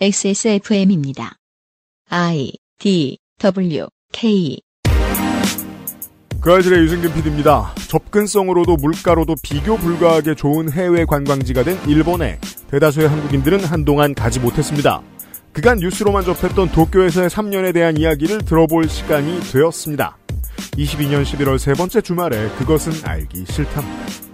XSFM입니다. I D W K 그 아이들의 유승균 PD입니다. 접근성으로도 물가로도 비교 불가하게 좋은 해외 관광지가 된 일본에 대다수의 한국인들은 한동안 가지 못했습니다. 그간 뉴스로만 접했던 도쿄에서의 3년에 대한 이야기를 들어볼 시간이 되었습니다. 22년 11월 세 번째 주말에 그것은 알기 싫답니다.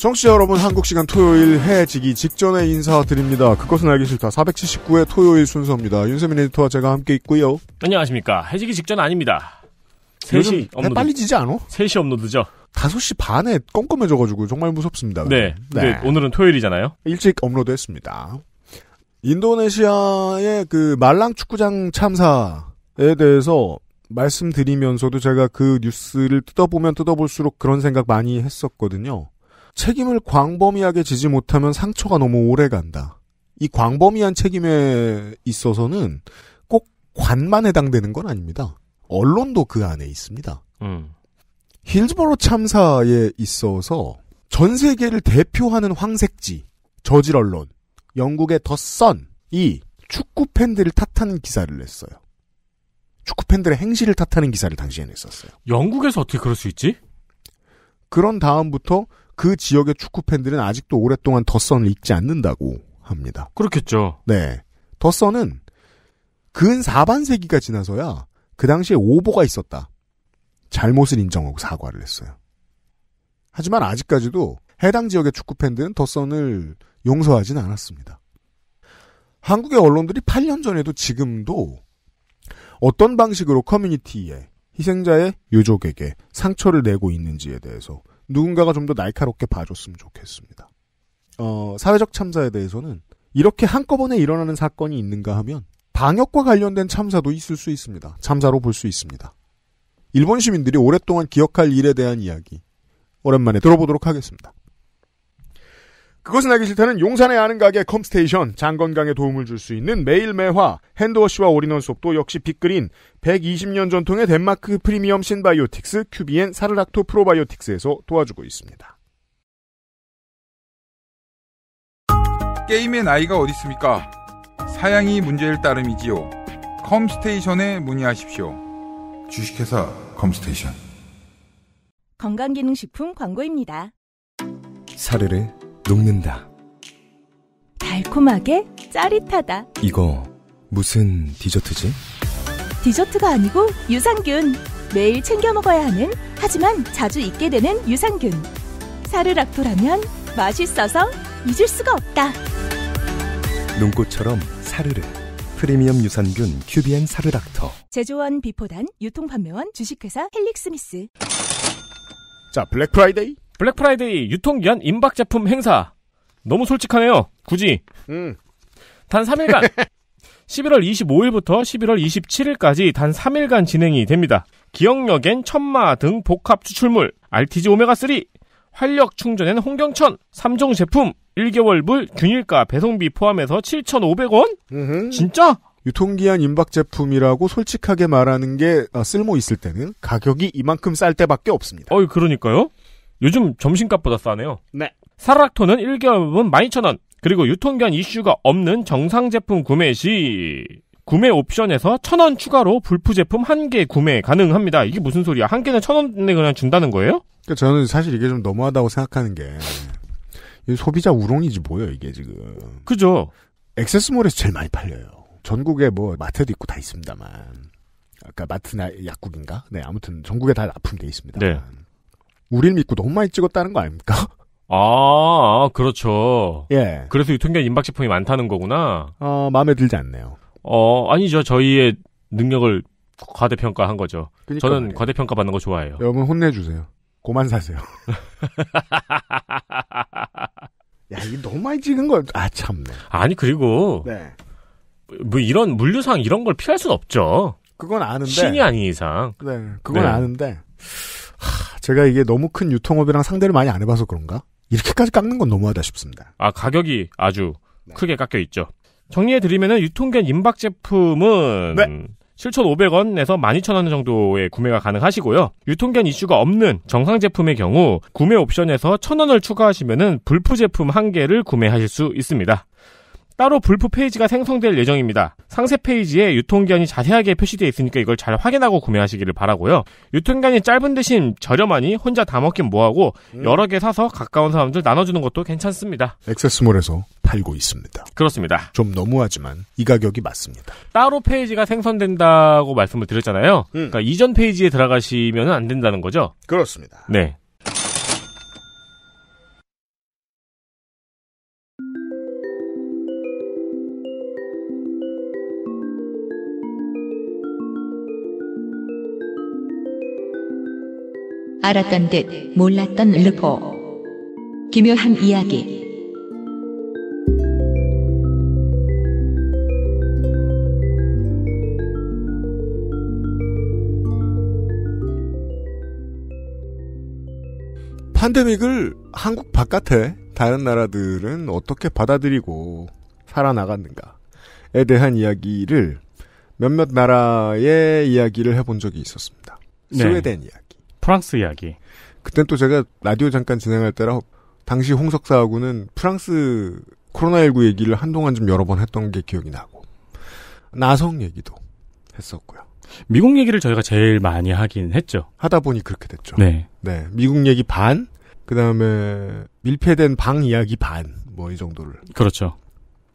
청취자 여러분 한국 시간 토요일 해지기 직전에 인사드립니다. 그것은 알기 싫다. 479회 토요일 순서입니다. 윤세민 에디터와 제가 함께 있고요. 안녕하십니까. 해지기 직전 아닙니다. 3시 업로드. 빨리 지지 않아 3시 업로드죠. 5시 반에 껌껌해져가지고 정말 무섭습니다. 네. 네. 오늘은 토요일이잖아요. 일찍 업로드했습니다. 인도네시아의 그 말랑 축구장 참사에 대해서 말씀드리면서도 제가 그 뉴스를 뜯어보면 뜯어볼수록 그런 생각 많이 했었거든요. 책임을 광범위하게 지지 못하면 상처가 너무 오래 간다. 이 광범위한 책임에 있어서는 꼭 관만 해당되는 건 아닙니다. 언론도 그 안에 있습니다. 음. 힐즈버로 참사에 있어서 전 세계를 대표하는 황색지, 저질 언론, 영국의 더 선이 축구 팬들을 탓하는 기사를 냈어요. 축구 팬들의 행실을 탓하는 기사를 당시에 냈었어요. 영국에서 어떻게 그럴 수 있지? 그런 다음부터 그 지역의 축구 팬들은 아직도 오랫동안 덧선을 읽지 않는다고 합니다. 그렇겠죠. 네. 덧선은 근 4반세기가 지나서야 그 당시에 오보가 있었다. 잘못을 인정하고 사과를 했어요. 하지만 아직까지도 해당 지역의 축구 팬들은 덧선을 용서하진 않았습니다. 한국의 언론들이 8년 전에도 지금도 어떤 방식으로 커뮤니티에 희생자의 유족에게 상처를 내고 있는지에 대해서 누군가가 좀 더 날카롭게 봐줬으면 좋겠습니다. 어, 사회적 참사에 대해서는 이렇게 한꺼번에 일어나는 사건이 있는가 하면 방역과 관련된 참사도 있을 수 있습니다. 참사로 볼 수 있습니다. 일본 시민들이 오랫동안 기억할 일에 대한 이야기 오랜만에 들어보도록 하겠습니다. 그것은 알기 싫다는 용산의 아는 가게 컴스테이션, 장건강에 도움을 줄 수 있는 매일 매화, 핸드워시와 올인원 속도 역시 빅그린, 120년 전통의 덴마크 프리미엄 신바이오틱스 큐비엔 사르락토 프로바이오틱스에서 도와주고 있습니다. 게임의 나이가 어디 있습니까? 사양이 문제일 따름이지요. 컴스테이션에 문의하십시오. 주식회사 컴스테이션 건강기능식품 광고입니다. 사르르 녹는다. 달콤하게 짜릿하다. 이거 무슨 디저트지? 디저트가 아니고 유산균. 매일 챙겨 먹어야 하는 하지만 자주 잊게 되는 유산균. 사르락토라면 맛있어서 잊을 수가 없다. 눈꽃처럼 사르르. 프리미엄 유산균 큐비엔 사르락토. 제조원 비포단 유통판매원 주식회사 헬릭스미스. 자, 블랙 프라이데이 블랙 프라이데이 유통기한 임박 제품 행사. 너무 솔직하네요. 굳이. 음. 단 3일간. 11월 25일부터 11월 27일까지 단 3일간 진행이 됩니다. 기억력엔 천마 등 복합 추출물, RTG 오메가3, 활력 충전엔 홍경천, 3종 제품, 1개월물 균일가 배송비 포함해서 7,500원? 음흠. 진짜? 유통기한 임박 제품이라고 솔직하게 말하는 게 아, 쓸모 있을 때는 가격이 이만큼 쌀 때밖에 없습니다. 어이, 그러니까요. 요즘 점심값보다 싸네요. 네. 사락토는 1개월분 12,000원. 그리고 유통기한 이슈가 없는 정상 제품 구매 시 구매 옵션에서 1,000원 추가로 불프 제품 한 개 구매 가능합니다. 이게 무슨 소리야? 한 개는 1,000원에 그냥 준다는 거예요? 그러니까 저는 사실 이게 좀 너무하다고 생각하는 게 소비자 우롱이지 뭐예요, 이게 지금. 그죠. 액세스몰에서 제일 많이 팔려요. 전국에 뭐 마트도 있고 다 있습니다만. 아까 마트나 약국인가? 네, 아무튼 전국에 다 납품돼 있습니다. 네. 우릴 믿고 너무 많이 찍었다는 거 아닙니까? 아, 그렇죠. 예. 그래서 유통기한 임박 식품이 많다는 거구나. 어, 마음에 들지 않네요. 어, 아니죠. 저희의 능력을 과대평가한 거죠. 그러니까 저는 말이에요. 과대평가 받는 거 좋아해요. 여러분 혼내주세요. 고만 사세요. 야, 이거 너무 많이 찍은 거 아, 참네. 아니, 그리고. 네. 뭐, 이런, 물류상 이런 걸 피할 순 없죠. 그건 아는데. 신이 아닌 이상. 네, 그건 네. 아는데. 제가 이게 너무 큰 유통업이랑 상대를 많이 안 해봐서 그런가? 이렇게까지 깎는 건 너무하다 싶습니다. 아 가격이 아주 네. 크게 깎여 있죠. 정리해 드리면은 유통견 임박 제품은 네. 7,500원에서 12,000원 정도의 구매가 가능하시고요. 유통견 이슈가 없는 정상 제품의 경우 구매 옵션에서 1,000원을 추가하시면 불프 제품 한 개를 구매하실 수 있습니다. 따로 불프 페이지가 생성될 예정입니다. 상세 페이지에 유통기한이 자세하게 표시되어 있으니까 이걸 잘 확인하고 구매하시기를 바라고요. 유통기한이 짧은 대신 저렴하니 혼자 다 먹긴 뭐하고 음. 여러 개 사서 가까운 사람들 나눠주는 것도 괜찮습니다. 액세스몰에서 팔고 있습니다. 그렇습니다. 좀 너무하지만 이 가격이 맞습니다. 따로 페이지가 생성된다고 말씀을 드렸잖아요. 음. 그러니까 이전 페이지에 들어가시면 안 된다는 거죠? 그렇습니다. 네. 알았던 듯 몰랐던 르포. 기묘한 이야기. 판데믹을 한국 바깥에 다른 나라들은 어떻게 받아들이고 살아나갔는가에 대한 이야기를 몇몇 나라의 이야기를 해본 적이 있었습니다. 네. 스웨덴 네. 이야기. 프랑스 이야기. 그땐 또 제가 라디오 잠깐 진행할 때라 당시 홍석사하고는 프랑스 코로나19 얘기를 한동안 좀 여러 번 했던 게 기억이 나고 나성 얘기도 했었고요. 미국 얘기를 저희가 제일 많이 하긴 했죠. 하다 보니 그렇게 됐죠. 네. 네. 미국 얘기 반, 그 다음에 밀폐된 방 이야기 반, 뭐 이 정도를. 그렇죠.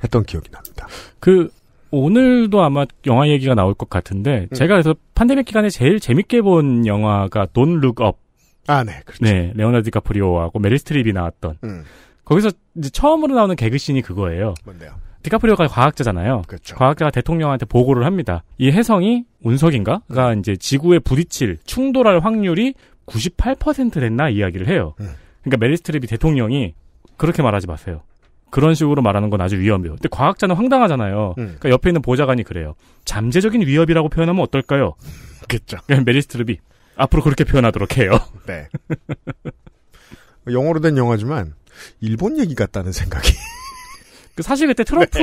했던 기억이 납니다. 그 오늘도 아마 영화 얘기가 나올 것 같은데 음. 제가 그래서 판데믹 기간에 제일 재밌게 본 영화가 돈 룩업 아, 네, 그렇죠. 네, 레오나드 디카프리오하고 메리 스트립이 나왔던 음. 거기서 이제 처음으로 나오는 개그씬이 그거예요. 뭔데요? 디카프리오가 과학자잖아요. 그렇죠. 과학자가 대통령한테 보고를 합니다. 이 혜성이 운석인가가 음. 이제 지구에 부딪힐 충돌할 확률이 98% 됐나 이야기를 해요. 음. 그러니까 메리 스트립이 대통령이 그렇게 말하지 마세요. 그런 식으로 말하는 건 아주 위험해요. 근데 과학자는 황당하잖아요. 음. 그러니까 옆에 있는 보좌관이 그래요. 잠재적인 위협이라고 표현하면 어떨까요? 그렇죠. 메리스트르비 앞으로 그렇게 표현하도록 해요. 네. 영어로 된 영화지만 일본 얘기 같다는 생각이. 그 사실 그때 트럼프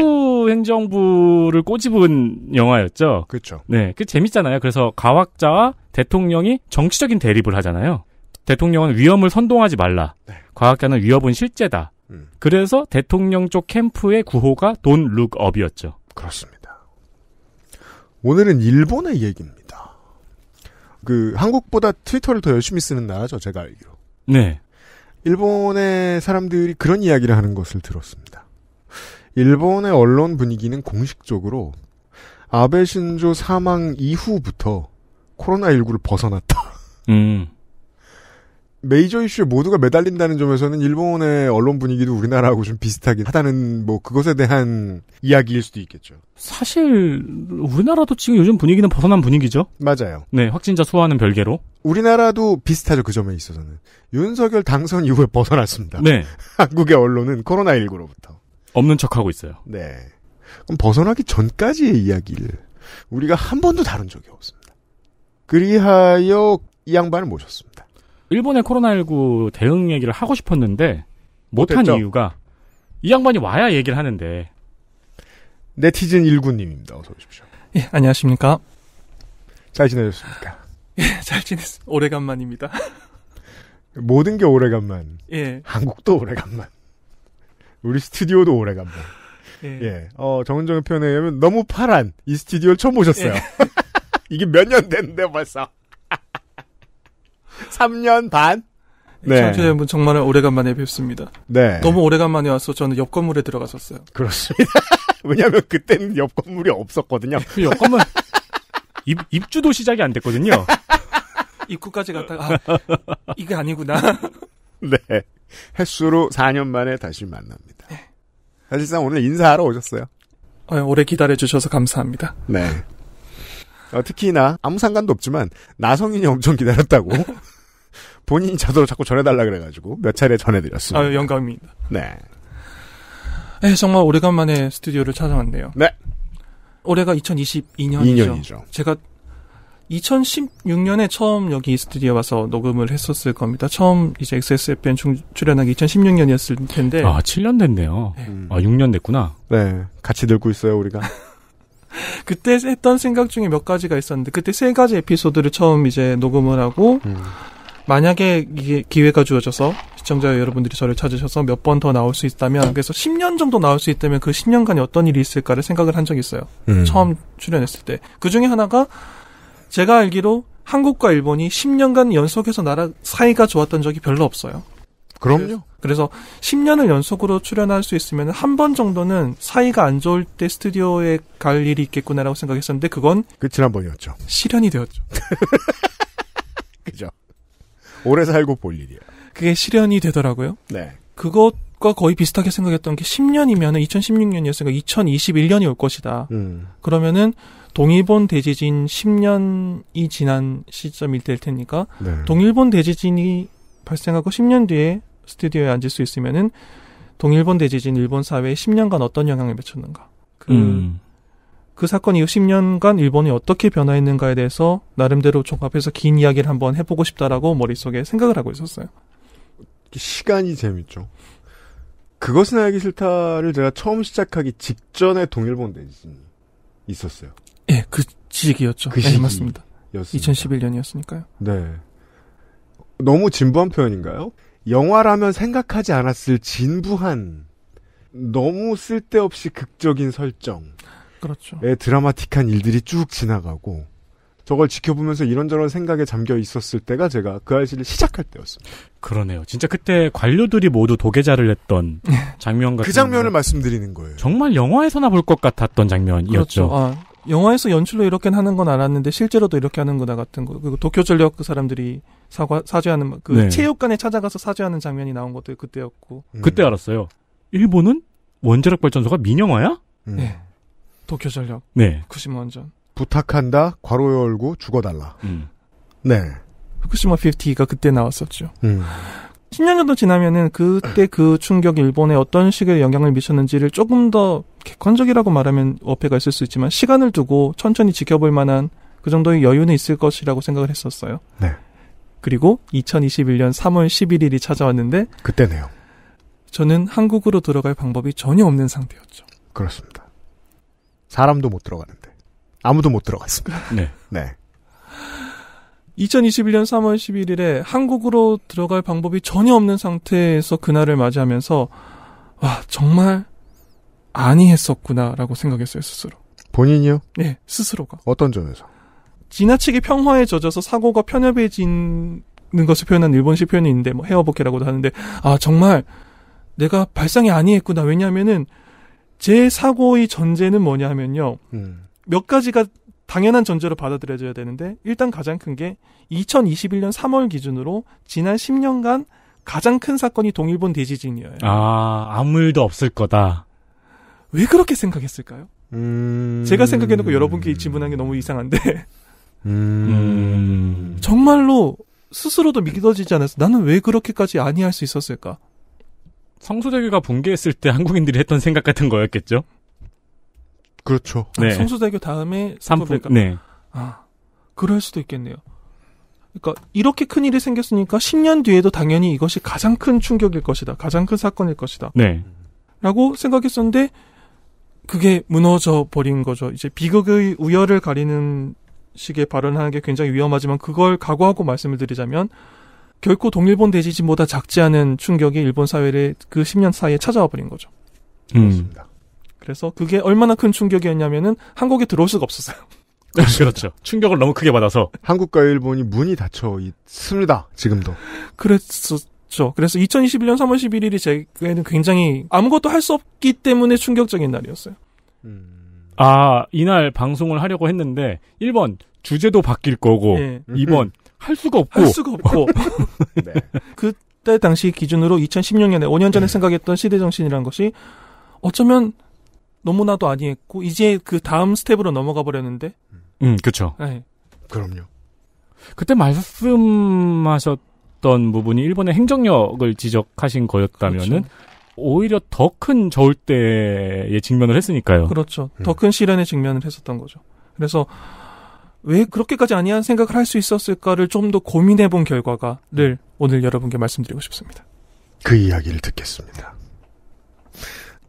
네. 행정부를 꼬집은 영화였죠. 그렇죠. 네, 그 재밌잖아요. 그래서 과학자와 대통령이 정치적인 대립을 하잖아요. 대통령은 위험을 선동하지 말라. 네. 과학자는 위협은 실제다. 그래서 대통령 쪽 캠프의 구호가 돈 룩업이었죠. 그렇습니다. 오늘은 일본의 얘기입니다. 그 한국보다 트위터를 더 열심히 쓰는 나라죠, 제가 알기로. 네. 일본의 사람들이 그런 이야기를 하는 것을 들었습니다. 일본의 언론 분위기는 공식적으로 아베 신조 사망 이후부터 코로나19를 벗어났다. 음. 메이저 이슈에 모두가 매달린다는 점에서는 일본의 언론 분위기도 우리나라하고 좀 비슷하긴 하다는 뭐 그것에 대한 이야기일 수도 있겠죠. 사실 우리나라도 지금 요즘 분위기는 벗어난 분위기죠. 맞아요. 네, 확진자 소와는 별개로 우리나라도 비슷하죠 그 점에 있어서는 윤석열 당선 이후에 벗어났습니다. 네, 한국의 언론은 코로나 19로부터 없는 척하고 있어요. 네, 그럼 벗어나기 전까지의 이야기를 우리가 한 번도 다룬 적이 없습니다. 그리하여 이 양반을 모셨습니다. 일본의 코로나19 대응 얘기를 하고 싶었는데 못한 이유가 이 양반이 와야 얘기를 하는데 네티즌 1구님입니다. 어서 오십시오. 예, 안녕하십니까. 잘 지내셨습니까? 예, 잘 지냈, 오래간만입니다. 모든 게 오래간만. 예. 한국도 오래간만. 우리 스튜디오도 오래간만. 예. 예. 어, 정은정의 표현에 의하면 너무 파란 이 스튜디오를 처음 보셨어요. 예. 이게 몇 년 됐는데 벌써. 3년 반? 네. 청취자 여러분 정말 오래간만에 뵙습니다. 네. 너무 오래간만에 와서 저는 옆 건물에 들어갔었어요. 그렇습니다. 왜냐하면 그때는 옆 건물이 없었거든요. 네, 그 옆 건물 입, 입주도 시작이 안 됐거든요. 입구까지 갔다가 아, 이게 아니구나. 네. 횟수로 4년 만에 다시 만납니다. 네. 사실상 오늘 인사하러 오셨어요. 네, 오래 기다려 주셔서 감사합니다. 네. 어, 특히나 아무 상관도 없지만 나성인이 엄청 기다렸다고 본인이 자도 자꾸 전해달라 그래가지고 몇 차례 전해드렸습니다. 아 영감입니다. 네. 에 예, 정말 오래간만에 스튜디오를 찾아왔네요. 네. 올해가 2022년이죠. 2년이죠. 제가 2016년에 처음 여기 스튜디오 와서 녹음을 했었을 겁니다. 처음 이제 XSFN 출연하기 2016년이었을 텐데. 아, 7년 됐네요. 네. 아, 6년 됐구나. 네. 같이 늙고 있어요, 우리가. 그때 했던 생각 중에 몇 가지가 있었는데 그때 세 가지 에피소드를 처음 이제 녹음을 하고 음. 만약에 이게 기회가 주어져서 시청자 여러분들이 저를 찾으셔서 몇 번 더 나올 수 있다면 그래서 10년 정도 나올 수 있다면 그 10년간에 어떤 일이 있을까를 생각을 한 적이 있어요. 음. 처음 출연했을 때. 그 중에 하나가 제가 알기로 한국과 일본이 10년간 연속해서 나라 사이가 좋았던 적이 별로 없어요. 그럼요. 그래서 10년을 연속으로 출연할 수 있으면 한 번 정도는 사이가 안 좋을 때 스튜디오에 갈 일이 있겠구나라고 생각했었는데 그건 그 지난번이었죠. 실현이 되었죠. 그죠. 오래 살고 볼일이에 그게 실현이 되더라고요. 네. 그것과 거의 비슷하게 생각했던 게1 0년이면 2016년이었으니까 2021년이 올 것이다. 음. 그러면은 동일본 대지진 10년이 지난 시점일 테니까 네. 동일본 대지진이 발생하고 10년 뒤에 스튜디오에 앉을 수 있으면은 동일본 대지진 일본 사회에 10년간 어떤 영향을 미쳤는가. 그, 음. 그 사건 이후 10년간 일본이 어떻게 변화했는가에 대해서 나름대로 종합해서 긴 이야기를 한번 해보고 싶다라고 머릿속에 생각을 하고 있었어요. 시간이 재밌죠. 그것은 알기 싫다를 제가 처음 시작하기 직전에 동일본 대지진이 있었어요. 예, 그 시기였죠. 그 예, 시기 네, 맞습니다. 2011년이었으니까요. 네. 너무 진부한 표현인가요? 영화라면 생각하지 않았을 진부한 너무 쓸데없이 극적인 설정. 그렇죠. 에 드라마틱한 일들이 쭉 지나가고 저걸 지켜보면서 이런저런 생각에 잠겨 있었을 때가 제가 그아 알씨를 시작할 때였습니다. 그러네요. 진짜 그때 관료들이 모두 도계자를 했던 예. 장면 그 같은 그 장면을 말씀드리는 거예요. 정말 영화에서나 볼 것 같았던 장면이었죠. 그렇죠. 아, 영화에서 연출로 이렇게 하는 건 알았는데 실제로도 이렇게 하는 거다 같은 거 그리고 도쿄 전력 그 사람들이 사과 사죄하는 그 네. 체육관에 찾아가서 사죄하는 장면이 나온 것도 그때였고 음. 그때 알았어요. 일본은 원자력 발전소가 민영화야? 음. 네. 도쿄 전력. 네. 후쿠시마 원전. 부탁한다. 괄호 열고 죽어달라. 음. 네. 후쿠시마 50가 그때 나왔었죠. 음. 10년 정도 지나면은 그때 그 충격이 일본에 어떤 식의 영향을 미쳤는지를 조금 더 객관적이라고 말하면 어폐가 있을 수 있지만 시간을 두고 천천히 지켜볼 만한 그 정도의 여유는 있을 것이라고 생각을 했었어요. 네. 그리고 2021년 3월 11일이 찾아왔는데 그때네요. 저는 한국으로 들어갈 방법이 전혀 없는 상태였죠. 그렇습니다. 사람도 못 들어가는데 아무도 못 들어갔습니다. 네. 네. 2021년 3월 11일에 한국으로 들어갈 방법이 전혀 없는 상태에서 그날을 맞이하면서 와 정말 아니 했었구나라고 생각했어요 스스로. 본인이요? 네 스스로가. 어떤 점에서? 지나치게 평화에 젖어서 사고가 편협해지는 것을 표현한 일본식 표현이 있는데 뭐 헤어보케라고도 하는데 아 정말 내가 발상이 아니했구나 왜냐하면은 제 사고의 전제는 뭐냐면요 음. 몇 가지가 당연한 전제로 받아들여져야 되는데 일단 가장 큰 게 2021년 3월 기준으로 지난 10년간 가장 큰 사건이 동일본 대지진이에요. 아, 아무 일도 없을 거다. 왜 그렇게 생각했을까요? 음... 제가 생각해놓고 여러분께 질문한 게 너무 이상한데. 음. 음... 정말로 스스로도 믿어지지 않아서 나는 왜 그렇게까지 아니할 수 있었을까? 성소대교가 붕괴했을 때 한국인들이 했던 생각 같은 거였겠죠? 그렇죠. 아, 네. 성수대교 다음에 삼풍. 네. 아, 그럴 수도 있겠네요. 그러니까 이렇게 큰 일이 생겼으니까 10년 뒤에도 당연히 이것이 가장 큰 충격일 것이다. 가장 큰 사건일 것이다. 네. 라고 생각했었는데 그게 무너져 버린 거죠. 이제 비극의 우열을 가리는 식의 발언하는 게 굉장히 위험하지만 그걸 각오하고 말씀을 드리자면 결코 동일본 대지진보다 작지 않은 충격이 일본 사회를 그 10년 사이에 찾아와 버린 거죠. 음. 그렇습니다. 그래서 그게 얼마나 큰 충격이었냐면은 한국에 들어올 수가 없었어요. 그렇죠, 그렇죠. 충격을 너무 크게 받아서 한국과 일본이 문이 닫혀 있습니다. 지금도. 그랬었죠. 그래서 2021년 3월 11일이 제게는 굉장히 아무것도 할 수 없기 때문에 충격적인 날이었어요. 음... 아 이날 방송을 하려고 했는데 1번 주제도 바뀔 거고 네. 예. 2번 음. 할 수가 없고 할 수가 없고 네. 그때 당시 기준으로 2016년에 5년 전에 네. 생각했던 시대 정신이라는 것이 어쩌면 너무나도 아니했고 이제 그 다음 스텝으로 넘어가 버렸는데. 음, 그렇죠. 네. 그럼요. 그때 말씀하셨던 부분이 일본의 행정력을 지적하신 거였다면은 그렇죠. 오히려 더 큰 저울대에 직면을 했으니까요. 그렇죠. 음. 더큰 시련에 직면을 했었던 거죠. 그래서 왜 그렇게까지 아니한 생각을 할 수 있었을까를 좀 더 고민해 본 결과가를 오늘 여러분께 말씀드리고 싶습니다. 그 이야기를 듣겠습니다.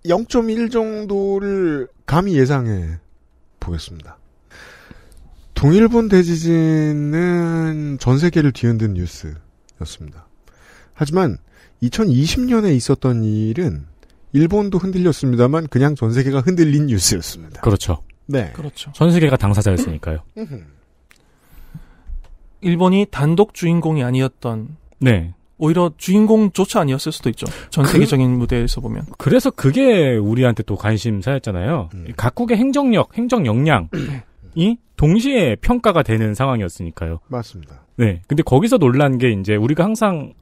0.1 정도를 감히 예상해 보겠습니다. 동일본 대지진은 전 세계를 뒤흔든 뉴스였습니다. 하지만 2020년에 있었던 일은 일본도 흔들렸습니다만 그냥 전 세계가 흔들린 뉴스였습니다. 그렇죠. 네. 그렇죠. 전 세계가 당사자였으니까요. 일본이 단독 주인공이 아니었던 네. 오히려 주인공조차 아니었을 수도 있죠. 전 그- 세계적인 그, 무대에서 보면. 그래서 그게 우리한테 또 관심사였잖아요. 음. 각국의 행정력, 행정 역량이 동시에 평가가 되는 상황이었으니까요. 맞습니다. 네. 근데 거기서 놀란 게 이제 우리가 항상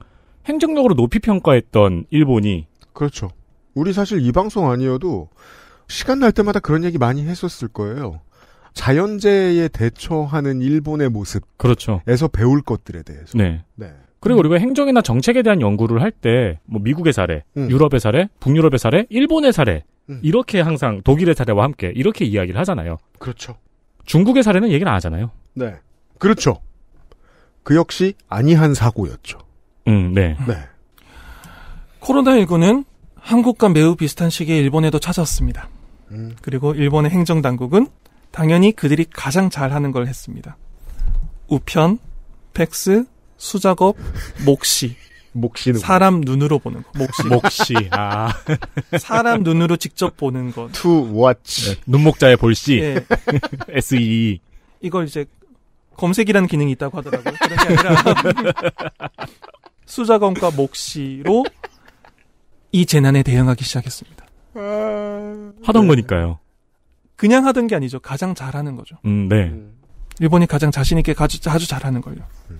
행정력으로 높이 평가했던 일본이 그렇죠. 우리 사실 이 방송 아니어도 시간 날 때마다 그런 얘기 많이 했었을 거예요. 자연재해에 대처하는 일본의 모습. 그렇죠. 에서 배울 것들에 대해서. 네. 네. 그리고 우리가 행정이나 정책에 대한 연구를 할 때 뭐 미국의 사례, 음. 유럽의 사례, 북유럽의 사례, 일본의 사례 음. 이렇게 항상 독일의 사례와 함께 이렇게 이야기를 하잖아요. 그렇죠. 중국의 사례는 얘기를 안 하잖아요. 네. 그렇죠. 그 역시 아니한 사고였죠. 음, 네. 네. 코로나19는 한국과 매우 비슷한 시기에 일본에도 찾아왔습니다. 음. 그리고 일본의 행정당국은 당연히 그들이 가장 잘하는 걸 했습니다. 우편, 팩스, 수작업, 목시. 목시는 사람 눈으로 보는 거. 목시. 목시. 아. 사람 눈으로 직접 보는 거. 투 워치. 네, 눈목자의 볼시. 네. SE. 이걸 이제 검색이라는 기능이 있다고 하더라고요. 그런 게 아니라 수작업과 목시로 이 재난에 대응하기 시작했습니다. 아. 하던 네. 거니까요. 그냥 하던 게 아니죠. 가장 잘하는 거죠. 음, 네. 음. 일본이 가장 자신 있게 아주, 아주 잘하는 걸요. 음.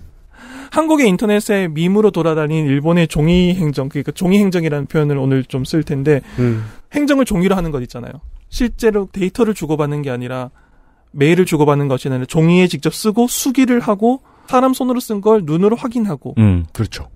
한국의 인터넷에 밈으로 돌아다닌 일본의 종이 행정, 그러니까 종이 행정이라는 표현을 오늘 좀 쓸 텐데, 음. 행정을 종이로 하는 것 있잖아요. 실제로 데이터를 주고받는 게 아니라 메일을 주고받는 것이 아니라 종이에 직접 쓰고 수기를 하고 사람 손으로 쓴 걸 눈으로 확인하고. 음, 그렇죠.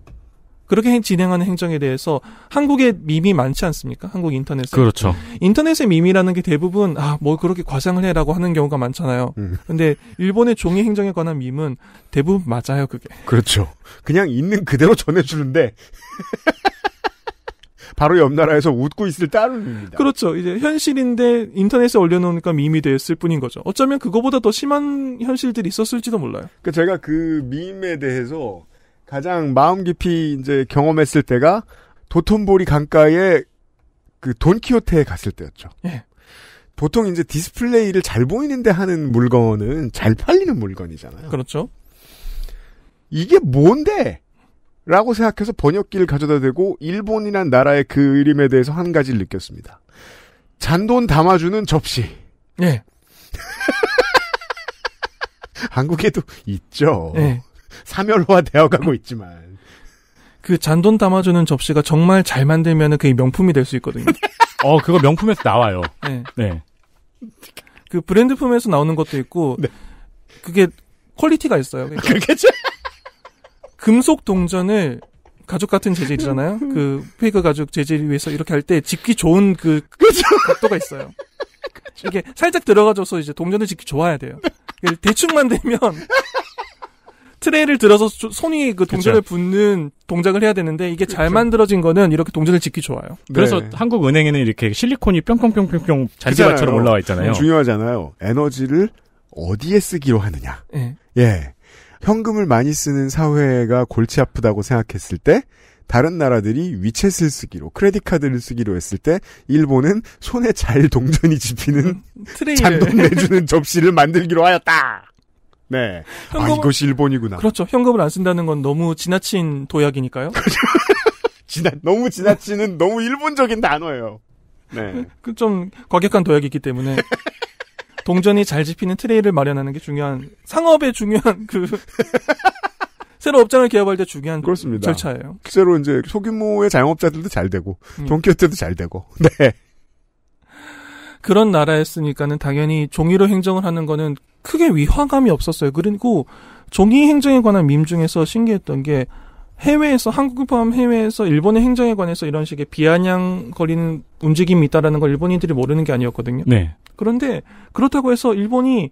그렇게 진행하는 행정에 대해서 한국의 밈이 많지 않습니까? 한국 인터넷에. 그렇죠. 인터넷의 밈이라는 게 대부분 아, 뭐 그렇게 과장을 해라고 하는 경우가 많잖아요. 음. 근데 일본의 종이 행정에 관한 밈은 대부분 맞아요, 그게. 그렇죠. 그냥 있는 그대로 전해 주는데 바로 옆 나라에서 웃고 있을 따름입니다. 그렇죠. 이제 현실인데 인터넷에 올려놓으니까 밈이 됐을 뿐인 거죠. 어쩌면 그거보다 더 심한 현실들이 있었을지도 몰라요. 그 제가 그 밈에 대해서 가장 마음 깊이 이제 경험했을 때가 도톤보리 강가에 그 돈키호테에 갔을 때였죠. 예. 보통 이제 디스플레이를 잘 보이는데 하는 물건은 잘 팔리는 물건이잖아요. 그렇죠. 이게 뭔데? 라고 생각해서 번역기를 가져다 대고 일본이란 나라의 그 이름에 대해서 한 가지를 느꼈습니다. 잔돈 담아주는 접시. 예. 한국에도 있죠. 예. 사멸화 되어가고 있지만 그 잔돈 담아주는 접시가 정말 잘 만들면 그게 명품이 될 수 있거든요. 어, 그거 명품에서 나와요. 네. 네. 그 브랜드품에서 나오는 것도 있고 네. 그게 퀄리티가 있어요. 그러니까 그렇겠죠 금속 동전을 가죽 같은 재질이잖아요. 음. 그 페이크 가죽 재질 위에서 이렇게 할 때 집기 좋은 그그렇 각도가 있어요. 그렇 이게 살짝 들어가줘서 이제 동전을 집기 좋아야 돼요. 대충 만들면 트레이를 들어서 손이 그 동전을 그쵸. 붙는 동작을 해야 되는데 이게 그쵸. 잘 만들어진 거는 이렇게 동전을 짓기 좋아요. 네. 그래서 네. 한국 은행에는 이렇게 실리콘이 뿅뿅뿅뿅뿅 잔디밭처럼 그 올라와 어, 있잖아요. 중요하잖아요. 에너지를 어디에 쓰기로 하느냐. 네. 예. 현금을 많이 쓰는 사회가 골치 아프다고 생각했을 때 다른 나라들이 위챗을 쓰기로 크레딧 카드를 쓰기로 했을 때 일본은 손에 잘 동전이 집히는 음, 잔돈 내주는 접시를 만들기로 하였다. 네. 현금, 아, 이것이 일본이구나. 그렇죠. 현금을 안 쓴다는 건 너무 지나친 도약이니까요. 지나, 너무 지나치는 너무 일본적인 단어예요. 네. 그 좀 과격한 도약이기 때문에. 동전이 잘 집히는 트레이를 마련하는 게 중요한 상업의 중요한 그 새로 업장을 개업할 때 중요한 그렇습니다. 절차예요. 실제로 이제 소규모의 자영업자들도 잘 되고 음. 돈키호테도 잘 되고. 네. 그런 나라였으니까는 당연히 종이로 행정을 하는 거는 크게 위화감이 없었어요. 그리고 종이 행정에 관한 밈 중에서 신기했던 게 해외에서 한국을 포함 해외에서 일본의 행정에 관해서 이런 식의 비아냥거리는 움직임이 있다라는 걸 일본인들이 모르는 게 아니었거든요. 네. 그런데 그렇다고 해서 일본이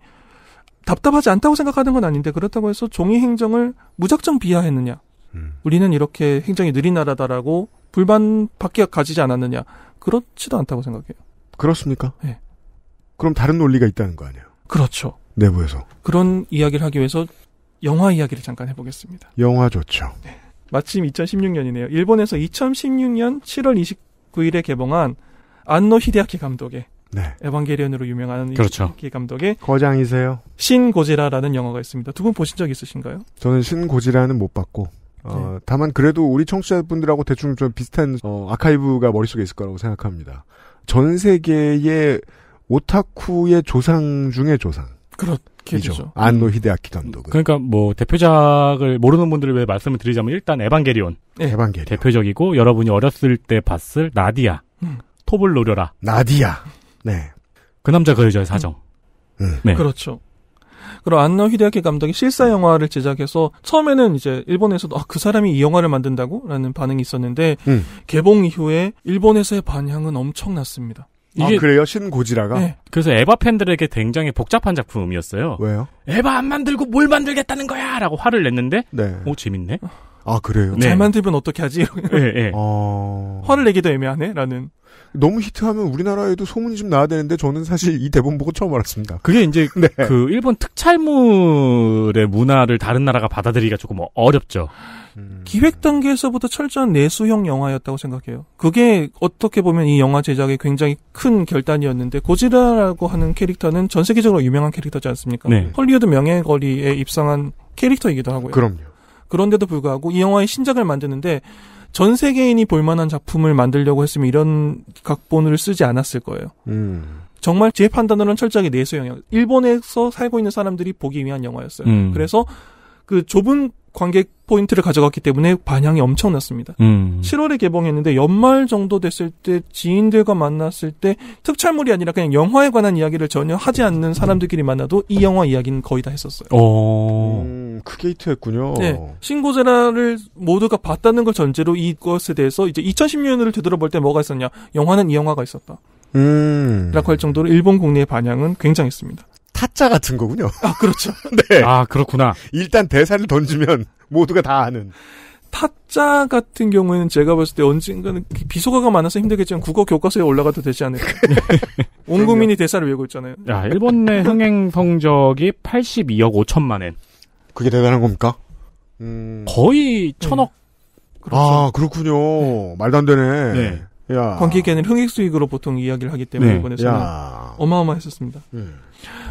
답답하지 않다고 생각하는 건 아닌데 그렇다고 해서 종이 행정을 무작정 비하했느냐? 음. 우리는 이렇게 행정이 느린 나라다라고 불만밖에 가지지 않았느냐? 그렇지도 않다고 생각해요. 그렇습니까? 네. 그럼 다른 논리가 있다는 거 아니에요? 그렇죠. 내부에서. 그런 이야기를 하기 위해서 영화 이야기를 잠깐 해보겠습니다. 영화 좋죠. 네. 마침 2016년이네요. 일본에서 2016년 7월 29일에 개봉한 안노 히데아키 감독의 네. 에반게리온으로 유명한 그렇죠. 히데아키 감독의 거장이세요. 신 고지라라는 영화가 있습니다. 두 분 보신 적 있으신가요? 저는 신 고지라는 못 봤고 어, 네. 다만 그래도 우리 청취자분들하고 대충 좀 비슷한 어, 아카이브가 머릿속에 있을 거라고 생각합니다. 전 세계의 오타쿠의 조상 중의 조상. 그렇게 되죠. 안노 히데아키 감독 그러니까 뭐 대표작을 모르는 분들을 위해 말씀을 드리자면 일단 에반게리온. 네. 에반게리온. 대표적이고 여러분이 어렸을 때 봤을 나디아. 음. 톱을 노려라. 나디아. 네. 그 남자 그 여자의 사정. 음. 음. 네. 그렇죠. 그리고 안노 히데아키 감독이 실사 영화를 제작해서 처음에는 이제 일본에서도 아, 그 사람이 이 영화를 만든다고? 라는 반응이 있었는데 음. 개봉 이후에 일본에서의 반향은 엄청났습니다. 아, 이게, 아, 그래요? 신고지라가? 네. 그래서 에바 팬들에게 굉장히 복잡한 작품이었어요. 왜요? 에바 안 만들고 뭘 만들겠다는 거야! 라고 화를 냈는데, 네. 오, 재밌네? 아, 그래요? 네. 잘 만들면 어떻게 하지? 예, 예. 어... 화를 내기도 애매하네? 라는. 너무 히트하면 우리나라에도 소문이 좀 나야 되는데, 저는 사실 이 대본 보고 처음 알았습니다. 그게 이제, 네. 그, 일본 특촬물의 문화를 다른 나라가 받아들이기가 조금 어렵죠. 음. 기획 단계에서부터 철저한 내수형 영화였다고 생각해요. 그게 어떻게 보면 이 영화 제작에 굉장히 큰 결단이었는데 고지라라고 하는 캐릭터는 전 세계적으로 유명한 캐릭터지 않습니까? 네. 헐리우드 명예거리에 입상한 캐릭터이기도 하고요. 그럼요. 그런데도 불구하고 이 영화의 신작을 만드는데 전 세계인이 볼만한 작품을 만들려고 했으면 이런 각본을 쓰지 않았을 거예요. 음. 정말 제 판단으로는 철저하게 내수 영향. 일본에서 살고 있는 사람들이 보기 위한 영화였어요. 음. 그래서 그 좁은 관객 포인트를 가져갔기 때문에 반향이 엄청났습니다. 음. 7월에 개봉했는데 연말 정도 됐을 때 지인들과 만났을 때 특촬물이 아니라 그냥 영화에 관한 이야기를 전혀 하지 않는 사람들끼리 만나도 이 영화 이야기는 거의 다 했었어요. 어. 음, 크게 그 히트했군요. 네. 신고제라를 모두가 봤다는 걸 전제로 이것에 대해서 이제 2016년을 되돌아볼 때 뭐가 있었냐. 영화는 이 영화가 있었다. 음. 라고 할 정도로 일본 국내의 반향은 굉장했습니다. 타짜 같은 거군요. 아, 그렇죠. 네. 아, 그렇구나. 일단 대사를 던지면 모두가 다 아는. 타짜 같은 경우에는 제가 봤을 때 언젠가는 비속어가 많아서 힘들겠지만 국어 교과서에 올라가도 되지 않을까. 온 국민이 네. 대사를 외우고 있잖아요. 야, 일본 내 흥행 성적이 82억 5천만 엔. 그게 대단한 겁니까? 음... 거의 천억. 음. 그렇죠. 아, 그렇군요. 네. 말도 안 되네. 네. 야. 관객에게는 흥행 수익으로 보통 이야기를 하기 때문에 네. 이번에서는 어마어마했었습니다. 네.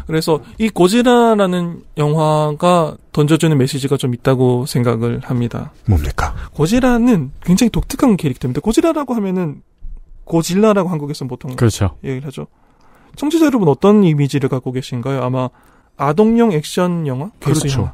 그래서 이 고지라라는 영화가 던져주는 메시지가 좀 있다고 생각을 합니다. 뭡니까? 고지라는 굉장히 독특한 캐릭터입니다. 고지라라고 하면은 고질라라고 한국에서 보통 그렇죠. 얘기를 하죠. 청취자 여러분 어떤 이미지를 갖고 계신가요? 아마 아동용 액션 영화, 괴수 그렇죠.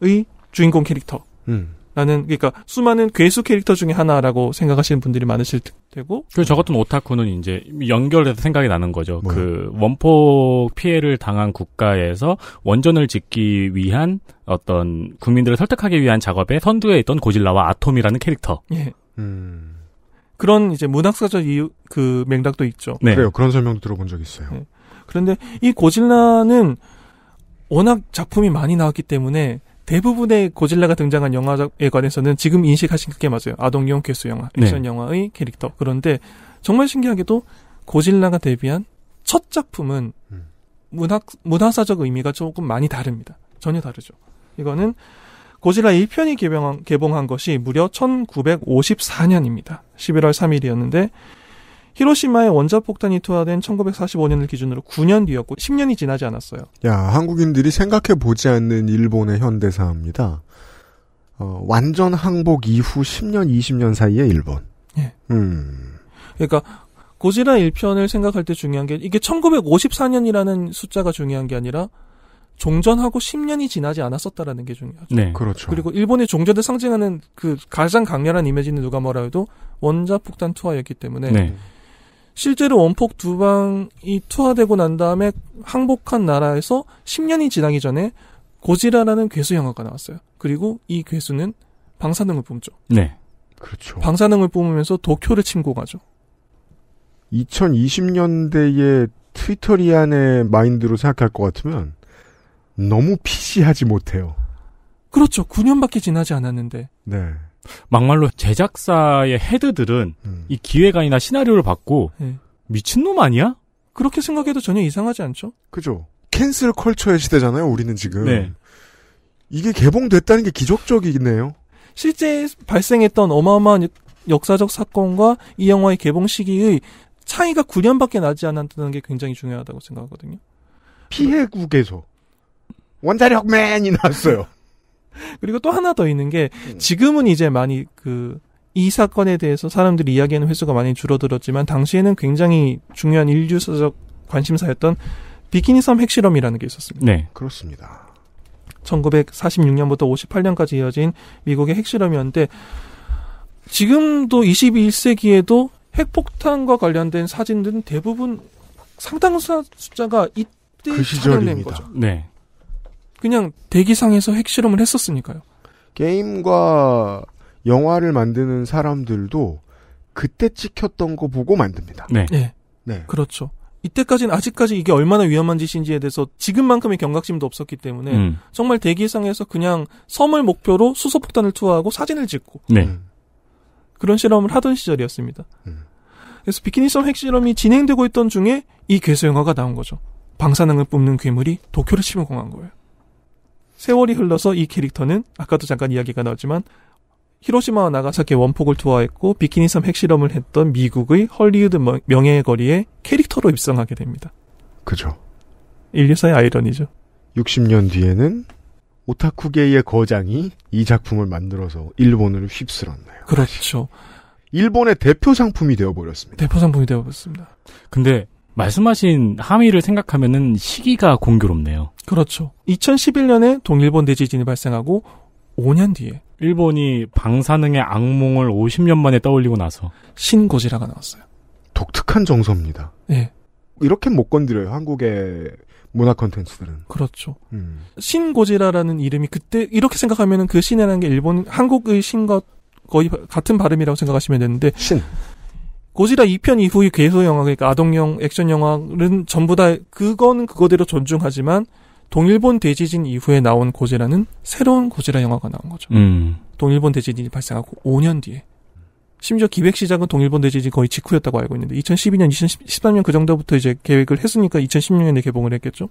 영화의 주인공 캐릭터. 음. 라는 그러니까 수많은 괴수 캐릭터 중에 하나라고 생각하시는 분들이 많으실 테고 그리고 저 같은 오타쿠는 이제 연결돼서 생각이 나는 거죠. 뭐요? 네. 그 원폭 피해를 당한 국가에서 원전을 짓기 위한 어떤 국민들을 설득하기 위한 작업에 선두에 있던 고질라와 아톰이라는 캐릭터. 예. 음. 그런 이제 문학사적 이유 그 맥락도 있죠. 네. 그래요. 그런 설명도 들어본 적 있어요. 네. 그런데 이 고질라는 워낙 작품이 많이 나왔기 때문에 대부분의 고질라가 등장한 영화에 관해서는 지금 인식하신 게 맞아요. 아동용 괴수 영화, 네. 액션 네. 영화의 캐릭터. 그런데 정말 신기하게도 고질라가 데뷔한 첫 작품은 음. 문학 문화사적 의미가 조금 많이 다릅니다. 전혀 다르죠. 이거는 고질라 1편이 개봉한, 개봉한 것이 무려 1954년입니다. 11월 3일이었는데 히로시마의 원자폭탄이 투하된 1945년을 기준으로 9년 뒤였고 10년이 지나지 않았어요. 야, 한국인들이 생각해 보지 않는 일본의 현대사입니다. 어, 완전 항복 이후 10년, 20년 사이에 일본. 예. 음. 그러니까 고지라 1편을 생각할 때 중요한 게 이게 1954년이라는 숫자가 중요한 게 아니라 종전하고 10년이 지나지 않았었다라는 게 중요하죠. 네. 그렇죠. 그리고 일본의 종전을 상징하는 그 가장 강렬한 이미지는 누가 뭐라 해도 원자폭탄 투하였기 때문에 네. 실제로 원폭 두 방이 투하되고 난 다음에 항복한 나라에서 10년이 지나기 전에 고지라라는 괴수 영화가 나왔어요. 그리고 이 괴수는 방사능을 뿜죠. 네. 그렇죠. 방사능을 뿜으면서 도쿄를 침공하죠. 2020년대의 트위터리안의 마인드로 생각할 것 같으면 너무 피시하지 못해요. 그렇죠. 9년밖에 지나지 않았는데. 네. 막말로 제작사의 헤드들은 음. 이 기획안이나 시나리오를 받고 네. 미친놈 아니야? 그렇게 생각해도 전혀 이상하지 않죠? 그죠. 캔슬 컬처의 시대잖아요, 우리는 지금. 네. 이게 개봉됐다는 게 기적적이네요. 실제 발생했던 어마어마한 역사적 사건과 이 영화의 개봉 시기의 차이가 9년밖에 나지 않았다는 게 굉장히 중요하다고 생각하거든요. 피해국에서 원자력맨이 나왔어요. 그리고 또 하나 더 있는 게 음. 지금은 이제 많이 그 이 사건에 대해서 사람들이 이야기하는 횟수가 많이 줄어들었지만 당시에는 굉장히 중요한 인류사적 관심사였던 비키니 섬 핵실험이라는 게 있었습니다. 네, 그렇습니다. 1946년부터 58년까지 이어진 미국의 핵실험이었는데 지금도 21세기에도 핵폭탄과 관련된 사진들은 대부분 상당수 숫자가 이때 그 시절입니다. 거죠. 네. 그냥 대기상에서 핵실험을 했었으니까요. 게임과 영화를 만드는 사람들도 그때 찍혔던 거 보고 만듭니다. 네. 네. 네. 그렇죠. 이때까지는 아직까지 이게 얼마나 위험한 짓인지에 대해서 지금만큼의 경각심도 없었기 때문에 음. 정말 대기상에서 그냥 섬을 목표로 수소폭탄을 투하하고 사진을 찍고 네. 음. 그런 실험을 하던 시절이었습니다. 음. 그래서 비키니섬 핵실험이 진행되고 있던 중에 이 괴수 영화가 나온 거죠. 방사능을 뿜는 괴물이 도쿄를 침공한 거예요. 세월이 흘러서 이 캐릭터는 아까도 잠깐 이야기가 나왔지만 히로시마와 나가사키 원폭을 투하했고 비키니섬 핵실험을 했던 미국의 헐리우드 명예의 거리에 캐릭터로 입성하게 됩니다. 그죠. 인류사의 아이러니죠. 60년 뒤에는 오타쿠계의 거장이 이 작품을 만들어서 일본을 휩쓸었네요. 그렇죠. 일본의 대표 상품이 되어버렸습니다. 대표 상품이 되어버렸습니다. 근데 말씀하신 함의를 생각하면은 시기가 공교롭네요. 그렇죠. 2011년에 동일본 대지진이 발생하고 5년 뒤에 일본이 방사능의 악몽을 50년 만에 떠올리고 나서 신고지라가 나왔어요. 독특한 정서입니다. 예. 이렇게 못 건드려요. 한국의 문화 컨텐츠들은. 그렇죠. 음. 신고지라라는 이름이 그때 이렇게 생각하면은 그 신이라는 게 일본 한국의 신과 거의 같은 발음이라고 생각하시면 되는데 신. 고지라 2편 이후의 괴소 영화 그러니까 아동용 액션 영화는 전부 다그건 그거대로 존중하지만 동일본 대지진 이후에 나온 고지라는 새로운 고지라 영화가 나온 거죠. 음. 동일본 대지진이 발생하고 5년 뒤에 심지어 기획 시작은 동일본 대지진 거의 직후였다고 알고 있는데 2012년, 2013년 그 정도부터 이제 계획을 했으니까 2016년에 개봉을 했겠죠.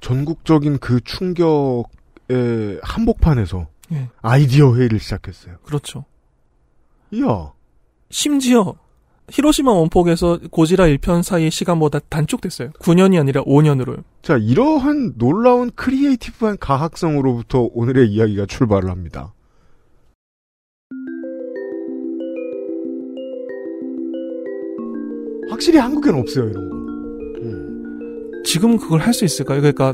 전국적인 그 충격의 한복판에서 예. 아이디어 회의를 시작했어요. 그렇죠. 이야. 심지어 히로시마 원폭에서 고지라 1편 사이 시간보다 단축됐어요. 9년이 아니라 5년으로요. 자, 이러한 놀라운 크리에이티브한 가학성으로부터 오늘의 이야기가 출발을 합니다. 확실히 한국엔 없어요, 이런 거. 예. 지금 그걸 할 수 있을까요? 그러니까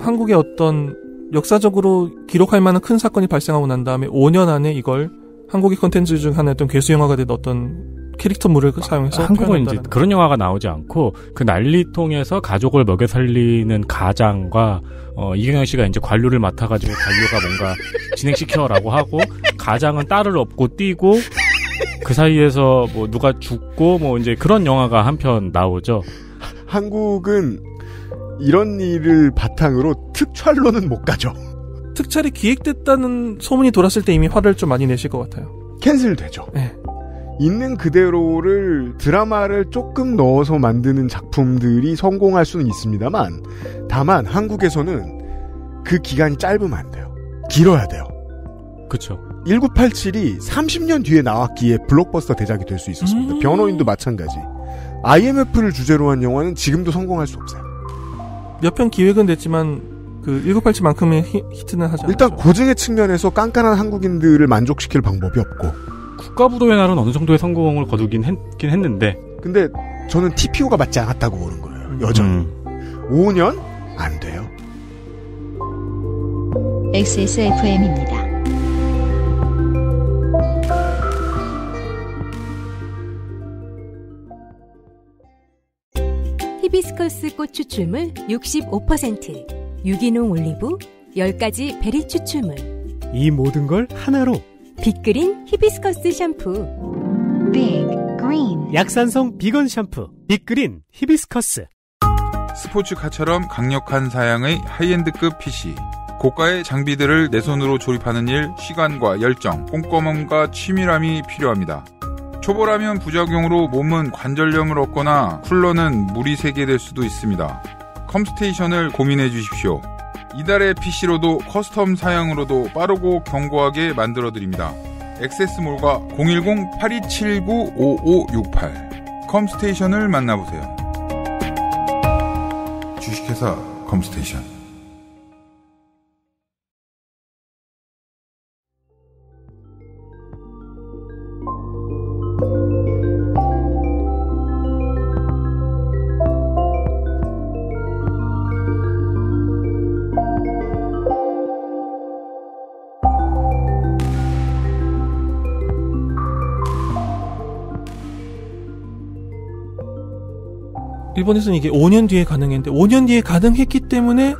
한국의 어떤 역사적으로 기록할 만한 큰 사건이 발생하고 난 다음에 5년 안에 이걸 한국의 컨텐츠 중 하나였던 괴수 영화가 된 어떤 캐릭터 물을 사용해서 한국은 이제 그런 영화가 나오지 않고 그 난리통에서 가족을 먹여 살리는 가장과 어, 이경영 씨가 이제 관료를 맡아가지고 관료가 뭔가 진행시켜라고 하고 가장은 딸을 업고 뛰고 그 사이에서 뭐 누가 죽고 뭐 이제 그런 영화가 한 편 나오죠. 한국은 이런 일을 바탕으로 특촬로는 못 가죠. 특촬이 기획됐다는 소문이 돌았을 때 이미 화를 좀 많이 내실 것 같아요. 캔슬되죠. 네. 있는 그대로를 드라마를 조금 넣어서 만드는 작품들이 성공할 수는 있습니다만 다만 한국에서는 그 기간이 짧으면 안 돼요. 길어야 돼요. 그렇죠. 1987이 30년 뒤에 나왔기에 블록버스터 대작이 될 수 있었습니다. 음~ 변호인도 마찬가지. IMF를 주제로 한 영화는 지금도 성공할 수 없어요. 몇 편 기획은 됐지만 그 1987만큼의 히, 트는 하지 않았죠. 일단 고증의 측면에서 깐깐한 한국인들을 만족시킬 방법이 없고 국가부도의 날은 어느 정도의 성공을 거두긴 했, 했는데. 근데 저는 TPO가 맞지 않았다고 보는 거예요. 음. 여전히. 음. 5년? 안 돼요. XSFM입니다. 히비스커스 꽃 추출물 65%, 유기농 올리브, 10가지 베리 추출물. 이 모든 걸 하나로 빅그린 히비스커스 샴푸 빅 그린 약산성 비건 샴푸 빅그린 히비스커스 스포츠카처럼 강력한 사양의 하이엔드급 PC 고가의 장비들을 내 손으로 조립하는 일 시간과 열정 꼼꼼함과 치밀함이 필요합니다 초보라면 부작용으로 몸은 관절염을 얻거나 쿨러는 물이 새게 될 수도 있습니다 컴스테이션을 고민해 주십시오 이달의 PC로도 커스텀 사양으로도 빠르고 견고하게 만들어드립니다. 엑세스몰과 010-8279-5568 컴스테이션을 만나보세요. 주식회사 컴스테이션 이번에서는 이게 5년 뒤에 가능했는데 5년 뒤에 가능했기 때문에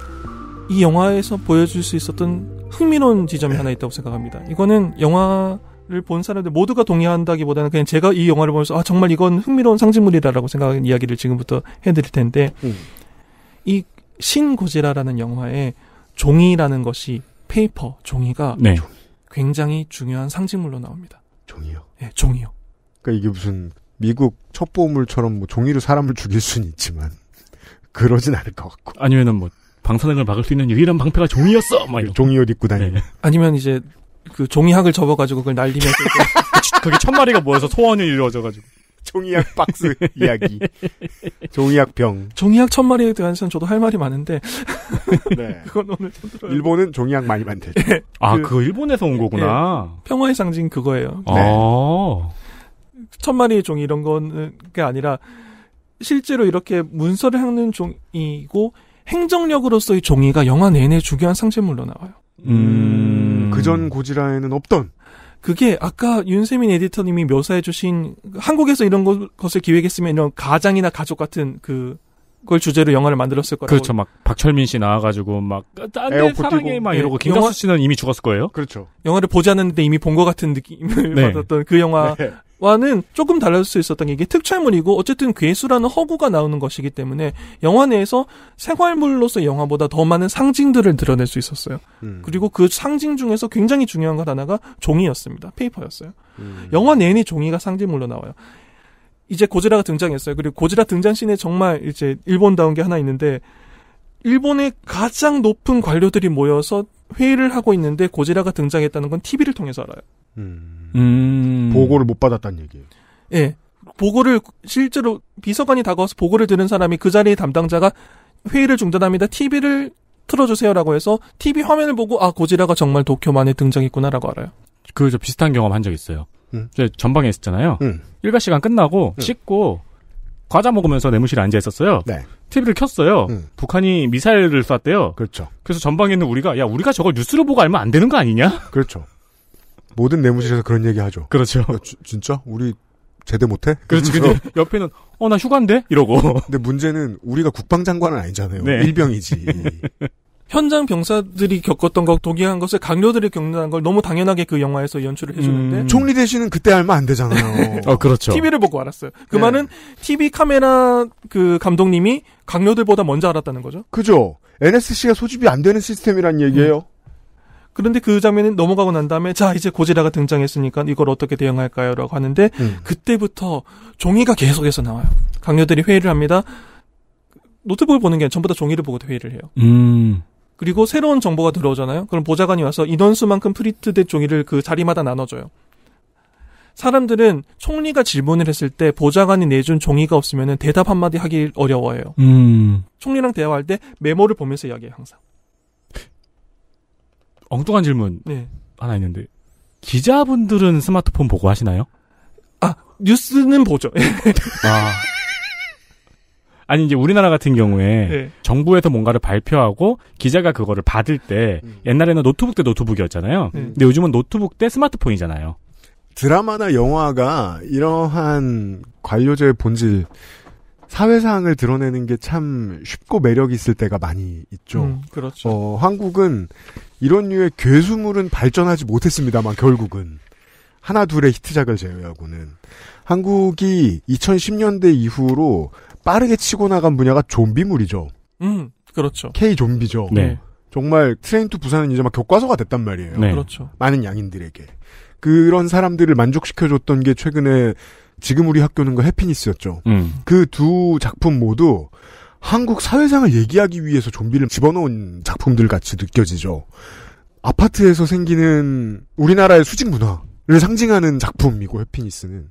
이 영화에서 보여줄 수 있었던 흥미로운 지점이 하나 있다고 생각합니다. 이거는 영화를 본 사람들 모두가 동의한다기보다는 그냥 제가 이 영화를 보면서 아 정말 이건 흥미로운 상징물이다라고 생각하는 이야기를 지금부터 해드릴 텐데 음. 이 신고지라라는 영화에 종이라는 것이 페이퍼 종이가 네. 굉장히 중요한 상징물로 나옵니다. 종이요? 네, 종이요. 그러니까 이게 무슨 미국 첩보물처럼 뭐 종이로 사람을 죽일 수는 있지만 그러진 않을 것 같고. 아니면은 뭐 방사능을 막을 수 있는 유일한 방패가 종이였어. 막 그 이런. 종이 옷 입고 다니는. 네. 아니면 이제 그 종이학을 접어가지고 그걸 날리면서 그게 천 마리가 모여서 소원이 이루어져가지고. 종이학 박스 이야기. 종이학 병. 종이학 천 마리에 대해서는 저도 할 말이 많은데. 네. 그건 오늘 들어요. 일본은 종이학 많이 만들죠. 네. 아, 그, 거 일본에서 온 거구나. 네. 평화의 상징 그거예요. 아. 네. 아. 수천 마리의 종 이런 이 거는 게 아니라 실제로 이렇게 문서를 하는 종이고 행정력으로서의 종이가 영화 내내 중요한 상징물로 나와요. 음... 그 전 고지라에는 없던. 그게 아까 윤세민 에디터님이 묘사해주신 한국에서 이런 것을 기획했으면 이런 가장이나 가족 같은 그 그걸 주제로 영화를 만들었을 거라고. 그렇죠. 막 박철민 씨 나와가지고 막 딴데 사랑해 막 이러고 네. 김광수 씨는 이미 죽었을 거예요. 그렇죠. 영화를 보지 않았는데 이미 본 것 같은 느낌을 네. 받았던 그 영화를 네. 와는 조금 달라질 수 있었던 게 이게 특촬물이고 어쨌든 괴수라는 허구가 나오는 것이기 때문에 영화 내에서 생활물로서 영화보다 더 많은 상징들을 드러낼 수 있었어요. 음. 그리고 그 상징 중에서 굉장히 중요한 것 하나가 종이였습니다. 페이퍼였어요. 음. 영화 내내 종이가 상징물로 나와요. 이제 고지라가 등장했어요. 그리고 고지라 등장 씬에 정말 이제 일본다운 게 하나 있는데 일본의 가장 높은 관료들이 모여서 회의를 하고 있는데 고지라가 등장했다는 건 TV를 통해서 알아요. 음. 음. 보고를 못 받았다는 얘기예요. 예. 보고를 실제로 비서관이 다가와서 보고를 드는 사람이 그 자리의 담당자가 회의를 중단합니다. TV를 틀어주세요라고 해서 TV 화면을 보고 아 고지라가 정말 도쿄만에 등장했구나라고 알아요. 그저 비슷한 경험 한 적 있어요. 응. 음. 제 전방에 있었잖아요. 응. 음. 일과 시간 끝나고 응. 씻고 과자 먹으면서 내무실에 앉아 있었어요. 네. TV를 켰어요. 응. 북한이 미사일을 쐈대요. 그렇죠. 그래서 전방에 있는 우리가 야 우리가 저걸 뉴스로 보고 알면 안 되는 거 아니냐? 그렇죠. 모든 내무실에서 그런 얘기 하죠. 그렇죠. 야, 아, 주, 진짜? 우리 제대 못해? 그렇죠 근데 옆에는 어 나 휴가인데 이러고. 근데 문제는 우리가 국방장관은 아니잖아요. 네. 일병이지. 현장 병사들이 겪었던 것, 독일한 것을 강료들이 겪는 걸 너무 당연하게 그 영화에서 연출을 해주는데. 음... 총리 대신은 그때 알면 안 되잖아요. 어, 그렇죠. TV를 보고 알았어요. 그 네. 말은 TV 카메라 그 감독님이 강료들보다 먼저 알았다는 거죠. 그죠. NSC가 소집이 안 되는 시스템이란 얘기예요. 음. 그런데 그 장면이 넘어가고 난 다음에 자 이제 고지라가 등장했으니까 이걸 어떻게 대응할까요라고 하는데 음. 그때부터 종이가 계속해서 나와요. 강요들이 회의를 합니다. 노트북을 보는 게 아니라 전부 다 종이를 보고 회의를 해요. 음. 그리고 새로운 정보가 들어오잖아요. 그럼 보좌관이 와서 인원수만큼 프린트된 종이를 그 자리마다 나눠줘요. 사람들은 총리가 질문을 했을 때 보좌관이 내준 종이가 없으면 대답 한마디 하기 어려워해요. 음. 총리랑 대화할 때 메모를 보면서 이야기해요, 항상. 엉뚱한 질문 네. 하나 있는데 기자분들은 스마트폰 보고 하시나요? 아 뉴스는 보죠. 아. 아니 이제 우리나라 같은 경우에 네. 정부에서 뭔가를 발표하고 기자가 그거를 받을 때 음. 옛날에는 노트북 때 노트북이었잖아요. 음. 네. 근데 요즘은 노트북 때 스마트폰이잖아요. 드라마나 영화가 이러한 관료제의 본질 사회사항을 드러내는 게 참 쉽고 매력 있을 때가 많이 있죠. 음, 그렇죠. 어, 한국은 이런 류의 괴수물은 발전하지 못했습니다만 결국은 하나 둘의 히트작을 제외하고는 한국이 2010년대 이후로 빠르게 치고 나간 분야가 좀비물이죠. 음, 그렇죠. K 좀비죠. 네. 정말 트레인 투 부산은 이제 막 교과서가 됐단 말이에요. 네. 그렇죠. 많은 양인들에게 그런 사람들을 만족시켜줬던 게 최근에 지금 우리 학교는 거 그 해피니스였죠. 음. 그 두 작품 모두 한국 사회상을 얘기하기 위해서 좀비를 집어넣은 작품들 같이 느껴지죠. 아파트에서 생기는 우리나라의 수직 문화를 상징하는 작품이고 해피니스는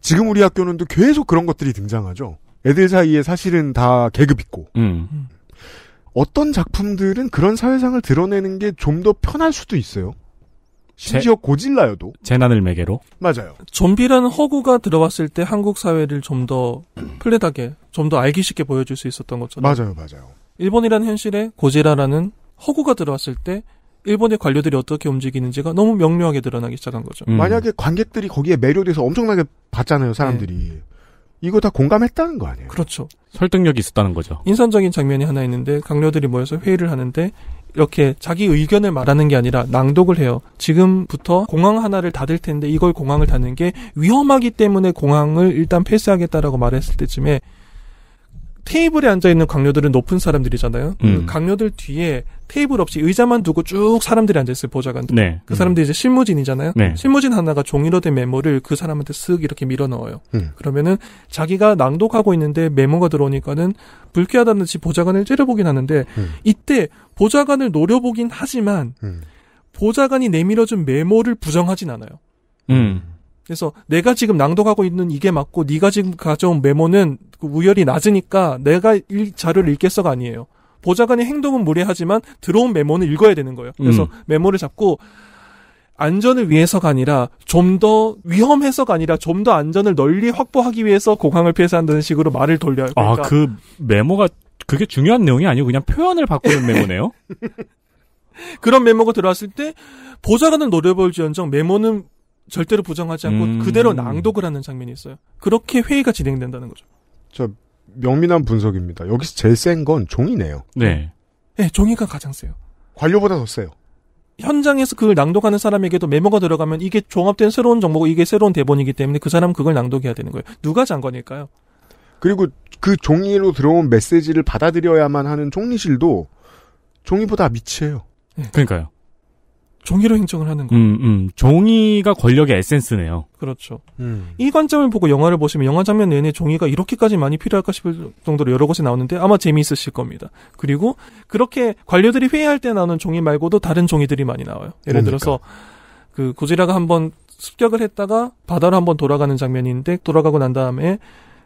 지금 우리 학교는또 계속 그런 것들이 등장하죠. 애들 사이에 사실은 다 계급 있고 음. 어떤 작품들은 그런 사회상을 드러내는 게 좀 더 편할 수도 있어요. 심지어 제, 고질라여도 재난을 매개로 맞아요. 좀비라는 허구가 들어왔을 때 한국 사회를 좀 더 플랫하게 좀 더 알기 쉽게 보여줄 수 있었던 것처럼 맞아요, 맞아요. 일본이라는 현실에 고질라라는 허구가 들어왔을 때 일본의 관료들이 어떻게 움직이는지가 너무 명료하게 드러나기 시작한 거죠. 음. 만약에 관객들이 거기에 매료돼서 엄청나게 봤잖아요, 사람들이. 네. 이거 다 공감했다는 거 아니에요? 그렇죠. 설득력이 있었다는 거죠. 인상적인 장면이 하나 있는데 강료들이 모여서 회의를 하는데 이렇게 자기 의견을 말하는 게 아니라 낭독을 해요. 지금부터 공항 하나를 닫을 텐데 이걸 공항을 닫는 게 위험하기 때문에 공항을 일단 패스하겠다라고 말했을 때쯤에 테이블에 앉아 있는 강료들은 높은 사람들이잖아요. 그 음. 그강료들 뒤에 테이블 없이 의자만 두고 쭉 사람들이 앉아 있어요 보좌관들. 네. 그 사람들이 음. 이제 실무진이잖아요. 네. 실무진 하나가 종이로 된 메모를 그 사람한테 쓱 이렇게 밀어 넣어요. 음. 그러면은 자기가 낭독하고 있는데 메모가 들어오니까는 불쾌하다는 지 보좌관을 째려보긴 하는데 음. 이때 보좌관을 노려보긴 하지만 음. 보좌관이 내밀어준 메모를 부정하진 않아요. 음. 그래서 내가 지금 낭독하고 있는 이게 맞고 네가 지금 가져온 메모는 그 우열이 낮으니까 내가 일, 자료를 읽겠어가 아니에요. 보좌관의 행동은 무례하지만 들어온 메모는 읽어야 되는 거예요. 그래서 음. 메모를 잡고 안전을 위해서가 아니라 좀 더 위험해서가 아니라 좀 더 안전을 널리 확보하기 위해서 공항을 피해서 한다는 식으로 말을 돌려요. 아, 그러니까 아, 그 메모가 그게 중요한 내용이 아니고 그냥 표현을 바꾸는 메모네요. 그런 메모가 들어왔을 때 보좌관은 노려볼지언정 메모는 절대로 부정하지 않고 음. 그대로 낭독을 하는 장면이 있어요. 그렇게 회의가 진행된다는 거죠. 저 명민한 분석입니다. 여기서 제일 센 건 종이네요. 네. 네, 종이가 가장 세요. 관료보다 더 세요. 현장에서 그걸 낭독하는 사람에게도 메모가 들어가면 이게 종합된 새로운 정보고 이게 새로운 대본이기 때문에 그 사람 은 그걸 낭독해야 되는 거예요. 누가 장관일까요? 그리고 그 종이로 들어온 메시지를 받아들여야만 하는 총리실도 종이보다 밑이에요 네. 그러니까요. 종이로 행정을 하는 거예요. 음, 음. 종이가 권력의 에센스네요. 그렇죠. 음. 이 관점을 보고 영화를 보시면 영화 장면 내내 종이가 이렇게까지 많이 필요할까 싶을 정도로 여러 곳에 나오는데 아마 재미있으실 겁니다. 그리고 그렇게 관료들이 회의할 때 나오는 종이 말고도 다른 종이들이 많이 나와요. 예를 그니까 들어서 그 고지라가 한번 습격을 했다가 바다로 한번 돌아가는 장면인데 돌아가고 난 다음에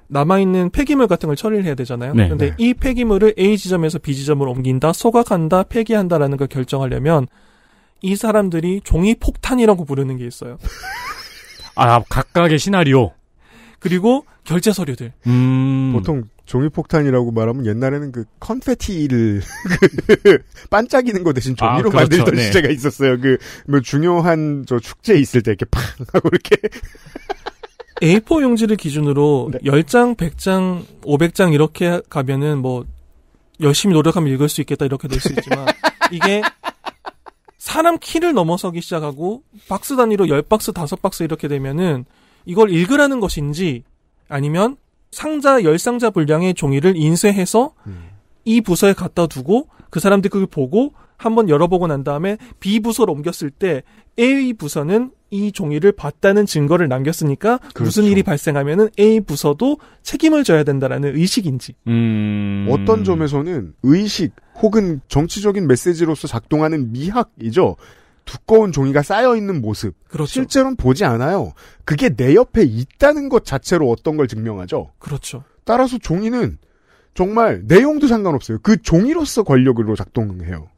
남아있는 폐기물 같은 걸 처리를 해야 되잖아요. 네, 그런데 네. 이 폐기물을 A 지점에서 B 지점으로 옮긴다, 소각한다, 폐기한다라는 걸 결정하려면 이 사람들이 종이 폭탄이라고 부르는 게 있어요. 아, 각각의 시나리오. 그리고 결제 서류들. 음. 보통 종이 폭탄이라고 말하면 옛날에는 그 컨페티를 반짝이는 거 대신 종이로 아, 그렇죠. 만들던 네. 시대가 있었어요. 그 뭐 중요한 저 축제 있을 때 이렇게 팡 하고 이렇게 A4 용지를 기준으로 네. 10장, 100장, 500장 이렇게 가면은 뭐 열심히 노력하면 읽을 수 있겠다 이렇게 될 수 있지만 이게 사람 키를 넘어서기 시작하고 박스 단위로 1 열박스 다섯 박스 이렇게 되면은 이걸 읽으라는 것인지 아니면 상자 열상자 분량의 종이를 인쇄해서 음. 이 부서에 갖다 두고 그사람들 그걸 보고 한번 열어보고 난 다음에 B 부서로 옮겼을 때 A 부서는 이 종이를 봤다는 증거를 남겼으니까 그렇죠. 무슨 일이 발생하면은 A 부서도 책임을 져야 된다라는 의식인지. 음... 어떤 점에서는 의식 혹은 정치적인 메시지로서 작동하는 미학이죠. 두꺼운 종이가 쌓여 있는 모습. 그렇죠. 실제로는 보지 않아요. 그게 내 옆에 있다는 것 자체로 어떤 걸 증명하죠. 그렇죠. 따라서 종이는 정말 내용도 상관없어요. 그 종이로서 권력으로 작동해요.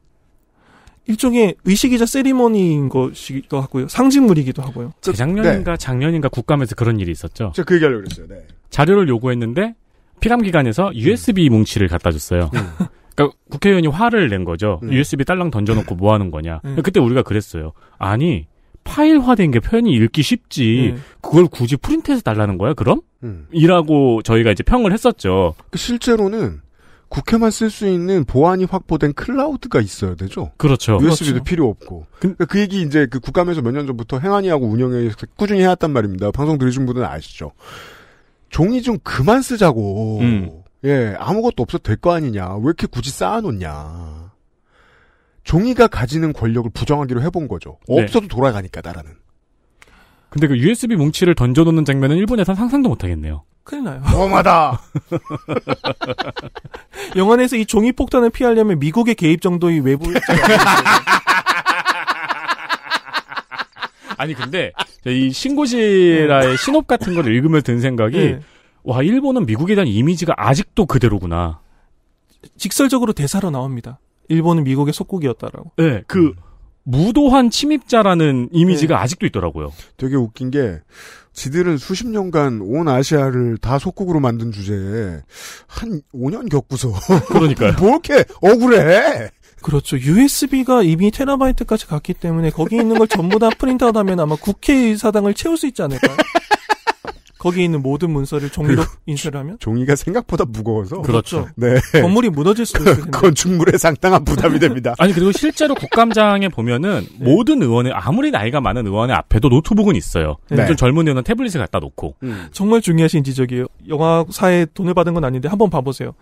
일종의 의식이자 세리머니인 것이기도 하고요. 상징물이기도 하고요. 재작년인가 네. 작년인가 국감에서 그런 일이 있었죠. 제가 그 얘기하려고 그랬어요. 네. 자료를 요구했는데 피감기관에서 USB 음. 뭉치를 갖다 줬어요. 음. 그러니까 국회의원이 화를 낸 거죠. 음. USB 딸랑 던져놓고 뭐 하는 거냐. 음. 그때 우리가 그랬어요. 아니, 파일화된 게 표현이 읽기 쉽지 음. 그걸 굳이 프린트해서 달라는 거야 그럼? 음. 이라고 저희가 이제 평을 했었죠. 그 실제로는 국회만 쓸 수 있는 보안이 확보된 클라우드가 있어야 되죠. 그렇죠. USB도 그렇죠. 필요 없고. 그, 그 얘기 이제 그 국감에서 몇 년 전부터 행안위하고 운영에 꾸준히 해왔단 말입니다. 방송 들으신 분은 아시죠. 종이 좀 그만 쓰자고. 음. 예, 아무것도 없어도 될 거 아니냐. 왜 이렇게 굳이 쌓아놓냐. 종이가 가지는 권력을 부정하기로 해본 거죠. 네. 없어도 네. 돌아가니까 나라는. 근데 그 USB 뭉치를 던져놓는 장면은 일본에선 상상도 못하겠네요. 큰일 나요. 너하다 영안에서 이 종이 폭탄을 피하려면 미국의 개입 정도의 외부. 아니 근데 이 신고시라의 네. 신업 같은 걸읽으면든 생각이 네. 와 일본은 미국에 대한 이미지가 아직도 그대로구나. 직설적으로 대사로 나옵니다. 일본은 미국의 속국이었다라고. 네, 그 음. 무도한 침입자라는 이미지가 네. 아직도 있더라고요. 되게 웃긴 게 지들은 수십 년간 온 아시아를 다 속국으로 만든 주제에 한 5년 겪고서 그러니까요. 뭐 이렇게 억울해? 그렇죠. USB가 이미 테라바이트까지 갔기 때문에 거기 있는 걸 전부 다 프린트하다면 아마 국회의사당을 채울 수 있지 않을까? 거기 있는 모든 문서를 종이로 인쇄를 하면 종이가 생각보다 무거워서 그렇죠. 그렇죠. 네. 건물이 무너질 수도 있어요. 건축물에 상당한 부담이 됩니다. 아니 그리고 실제로 국감장에 보면은 네. 모든 의원의 아무리 나이가 많은 의원의 앞에도 노트북은 있어요. 네. 좀 젊은 의원은 태블릿을 갖다 놓고 음. 정말 중요하신 지적이에요. 영화사에 돈을 받은 건 아닌데 한번 봐보세요.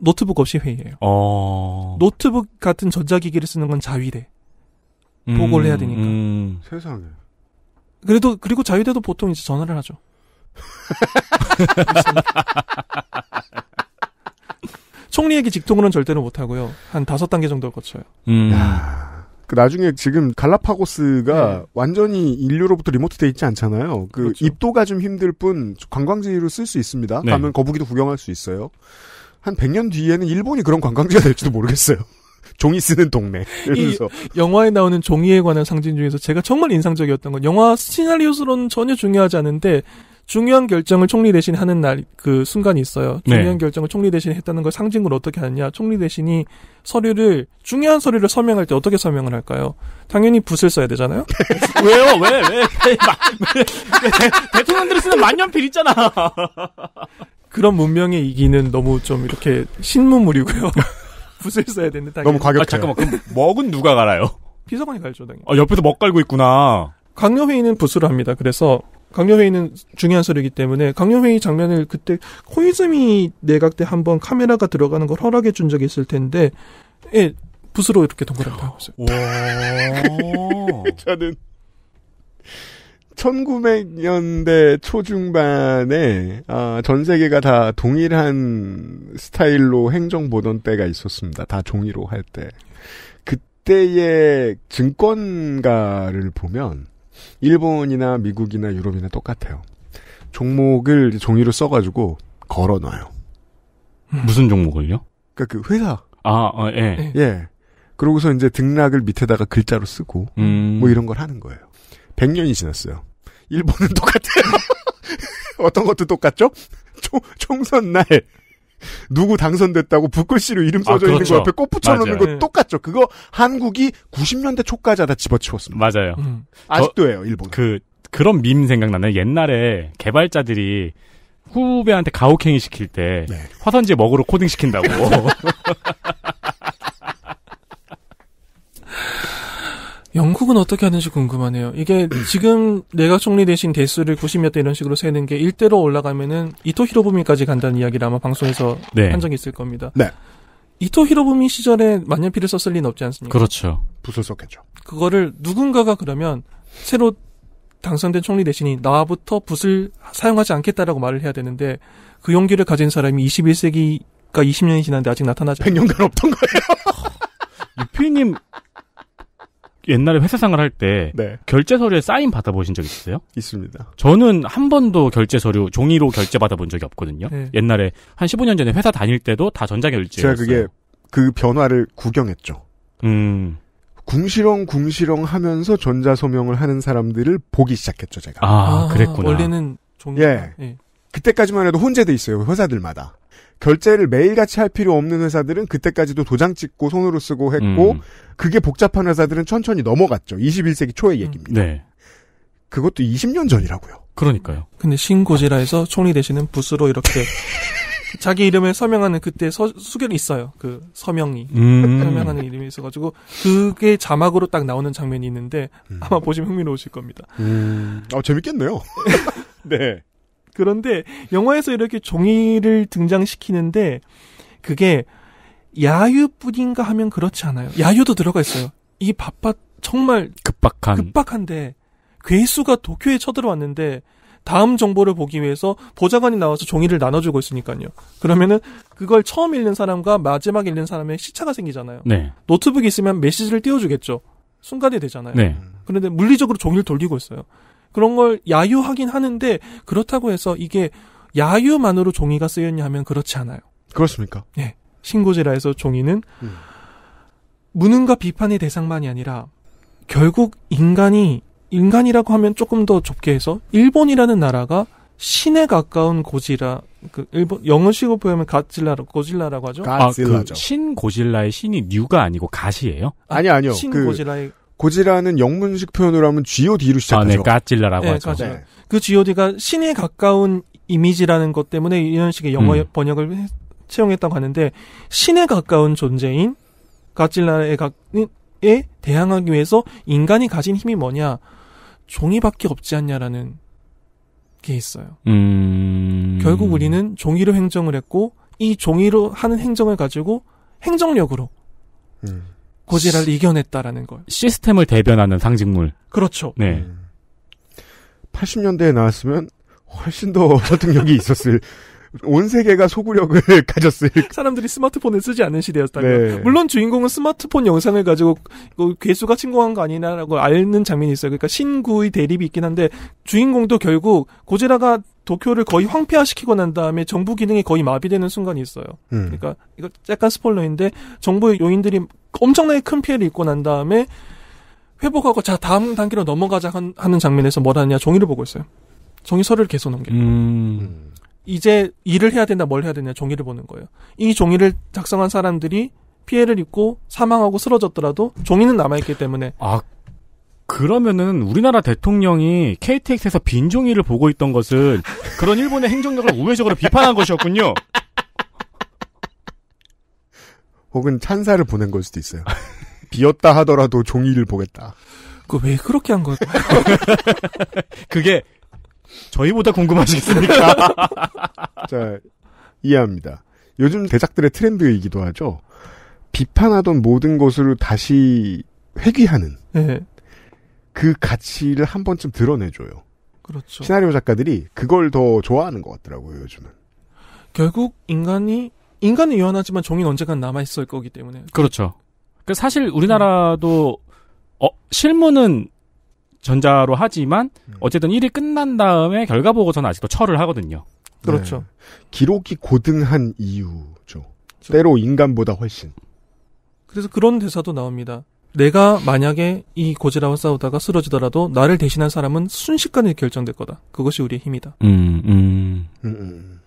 노트북 없이 회의해요. 어... 노트북 같은 전자기기를 쓰는 건 자위대. 보고를 음... 해야 되니까. 음. 세상에. 그래도 그리고 자위대도 보통 이제 전화를 하죠. 총리에게 직통으로는 절대로 못하고요. 한 다섯 단계 정도 거쳐요. 음. 그 나중에 지금 갈라파고스가 네. 완전히 인류로부터 리모트돼 있지 않잖아요. 그 그렇죠. 입도가 좀 힘들 뿐 관광지로 쓸 수 있습니다. 네. 가면 거북이도 구경할 수 있어요. 한 100년 뒤에는 일본이 그런 관광지가 될지도 모르겠어요. 종이 쓰는 동네. 그래서 영화에 나오는 종이에 관한 상징 중에서 제가 정말 인상적이었던 건 영화 시나리오스로는 전혀 중요하지 않은데 중요한 결정을 총리 대신 하는 날 그 순간이 있어요. 네. 중요한 네. 결정을 총리 대신 했다는 걸 상징으로 어떻게 하느냐? 총리 대신이 서류를 중요한 서류를 서명할 때 어떻게 서명을 할까요? 당연히 붓을 써야 되잖아요. 왜요? 왜? 왜? 대통령들이 쓰는 만년필 있잖아. 그런 문명의 이기는 너무 좀 이렇게 신문물이고요. 붓을 써야 되는데 당연히. 너무 과격해. 아, 잠깐만. 그럼 먹은 누가 갈아요? 비서관이 갈죠, 당연히. 아, 옆에서 먹 갈고 있구나. 강요회의는 붓으로 합니다. 그래서 강요회의는 중요한 서류이기 때문에 강요회의 장면을 그때 코이즈미 내각 때 한번 카메라가 들어가는 걸 허락해 준 적이 있을 텐데 예, 붓으로 이렇게 동그랗게 하고 있어요. 저는 1900년대 초중반에 아, 전 세계가 다 동일한 스타일로 행정 보던 때가 있었습니다. 다 종이로 할 때. 그때의 증권가를 보면 일본이나 미국이나 유럽이나 똑같아요. 종목을 종이로 써가지고 걸어놔요. 음. 무슨 종목을요? 그러니까 그 회사. 아, 어, 예. 네. 예. 그러고서 이제 등락을 밑에다가 글자로 쓰고 음. 뭐 이런 걸 하는 거예요. 100년이 지났어요. 일본은 똑같아요. 어떤 것도 똑같죠? 총, 총선 날 누구 당선됐다고 붓글씨로 이름 써져 아, 그렇죠. 있는 거 옆에 꽃 붙여놓는 맞아요. 거 네. 똑같죠. 그거 한국이 90년대 초까지 하다 집어치웠습니다. 맞아요. 음. 아직도 해요, 일본. 그 그런 밈 생각나네. 옛날에 개발자들이 후배한테 가혹행위 시킬 때 네. 화선지 먹으로 코딩 시킨다고. 영국은 어떻게 하는지 궁금하네요. 이게 지금 내각 총리 대신 대수를 90 몇 대 이런 식으로 세는 게 1대로 올라가면은 이토 히로부미까지 간다는 이야기를 아마 방송에서 네. 한적 이 있을 겁니다. 네. 이토 히로부미 시절에 만년필을 썼을 리는 없지 않습니까? 그렇죠. 붓을 썼겠죠. 그거를 누군가가 그러면 새로 당선된 총리 대신이 나부터 붓을 사용하지 않겠다라고 말을 해야 되는데 그 용기를 가진 사람이 21세기가 20년이 지났는데 아직 나타나지 않아요. 100년간 없던 거예요. 유피님 옛날에 회사 생활 할때 네. 결제 서류에 사인 받아보신 적 있으세요? 있습니다. 저는 한 번도 결제 서류 종이로 결제 받아본 적이 없거든요. 네. 옛날에 한 15년 전에 회사 다닐 때도 다 전자 결제였어요. 제가 그게 그 변화를 구경했죠. 음. 궁시렁 궁시렁 하면서 전자 서명을 하는 사람들을 보기 시작했죠, 제가. 아, 아 그랬구나. 원래는 종이. 예. 예. 그때까지만 해도 혼재돼 있어요, 회사들마다. 결제를 매일같이 할 필요 없는 회사들은 그때까지도 도장 찍고 손으로 쓰고 했고 음. 그게 복잡한 회사들은 천천히 넘어갔죠. 21세기 초의 음. 얘기입니다. 네. 그것도 20년 전이라고요. 그러니까요. 근데 신고지라에서 총리 되시는 붓으로 이렇게 자기 이름을 서명하는 그때 서, 수결이 있어요. 그 서명이 음. 서명하는 이름이 있어가지고 그게 자막으로 딱 나오는 장면이 있는데 음. 아마 보시면 흥미로우실 겁니다. 음. 아 재밌겠네요. 네. 그런데 영화에서 이렇게 종이를 등장시키는데 그게 야유뿐인가 하면 그렇지 않아요. 야유도 들어가 있어요. 이 바빠 정말 급박한 급박한데 괴수가 도쿄에 쳐들어왔는데 다음 정보를 보기 위해서 보좌관이 나와서 종이를 나눠주고 있으니까요. 그러면은 그걸 처음 읽는 사람과 마지막 읽는 사람의 시차가 생기잖아요. 네. 노트북이 있으면 메시지를 띄워주겠죠. 순간이 되잖아요. 네. 그런데 물리적으로 종이를 돌리고 있어요. 그런 걸 야유하긴 하는데 그렇다고 해서 이게 야유만으로 종이가 쓰였냐 하면 그렇지 않아요. 그렇습니까? 예. 신고지라에서 종이는 음. 무능과 비판의 대상만이 아니라 결국 인간이 인간이라고 하면 조금 더 좁게 해서 일본이라는 나라가 신에 가까운 고지라 그 일본 영어식으로 표현하면 가질라 라 고질라라고 하죠. 가질라죠. 아, 그신 고질라의 신이 뉴가 아니고 가시예요? 아니 아니요. 신 그 고질라의 고지라는 영문식 표현으로 하면 G.O.D로 시작하죠. 아, 네, 까찔라라고 네, 하죠. 맞아요. 네. 그 G.O.D가 신에 가까운 이미지라는 것 때문에 이런 식의 영어 음. 번역을 채용했다고 하는데 신에 가까운 존재인 가찔라에 가, 에 대항하기 위해서 인간이 가진 힘이 뭐냐 종이밖에 없지 않냐라는 게 있어요. 음... 결국 우리는 종이로 행정을 했고 이 종이로 하는 행정을 가지고 행정력으로 음. 고질을 시... 이겨냈다라는 걸. 시스템을 대변하는 상징물. 그렇죠. 네. 음. 80년대에 나왔으면 훨씬 더 설득력이 있었을 온 세계가 소구력을 가졌을 사람들이 스마트폰을 쓰지 않는 시대였다면 네. 물론 주인공은 스마트폰 영상을 가지고 그 괴수가 침공한 거 아니냐라고 알는 장면이 있어요. 그러니까 신구의 대립이 있긴 한데 주인공도 결국 고지라가 도쿄를 거의 황폐화시키고 난 다음에 정부 기능이 거의 마비되는 순간이 있어요. 음. 그러니까 이거 약간 스포일러인데 정부의 요인들이 엄청나게 큰 피해를 입고 난 다음에 회복하고 자 다음 단계로 넘어가자 하는 장면에서 뭘 하느냐 종이를 보고 있어요. 종이서를 류 계속 넘겨요. 음. 이제 일을 해야 된다, 뭘 해야 되냐 종이를 보는 거예요. 이 종이를 작성한 사람들이 피해를 입고 사망하고 쓰러졌더라도 종이는 남아있기 때문에. 아, 그러면은 우리나라 대통령이 KTX에서 빈 종이를 보고 있던 것은 그런 일본의 행정력을 우회적으로 비판한 것이었군요. 혹은 찬사를 보낸 걸 수도 있어요. 비었다 하더라도 종이를 보겠다. 그 왜 그렇게 한걸까 그게 저희보다 궁금하시겠습니까? 자, 이해합니다. 요즘 대작들의 트렌드이기도 하죠. 비판하던 모든 것으로 다시 회귀하는 네. 그 가치를 한 번쯤 드러내줘요. 그렇죠. 시나리오 작가들이 그걸 더 좋아하는 것 같더라고요, 요즘은. 결국 인간이 인간은 유한하지만 종이는 언젠간 남아 있을 거기 때문에. 그렇죠. 그러니까 사실 우리나라도 어, 실무는 전자로 하지만 네. 어쨌든 일이 끝난 다음에 결과 보고서는 아직도 철을 하거든요. 네. 그렇죠. 네. 기록이 고등한 이유죠. 그렇죠. 때로 인간보다 훨씬. 그래서 그런 대사도 나옵니다. 내가 만약에 이 고지라와 싸우다가 쓰러지더라도 나를 대신한 사람은 순식간에 결정될 거다. 그것이 우리의 힘이다. 음, 음. 음, 음. 음.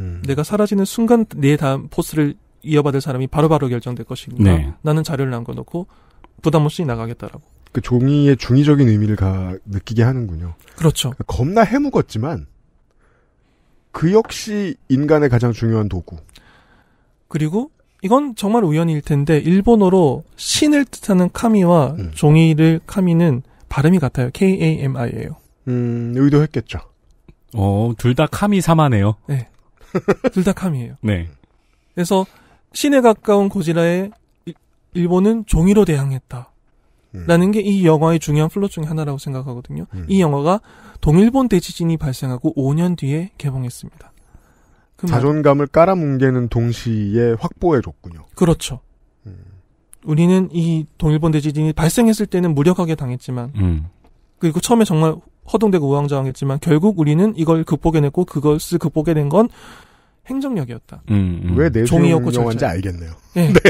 음. 내가 사라지는 순간 내 다음 포스를 이어받을 사람이 바로바로 바로 결정될 것인가. 네. 나는 자료를 남겨놓고 부담 없이 나가겠다라고. 그 종이의 중의적인 의미를 가 느끼게 하는군요. 그렇죠. 그러니까 겁나 해묵었지만 그 역시 인간의 가장 중요한 도구. 그리고 이건 정말 우연일 텐데 일본어로 신을 뜻하는 카미와 음. 종이를 카미는 발음이 같아요. K A M I예요. 음, 의도했겠죠. 어, 둘 다 카미 사마네요. 네. 둘다카이예요 네. 그래서 신에 가까운 고지라에 일본은 종이로 대항했다. 음. 라는 게 이 영화의 중요한 플롯 중의 하나라고 생각하거든요. 음. 이 영화가 동일본 대지진이 발생하고 5년 뒤에 개봉했습니다. 그 자존감을 깔아뭉개는 동시에 확보해줬군요. 그렇죠. 음. 우리는 이 동일본 대지진이 발생했을 때는 무력하게 당했지만, 음. 그리고 처음에 정말 허둥대고 우왕좌왕했지만 결국 우리는 이걸 극복해냈고 그것을 극복해낸 건 행정력이었다. 음, 음. 왜 내수 운영한지 알겠네요. 네. 네.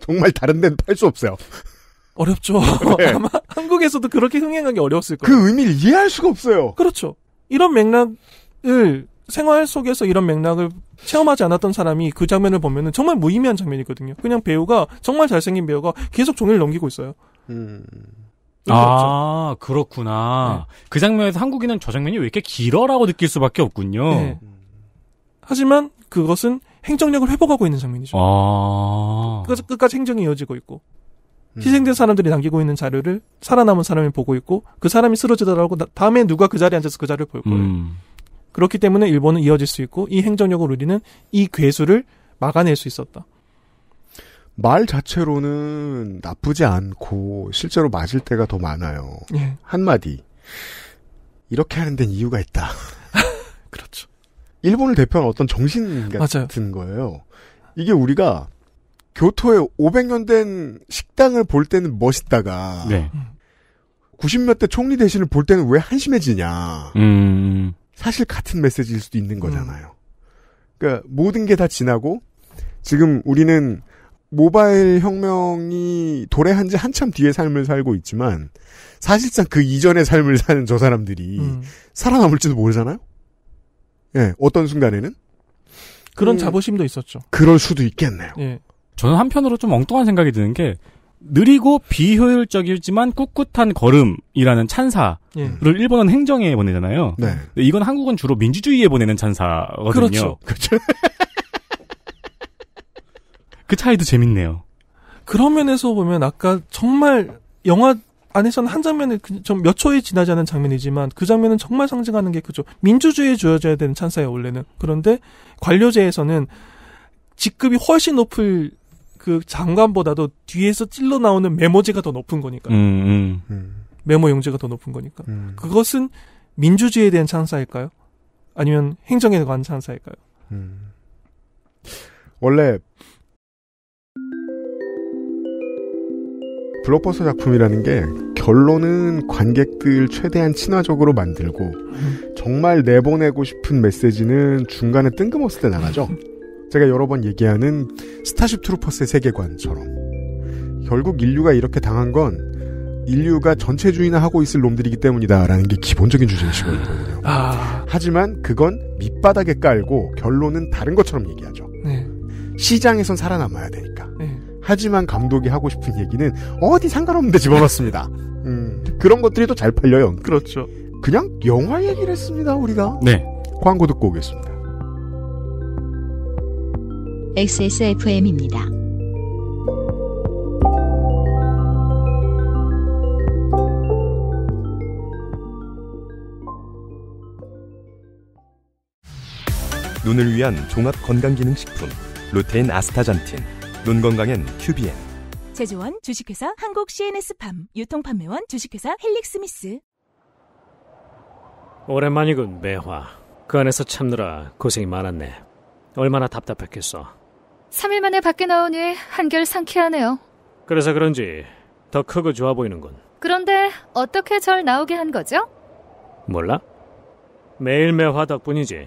정말 다른 데는 팔 수 없어요. 어렵죠. 네. 아마 한국에서도 그렇게 흥행하기 어려웠을 그 거예요. 그 의미를 이해할 수가 없어요. 그렇죠. 이런 맥락을 생활 속에서 이런 맥락을 체험하지 않았던 사람이 그 장면을 보면은 정말 무의미한 장면이거든요. 그냥 배우가 정말 잘생긴 배우가 계속 종이를 넘기고 있어요. 음. 아 그렇구나. 네. 그 장면에서 한국인은 저 장면이 왜 이렇게 길어라고 느낄 수밖에 없군요. 네. 하지만 그것은 행정력을 회복하고 있는 장면이죠. 아. 끝까지, 끝까지 행정이 이어지고 있고 음. 희생된 사람들이 남기고 있는 자료를 살아남은 사람이 보고 있고 그 사람이 쓰러지더라고 다음에 누가 그 자리에 앉아서 그 자료를 볼 거예요. 음. 그렇기 때문에 일본은 이어질 수 있고 이 행정력을 우리는 이 괴수를 막아낼 수 있었다. 말 자체로는 나쁘지 않고 실제로 맞을 때가 더 많아요. 예. 한마디 이렇게 하는 데는 이유가 있다. 그렇죠. 일본을 대표하는 어떤 정신 같은 맞아요. 거예요. 이게 우리가 교토에 500년 된 식당을 볼 때는 멋있다가 네. 90몇 대 총리 대신을 볼 때는 왜 한심해지냐. 음. 사실 같은 메시지일 수도 있는 음. 거잖아요. 음. 그러니까 모든 게 다 지나고 지금 우리는 모바일 혁명이 도래한 지 한참 뒤에 삶을 살고 있지만 사실상 그 이전의 삶을 사는 저 사람들이 음. 살아남을지도 모르잖아요. 예, 어떤 순간에는 그런 음, 자부심도 있었죠. 그럴 수도 있겠네요. 예. 저는 한편으로 좀 엉뚱한 생각이 드는 게 느리고 비효율적이지만 꿋꿋한 걸음이라는 예. 찬사를 예. 일본은 행정에 보내잖아요. 네. 이건 한국은 주로 민주주의에 보내는 찬사거든요. 그렇죠. 그렇죠. 그 차이도 재밌네요. 그런 면에서 보면 아까 정말 영화 안에서는 한 장면을 그 좀몇 초에 지나지 않은 장면이지만 그 장면은 정말 상징하는 게 그죠. 민주주의에 주어져야 되는 찬사예요, 원래는. 그런데 관료제에서는 직급이 훨씬 높을 그 장관보다도 뒤에서 찔러 나오는 메모지가더 높은 거니까. 음, 음. 메모 용지가더 높은 거니까. 음. 그것은 민주주의에 대한 찬사일까요? 아니면 행정에 관한 찬사일까요? 음. 원래 블록버스터 작품이라는 게 결론은 관객들 최대한 친화적으로 만들고 정말 내보내고 싶은 메시지는 중간에 뜬금없을 때 나가죠. 제가 여러 번 얘기하는 스타쉽 트루퍼스의 세계관처럼 결국 인류가 이렇게 당한 건 인류가 전체주의나 하고 있을 놈들이기 때문이다라는 게 기본적인 주제이시거든요 아... 하지만 그건 밑바닥에 깔고 결론은 다른 것처럼 얘기하죠. 네. 시장에선 살아남아야 되니까. 네. 하지만 감독이 하고 싶은 얘기는 어디 상관없는데 집어넣습니다. 음, 그런 것들이 또 잘 팔려요. 그렇죠. 그냥 영화 얘기를 했습니다, 우리가. 네. 광고 듣고 오겠습니다. XSFM입니다. 눈을 위한 종합 건강기능식품 루테인 아스타잔틴 눈 건강엔 큐비엔 제조원 주식회사 한국 CNS팜 유통판매원 주식회사 헬릭스미스 오랜만이군 매화 그 안에서 참느라 고생이 많았네 얼마나 답답했겠어 3일 만에 밖에 나온 후에 한결 상쾌하네요 그래서 그런지 더 크고 좋아 보이는군 그런데 어떻게 절 나오게 한 거죠? 몰라? 매일 매화 덕분이지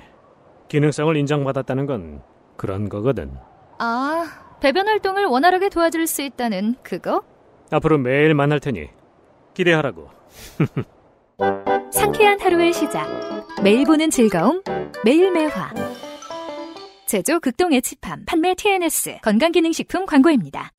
기능성을 인정받았다는 건 그런 거거든 아 배변 활동을 원활하게 도와줄 수 있다는 그거? 앞으로 매일 만날 테니 기대하라고. 상쾌한 하루의 시작. 매일 보는 즐거움. 매일 매화. 제조 극동의 치팜 판매 TNS 건강기능식품 광고입니다.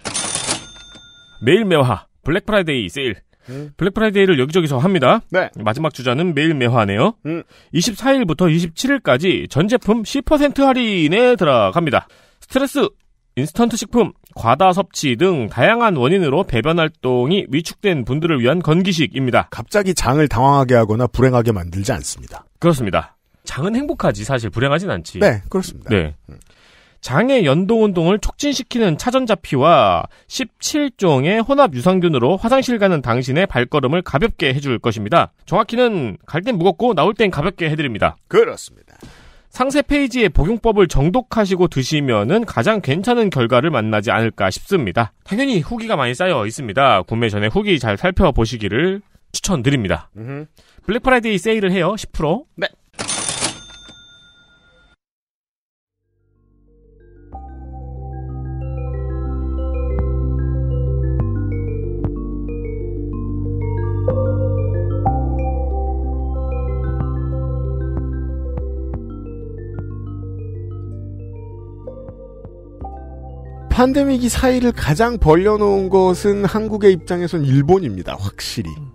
매일 매화 블랙 프라이데이 세일. 음. 블랙 프라이데이를 여기저기서 합니다. 네. 마지막 주자는 매일 매화네요. 음. 24일부터 27일까지 전 제품 10% 할인에 들어갑니다. 스트레스 인스턴트 식품, 과다 섭취 등 다양한 원인으로 배변 활동이 위축된 분들을 위한 건기식입니다. 갑자기 장을 당황하게 하거나 불행하게 만들지 않습니다. 그렇습니다. 장은 행복하지 사실 불행하진 않지. 네, 그렇습니다. 네. 음. 장의 연동 운동을 촉진시키는 차전자피와 17종의 혼합 유산균으로 화장실 가는 당신의 발걸음을 가볍게 해줄 것입니다. 정확히는 갈 땐 무겁고 나올 땐 가볍게 해드립니다. 그렇습니다. 상세 페이지의 복용법을 정독하시고 드시면은 가장 괜찮은 결과를 만나지 않을까 싶습니다. 당연히 후기가 많이 쌓여 있습니다. 구매 전에 후기 잘 살펴보시기를 추천드립니다. 블랙 프라이데이 세일을 해요. 10%. 네. 팬데믹이 사이를 가장 벌려놓은 것은 한국의 입장에선 일본입니다. 확실히. 음.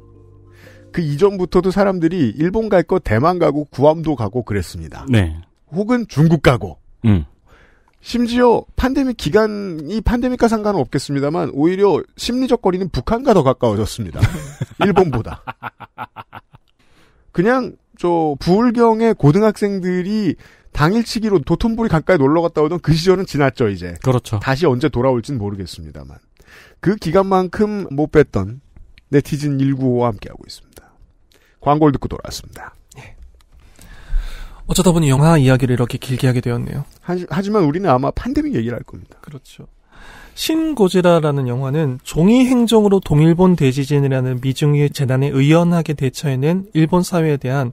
그 이전부터도 사람들이 일본 갈 거 대만 가고 구암도 가고 그랬습니다. 네. 혹은 중국 가고. 음. 심지어 팬데믹 기간이 팬데믹과 상관은 없겠습니다만 오히려 심리적 거리는 북한과 더 가까워졌습니다. 일본보다. 그냥 저 부울경의 고등학생들이 당일치기로 도톤불이 가까이 놀러 갔다 오던 그 시절은 지났죠, 이제. 그렇죠. 다시 언제 돌아올진 모르겠습니다만. 그 기간만큼 못뵀던 네티즌 195와 함께하고 있습니다. 광고를 듣고 돌아왔습니다. 예. 어쩌다 보니 영화 이야기를 이렇게 길게 하게 되었네요. 하지만 우리는 아마 팬데믹 얘기를 할 겁니다. 그렇죠. 신고지라라는 영화는 종이 행정으로 동일본 대지진이라는 미중의 재난에 의연하게 대처해낸 일본 사회에 대한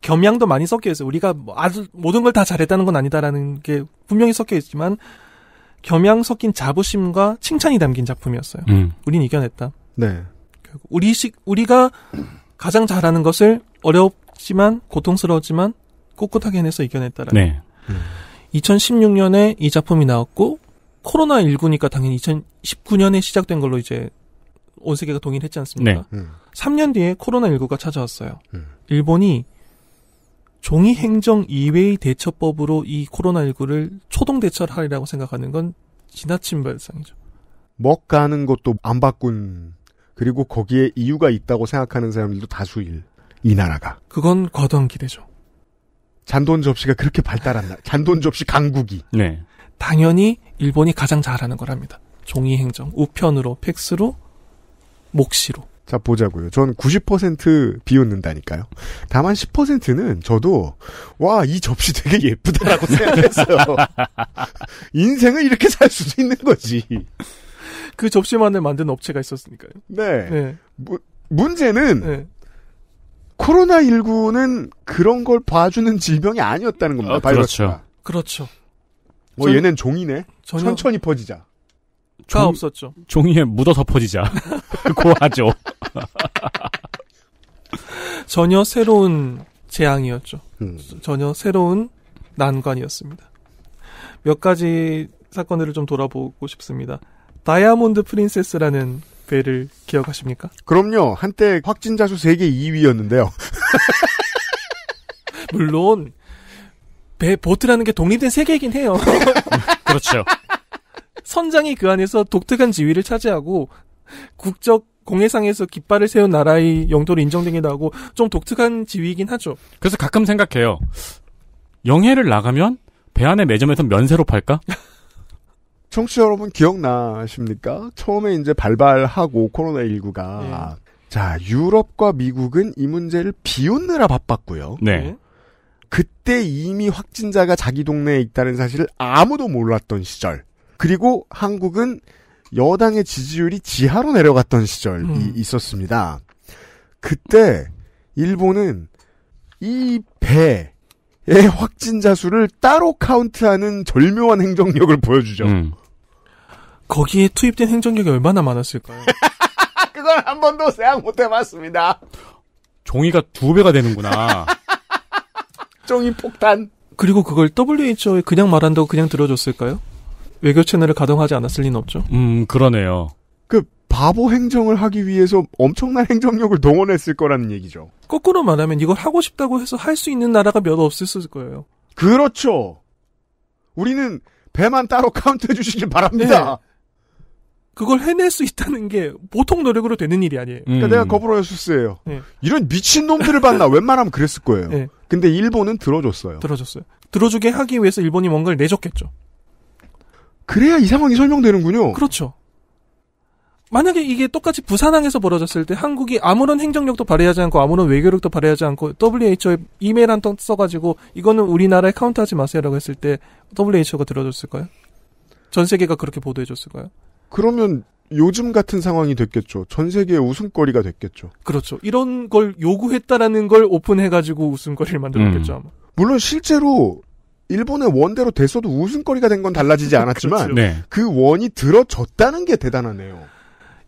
겸양도 많이 섞여 있어요. 우리가 뭐 아주 모든 걸 다 잘했다는 건 아니다라는 게 분명히 섞여 있지만 겸양 섞인 자부심과 칭찬이 담긴 작품이었어요. 음. 우린 이겨냈다. 네. 우리식 우리가 가장 잘하는 것을 어렵지만 고통스러웠지만 꿋꿋하게 해내서 이겨냈다라는. 네. 음. 2016년에 이 작품이 나왔고 코로나 19니까 당연히 2019년에 시작된 걸로 이제 온 세계가 동일했지 않습니까? 네. 음. 3년 뒤에 코로나 19가 찾아왔어요. 음. 일본이 종이 행정 이외의 대처법으로 이 코로나19를 초동 대처를 하리라고 생각하는 건 지나친 발상이죠. 먹 가는 것도 안 바꾼 그리고 거기에 이유가 있다고 생각하는 사람들도 다수일 이 나라가. 그건 과도한 기대죠. 잔돈 접시가 그렇게 발달한 나 잔돈 접시 강국이. 네. 당연히 일본이 가장 잘하는 거랍니다. 종이 행정, 우편으로, 팩스로, 목시로 자, 보자고요. 전 90% 비웃는다니까요. 다만 10%는 저도, 와, 이 접시 되게 예쁘다라고 생각했어요. 인생을 이렇게 살 수도 있는 거지. 그 접시만을 만든 업체가 있었으니까요. 네. 네. 무, 문제는, 네. 코로나19는 그런 걸 봐주는 질병이 아니었다는 겁니다, 아, 그렇죠. 바이러스가. 그렇죠. 그렇죠. 뭐, 전, 얘는 종이네. 전혀, 천천히 퍼지자. 다 종, 없었죠. 종이에 묻어덮어지자 고하죠. 전혀 새로운 재앙이었죠. 음. 전혀 새로운 난관이었습니다. 몇 가지 사건들을 좀 돌아보고 싶습니다. 다이아몬드 프린세스라는 배를 기억하십니까? 그럼요. 한때 확진자 수 세계 2위였는데요. 물론 배 보트라는 게 독립된 세계이긴 해요. 그렇죠. 선장이 그 안에서 독특한 지위를 차지하고 국적 공해상에서 깃발을 세운 나라의 영토로 인정되기도 하고 좀 독특한 지위이긴 하죠. 그래서 가끔 생각해요. 영해를 나가면 배 안에 매점에서 면세로 팔까? 청취자 여러분 기억나십니까? 처음에 이제 발발하고 코로나19가 네. 자 유럽과 미국은 이 문제를 비웃느라 바빴고요. 네. 네. 그때 이미 확진자가 자기 동네에 있다는 사실을 아무도 몰랐던 시절. 그리고 한국은 여당의 지지율이 지하로 내려갔던 시절이 음. 있었습니다. 그때 일본은 이 배의 확진자 수를 따로 카운트하는 절묘한 행정력을 보여주죠. 음. 거기에 투입된 행정력이 얼마나 많았을까요? 그걸 한 번도 생각 못 해봤습니다. 종이가 두 배가 되는구나. 종이 폭탄. 그리고 그걸 WHO에 그냥 말한다고 그냥 들어줬을까요? 외교 채널을 가동하지 않았을 리는 없죠. 음, 그러네요. 그 바보 행정을 하기 위해서 엄청난 행정력을 동원했을 거라는 얘기죠. 거꾸로 말하면 이걸 하고 싶다고 해서 할 수 있는 나라가 몇 없었을 거예요. 그렇죠. 우리는 배만 따로 카운트 해주시길 바랍니다. 네. 그걸 해낼 수 있다는 게 보통 노력으로 되는 일이 아니에요. 그러니까 음. 내가 거브로였었어요. 네. 이런 미친놈들을 봤나 웬만하면 그랬을 거예요. 네. 근데 일본은 들어줬어요. 들어줬어요. 들어주게 하기 위해서 일본이 뭔가를 내줬겠죠. 그래야 이 상황이 설명되는군요. 그렇죠. 만약에 이게 똑같이 부산항에서 벌어졌을 때 한국이 아무런 행정력도 발휘하지 않고 아무런 외교력도 발휘하지 않고 WHO에 이메일 한 통 써가지고 이거는 우리나라에 카운트하지 마세요라고 했을 때 WHO가 들어줬을까요? 전 세계가 그렇게 보도해줬을까요? 그러면 요즘 같은 상황이 됐겠죠. 전 세계의 웃음거리가 됐겠죠. 그렇죠. 이런 걸 요구했다라는 걸 오픈해가지고 웃음거리를 만들었겠죠. 음. 아마. 물론 실제로 일본의 원대로 됐어도 웃음거리가 된 건 달라지지 않았지만 그렇죠. 네. 그 원이 들어졌다는 게 대단하네요.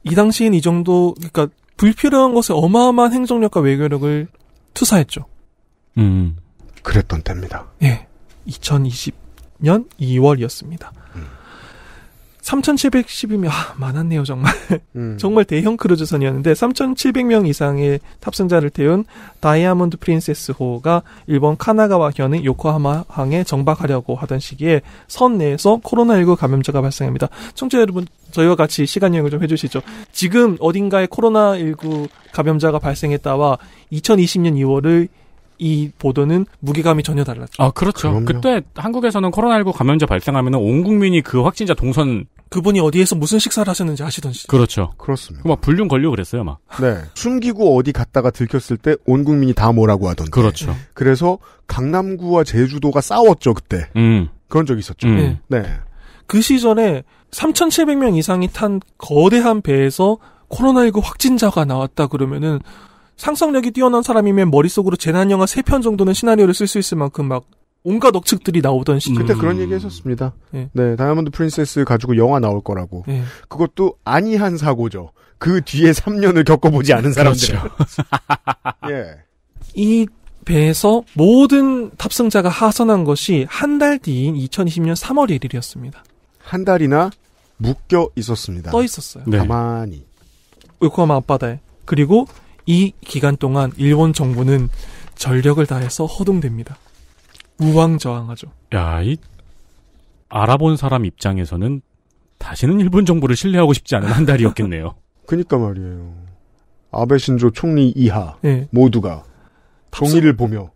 이 당시엔 이 정도 그러니까 불필요한 것에 어마어마한 행정력과 외교력을 투사했죠. 음. 그랬던 때입니다. 예. 2020년 2월이었습니다. 음. 3,710이면 아, 많았네요 정말. 음. 정말 대형 크루즈선이었는데 3,700명 이상의 탑승자를 태운 다이아몬드 프린세스 호가 일본 카나가와현의 요코하마항에 정박하려고 하던 시기에 선 내에서 코로나19 감염자가 발생합니다. 청취자 여러분 저희와 같이 시간 여행을 좀 해주시죠. 지금 어딘가에 코로나19 감염자가 발생했다와 2020년 2월을 이 보도는 무게감이 전혀 달랐죠. 아, 그렇죠. 그럼요. 그때 한국에서는 코로나19 감염자 발생하면 온 국민이 그 확진자 동선 그분이 어디에서 무슨 식사를 하셨는지 아시던 지 그렇죠. 그렇습니다. 그 막 불륜 걸려 그랬어요, 막. 네. 숨기고 어디 갔다가 들켰을 때 온 국민이 다 뭐라고 하던데. 그렇죠. 그래서 강남구와 제주도가 싸웠죠, 그때. 음. 그런 적이 있었죠. 음. 네. 네. 그 시절에 3,700명 이상이 탄 거대한 배에서 코로나19 확진자가 나왔다 그러면은 상상력이 뛰어난 사람이면 머릿속으로 재난영화 3편 정도는 시나리오를 쓸 수 있을 만큼 막 온갖 억측들이 나오던 시기. 그때 그런 음. 얘기 했었습니다. 예. 네, 다이아몬드 프린세스 가지고 영화 나올 거라고. 예. 그것도 아니한 사고죠. 그 뒤에 3년을 겪어보지 않은 사람들. 그렇죠. 예. 이 배에서 모든 탑승자가 하선한 것이 한 달 뒤인 2020년 3월 1일이었습니다. 한 달이나 묶여 있었습니다. 떠 있었어요. 네. 가만히. 요코하마 앞바다에. 그리고 이 기간 동안 일본 정부는 전력을 다해서 허둥댑니다. 우왕 저왕하죠 야, 이 알아본 사람 입장에서는 다시는 일본 정부를 신뢰하고 싶지 않은 한 달이었겠네요. 그니까 말이에요. 아베 신조 총리 이하 네. 모두가 종이를 보며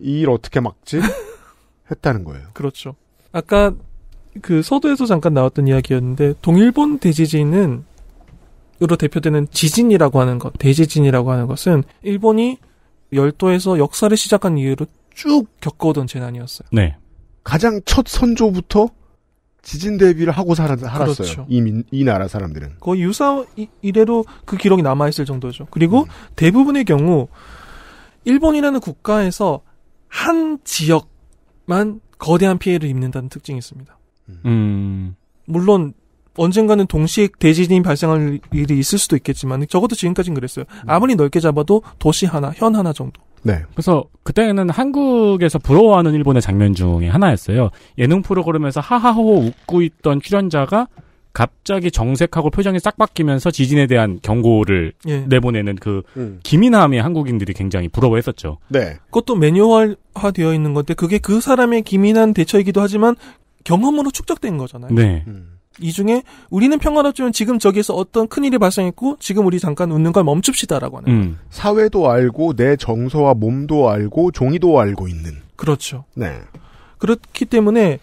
이 일 어떻게 막지 했다는 거예요. 그렇죠. 아까 그 서두에서 잠깐 나왔던 이야기였는데 동일본 대지진은 으로 대표되는 지진이라고 하는 것, 대지진이라고 하는 것은 일본이 열도에서 역사를 시작한 이후로 쭉 겪어오던 재난이었어요. 네. 가장 첫 선조부터 지진 대비를 하고 살았어요 그렇죠. 이, 이 나라 사람들은. 거의 유사 이, 이래로 그 기록이 남아있을 정도죠. 그리고 음. 대부분의 경우 일본이라는 국가에서 한 지역만 거대한 피해를 입는다는 특징이 있습니다. 음. 물론 언젠가는 동식 대지진이 발생할 일이 있을 수도 있겠지만 적어도 지금까지는 그랬어요. 음. 아무리 넓게 잡아도 도시 하나, 현 하나 정도. 네. 그래서 그때는 한국에서 부러워하는 일본의 장면 중에 하나였어요. 예능 프로그램에서 하하호호 웃고 있던 출연자가 갑자기 정색하고 표정이 싹 바뀌면서 지진에 대한 경고를 예. 내보내는 그 음. 기민함에 한국인들이 굉장히 부러워했었죠. 네. 그것도 매뉴얼화되어 있는 건데 그게 그 사람의 기민한 대처이기도 하지만 경험으로 축적된 거잖아요. 네. 음. 이 중에 우리는 평화롭지만 지금 저기에서 어떤 큰일이 발생했고 지금 우리 잠깐 웃는 걸 멈춥시다라고 하는 음. 사회도 알고 내 정서와 몸도 알고 종이도 알고 있는 그렇죠. 네. 그렇기 때문에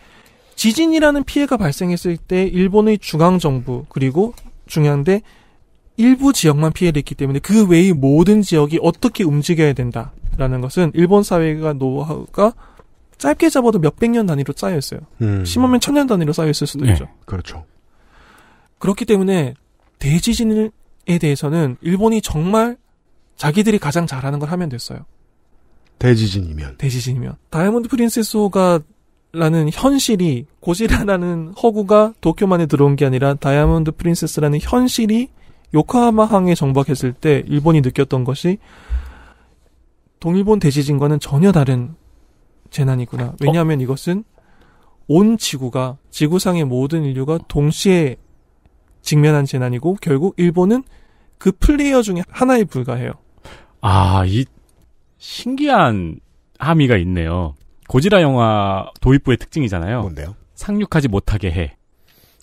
지진이라는 피해가 발생했을 때 일본의 중앙 정부 그리고 중요한데 일부 지역만 피해를 입기 때문에 그 외의 모든 지역이 어떻게 움직여야 된다라는 것은 일본 사회가 노하우가 짧게 잡아도 몇백 년 단위로 쌓여 있어요. 음. 심하면 천 년 단위로 쌓여 있을 수도 네. 있죠. 그렇죠. 그렇기 때문에 대지진에 대해서는 일본이 정말 자기들이 가장 잘하는 걸 하면 됐어요. 대지진이면. 대지진이면. 다이아몬드 프린세스 호가 라는 현실이 고지라라는 허구가 도쿄만에 들어온 게 아니라 다이아몬드 프린세스라는 현실이 요코하마 항에 정박했을 때 일본이 느꼈던 것이 동일본 대지진과는 전혀 다른 재난이구나. 왜냐하면 어? 이것은 온 지구가 지구상의 모든 인류가 동시에 직면한 재난이고 결국 일본은 그 플레이어 중에 하나에 불과해요. 아, 이 신기한 함의가 있네요. 고지라 영화 도입부의 특징이잖아요. 뭔데요? 상륙하지 못하게 해.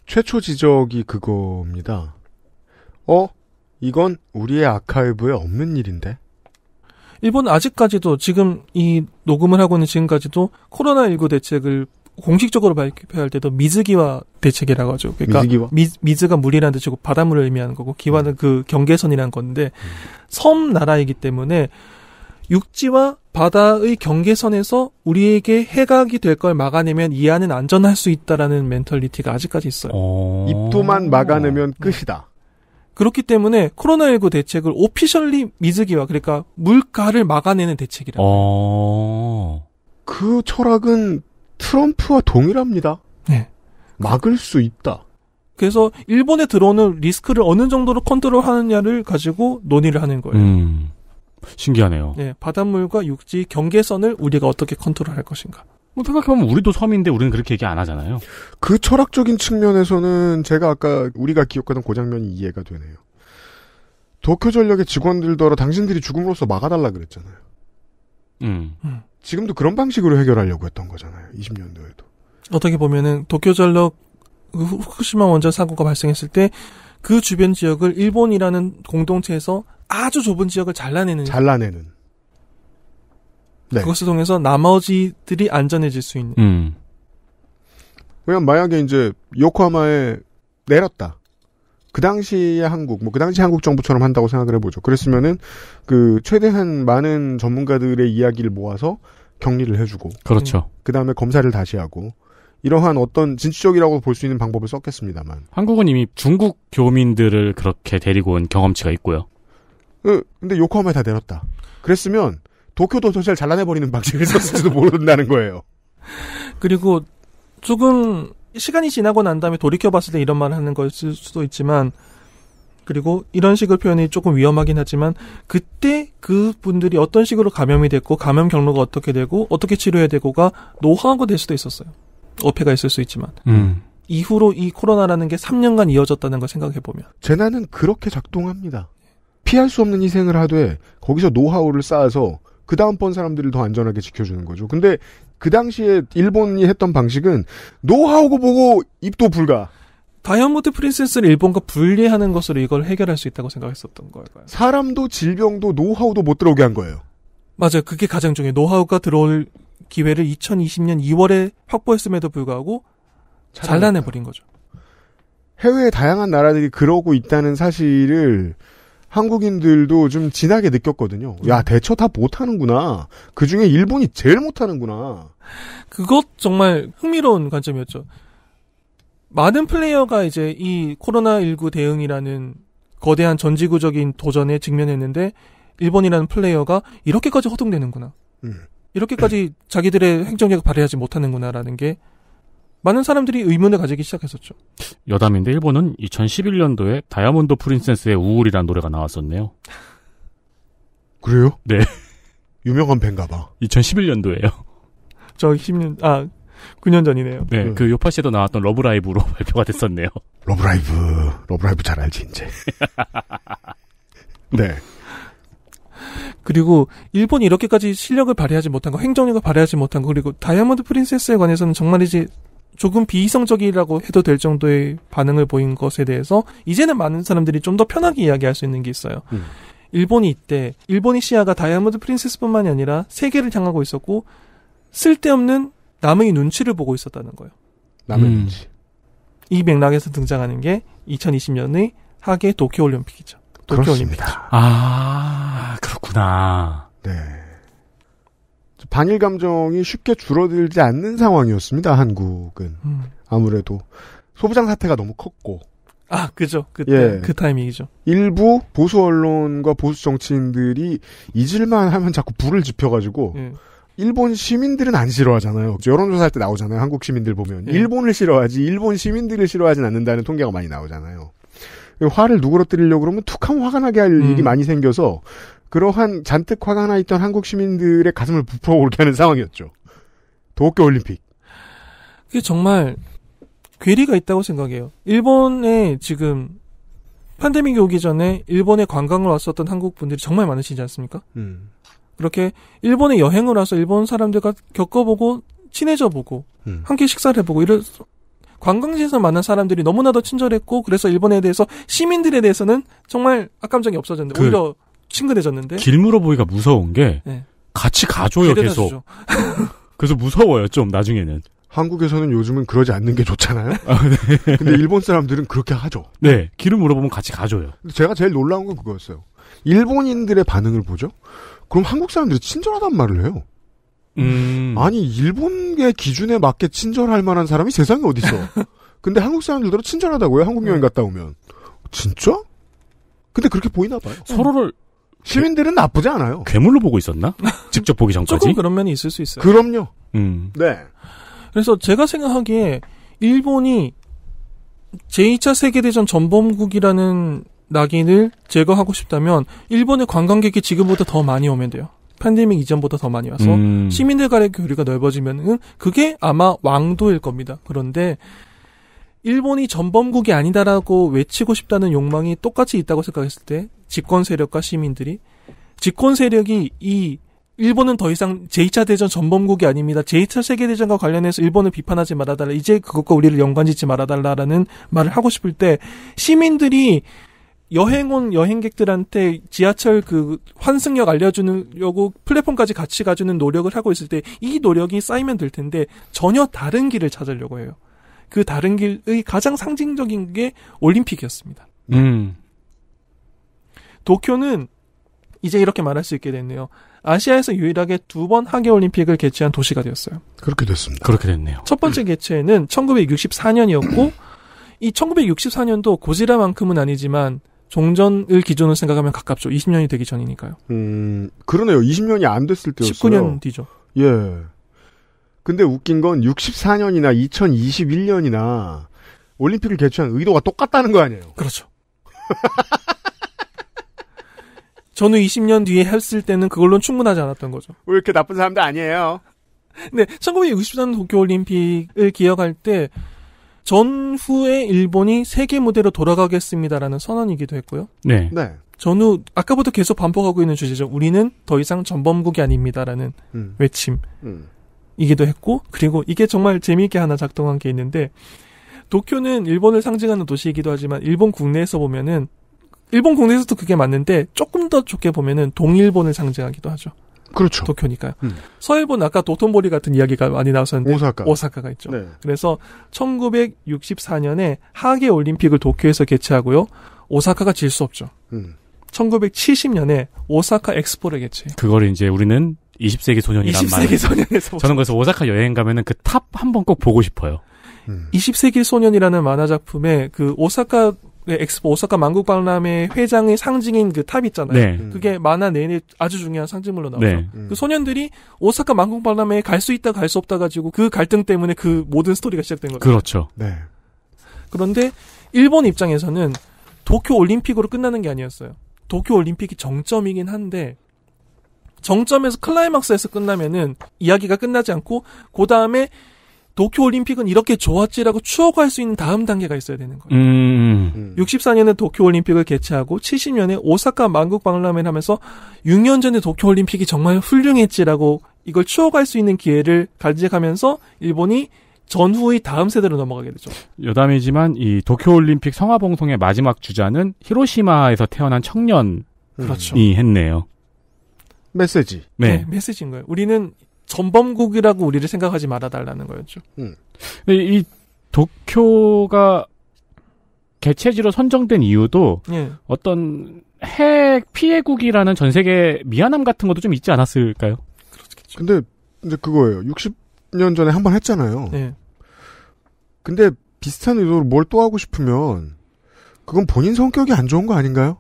최초 지적이 그겁니다. 어? 이건 우리의 아카이브에 없는 일인데? 일본은 아직까지도 지금 이 녹음을 하고 있는 지금까지도 코로나19 대책을 공식적으로 발표할 때도 미즈기와 대책이라고 하죠. 그러니까 미즈기와? 미, 즈가 물이라는 뜻이고 바닷물을 의미하는 거고 기와는 음. 그 경계선이라는 건데 음. 섬 나라이기 때문에 육지와 바다의 경계선에서 우리에게 해각이 될 걸 막아내면 이 안은 안전할 수 있다라는 멘털리티가 아직까지 있어요. 어... 입도만 막아내면 음. 끝이다. 그렇기 때문에 코로나19 대책을 오피셜리 미즈기와 그러니까 물가를 막아내는 대책이라. 어... 그 철학은 트럼프와 동일합니다. 네. 막을 수 있다. 그래서 일본에 들어오는 리스크를 어느 정도로 컨트롤하느냐를 가지고 논의를 하는 거예요. 음, 신기하네요. 네, 바닷물과 육지 경계선을 우리가 어떻게 컨트롤할 것인가. 뭐 생각해보면 우리도 섬인데 우리는 그렇게 얘기 안 하잖아요. 그 철학적인 측면에서는 제가 아까 우리가 기억하던 고 장면이 이해가 되네요. 도쿄 전력의 직원들더러 당신들이 죽음으로써 막아달라 그랬잖아요. 음. 음. 지금도 그런 방식으로 해결하려고 했던 거잖아요. 20년도에도. 어떻게 보면은 도쿄 전력 그 후쿠시마 원전 사고가 발생했을 때 그 주변 지역을 일본이라는 공동체에서 아주 좁은 지역을 잘라내는 잘라내는 네. 그것을 통해서 나머지들이 안전해질 수 있는. 음. 왜냐면 만약에 이제 요코하마에 내렸다. 그 당시의 한국, 뭐 그 당시 한국 정부처럼 한다고 생각을 해보죠. 그랬으면은 그 최대한 많은 전문가들의 이야기를 모아서 격리를 해주고, 그렇죠. 음. 그 다음에 검사를 다시 하고 이러한 어떤 진취적이라고 볼 수 있는 방법을 썼겠습니다만. 한국은 이미 중국 교민들을 그렇게 데리고 온 경험치가 있고요. 그, 근데 요코하마에 다 내렸다. 그랬으면 도쿄 도서를 잘라내버리는 방식을 썼을지도 모른다는 거예요. 그리고 조금 시간이 지나고 난 다음에 돌이켜봤을 때 이런 말을 하는 것일 수도 있지만 그리고 이런 식으로 표현이 조금 위험하긴 하지만 그때 그분들이 어떤 식으로 감염이 됐고 감염 경로가 어떻게 되고 어떻게 치료해야 되고가 노하우가 될 수도 있었어요. 어폐가 있을 수 있지만. 음. 이후로 이 코로나라는 게 3년간 이어졌다는 걸 생각해 보면 재난은 그렇게 작동합니다. 피할 수 없는 희생을 하되 거기서 노하우를 쌓아서 그 다음번 사람들을 더 안전하게 지켜주는 거죠. 근데 그 당시에 일본이 했던 방식은 노하우고 보고 입도 불가. 다이아몬드 프린세스를 일본과 분리하는 것으로 이걸 해결할 수 있다고 생각했었던 거예요. 사람도 질병도 노하우도 못 들어오게 한 거예요. 맞아요. 그게 가장 중요해요. 노하우가 들어올 기회를 2020년 2월에 확보했음에도 불구하고 잘라내버린 거죠. 해외의 다양한 나라들이 그러고 있다는 사실을 한국인들도 좀 진하게 느꼈거든요. 음. 야, 대처 다 못하는구나. 그 중에 일본이 제일 못하는구나. 그것 정말 흥미로운 관점이었죠. 많은 플레이어가 이제 이 코로나19 대응이라는 거대한 전지구적인 도전에 직면했는데, 일본이라는 플레이어가 이렇게까지 허둥대는구나. 음. 이렇게까지 자기들의 행정력을 발휘하지 못하는구나라는 게 많은 사람들이 의문을 가지기 시작했었죠. 여담인데 일본은 2011년도에 다이아몬드 프린세스의 우울이라는 노래가 나왔었네요. 그래요? 네. 유명한 밴가 봐. 2011년도에요. 저 10년 아 9년 전이네요. 네, 네. 그 요파 시에도 나왔던 러브라이브로 발표가 됐었네요. 러브라이브, 러브라이브 잘 알지 이제. 네. 그리고 일본이 이렇게까지 실력을 발휘하지 못한 거, 행정력을 발휘하지 못한 거, 그리고 다이아몬드 프린세스에 관해서는 정말이지 조금 비이성적이라고 해도 될 정도의 반응을 보인 것에 대해서 이제는 많은 사람들이 좀 더 편하게 이야기할 수 있는 게 있어요. 음. 일본이 이때 일본이 시야가 다이아몬드 프린세스뿐만이 아니라 세계를 향하고 있었고 쓸데없는 남의 눈치를 보고 있었다는 거예요. 남의 음. 눈치. 이 맥락에서 등장하는 게 2020년의 하계 도쿄올림픽이죠. 도쿄올림픽. 그렇습니다. 아, 그렇구나. 네. 반일 감정이 쉽게 줄어들지 않는 상황이었습니다. 한국은 음. 아무래도 소부장 사태가 너무 컸고 아 그죠 그때 예. 그 타이밍이죠. 일부 보수 언론과 보수 정치인들이 잊을만 하면 자꾸 불을 지펴가지고 예. 일본 시민들은 안 싫어하잖아요. 여론조사할 때 나오잖아요. 한국 시민들 보면 예. 일본을 싫어하지 일본 시민들을 싫어하진 않는다는 통계가 많이 나오잖아요. 화를 누그러뜨리려고 그러면 툭하면 화가 나게 할 음. 일이 많이 생겨서 그러한 잔뜩 화가 나 있던 한국 시민들의 가슴을 부풀어오르게 하는 상황이었죠. 도쿄 올림픽. 그게 정말 괴리가 있다고 생각해요. 일본에 지금 팬데믹이 오기 전에 일본에 관광을 왔었던 한국 분들이 정말 많으시지 않습니까? 음. 그렇게 일본에 여행을 와서 일본 사람들과 겪어보고 친해져 보고 음. 함께 식사를 해보고 이런 관광지에서 만난 사람들이 너무나도 친절했고 그래서 일본에 대해서 시민들에 대해서는 정말 악감정이 없어졌는데 그 오히려 친근해졌는데 길 물어보기가 무서운 게 네. 같이 가줘요 계속. 그래서 무서워요 좀 나중에는. 한국에서는 요즘은 그러지 않는 게 좋잖아요. 아, 네. 근데 일본 사람들은 그렇게 하죠. 네, 길을 물어보면 같이 가줘요. 제가 제일 놀라운 건 그거였어요. 일본인들의 반응을 보죠. 그럼 한국 사람들이 친절하단 말을 해요. 음... 아니 일본의 기준에 맞게 친절할 만한 사람이 세상에 어디 있어? 근데 한국 사람들도 친절하다고요. 한국 여행 네. 갔다 오면 진짜? 근데 그렇게 보이나 봐요. 서로를 시민들은 나쁘지 않아요. 괴물로 보고 있었나? 직접 보기 전까지? 조금 그런 면이 있을 수 있어요. 그럼요. 음. 네. 그래서 제가 생각하기에 일본이 제2차 세계대전 전범국이라는 낙인을 제거하고 싶다면 일본의 관광객이 지금보다 더 많이 오면 돼요. 팬데믹 이전보다 더 많이 와서 음. 시민들 간의 교류가 넓어지면은 그게 아마 왕도일 겁니다. 그런데 일본이 전범국이 아니다라고 외치고 싶다는 욕망이 똑같이 있다고 생각했을 때 집권 세력과 시민들이 집권 세력이 이 일본은 더 이상 제2차 대전 전범국이 아닙니다. 제2차 세계대전과 관련해서 일본을 비판하지 말아달라. 이제 그것과 우리를 연관짓지 말아달라라는 말을 하고 싶을 때 시민들이 여행 온 여행객들한테 지하철 그 환승역 알려주려고 플랫폼까지 같이 가주는 노력을 하고 있을 때 이 노력이 쌓이면 될 텐데 전혀 다른 길을 찾으려고 해요. 그 다른 길의 가장 상징적인 게 올림픽이었습니다. 음. 도쿄는 이제 이렇게 말할 수 있게 됐네요. 아시아에서 유일하게 두 번 하계 올림픽을 개최한 도시가 되었어요. 그렇게 됐습니다. 그렇게 됐네요. 첫 번째 개최는 1964년이었고 이 1964년도 고지라만큼은 아니지만 종전을 기준으로 생각하면 가깝죠. 20년이 되기 전이니까요. 음, 그러네요. 20년이 안 됐을 때였어요. 19년 뒤죠. 예. 근데 웃긴 건 64년이나 2021년이나 올림픽을 개최한 의도가 똑같다는 거 아니에요? 그렇죠. 저는 20년 뒤에 했을 때는 그걸로는 충분하지 않았던 거죠. 왜 이렇게 나쁜 사람도 아니에요? 네, 1963년 도쿄올림픽을 기억할 때 전후에 일본이 세계 무대로 돌아가겠습니다라는 선언이기도 했고요. 네. 네. 전후 아까부터 계속 반복하고 있는 주제죠. 우리는 더 이상 전범국이 아닙니다라는 음. 외침. 음. 이기도 했고 그리고 이게 정말 재미있게 하나 작동한 게 있는데 도쿄는 일본을 상징하는 도시이기도 하지만 일본 국내에서 보면은 일본 국내에서도 그게 맞는데 조금 더 좋게 보면은 동일본을 상징하기도 하죠. 그렇죠. 도쿄니까요. 음. 서일본 아까 도톤보리 같은 이야기가 많이 나왔었는데 오사카. 오사카가 있죠. 네. 그래서 1964년에 하계 올림픽을 도쿄에서 개최하고요. 오사카가 질 수 없죠. 음. 1970년에 오사카 엑스포를 개최 그걸 이제 우리는 20세기 소년이란 20세기 말. 2 소년에서 저는 그래서 오사카 여행 가면은 그 탑 한번 꼭 보고 싶어요. 음. 20세기 소년이라는 만화 작품에 그 오사카 엑스포 오사카 만국박람회 회장의 상징인 그 탑 있잖아요. 네. 음. 그게 만화 내내 아주 중요한 상징물로 나오죠. 네. 음. 그 소년들이 오사카 만국박람회에 갈 수 있다 갈 수 없다 가지고 그 갈등 때문에 그 모든 스토리가 시작된 거죠. 그렇죠. 네. 그런데 일본 입장에서는 도쿄 올림픽으로 끝나는 게 아니었어요. 도쿄 올림픽이 정점이긴 한데 정점에서 클라이막스에서 끝나면은 이야기가 끝나지 않고 그 다음에 도쿄 올림픽은 이렇게 좋았지라고 추억할 수 있는 다음 단계가 있어야 되는 거예요. 음. 64년에 음. 도쿄 올림픽을 개최하고 70년에 오사카 만국 박람회를 하면서 6년 전에 도쿄 올림픽이 정말 훌륭했지라고 이걸 추억할 수 있는 기회를 간직하면서 일본이 전후의 다음 세대로 넘어가게 되죠. 여담이지만 이 도쿄 올림픽 성화봉송의 마지막 주자는 히로시마에서 태어난 청년이 그렇죠. 했네요. 메시지. 네. 네. 메시지인 거예요. 우리는 전범국이라고 우리를 생각하지 말아달라는 거였죠. 음. 이 도쿄가 개체지로 선정된 이유도 예. 어떤 핵 피해국이라는 전 세계 미안함 같은 것도 좀 있지 않았을까요? 그렇겠죠. 근데 이제 그거예요. 60년 전에 한 번 했잖아요. 예. 근데 비슷한 의도로 뭘 또 하고 싶으면 그건 본인 성격이 안 좋은 거 아닌가요?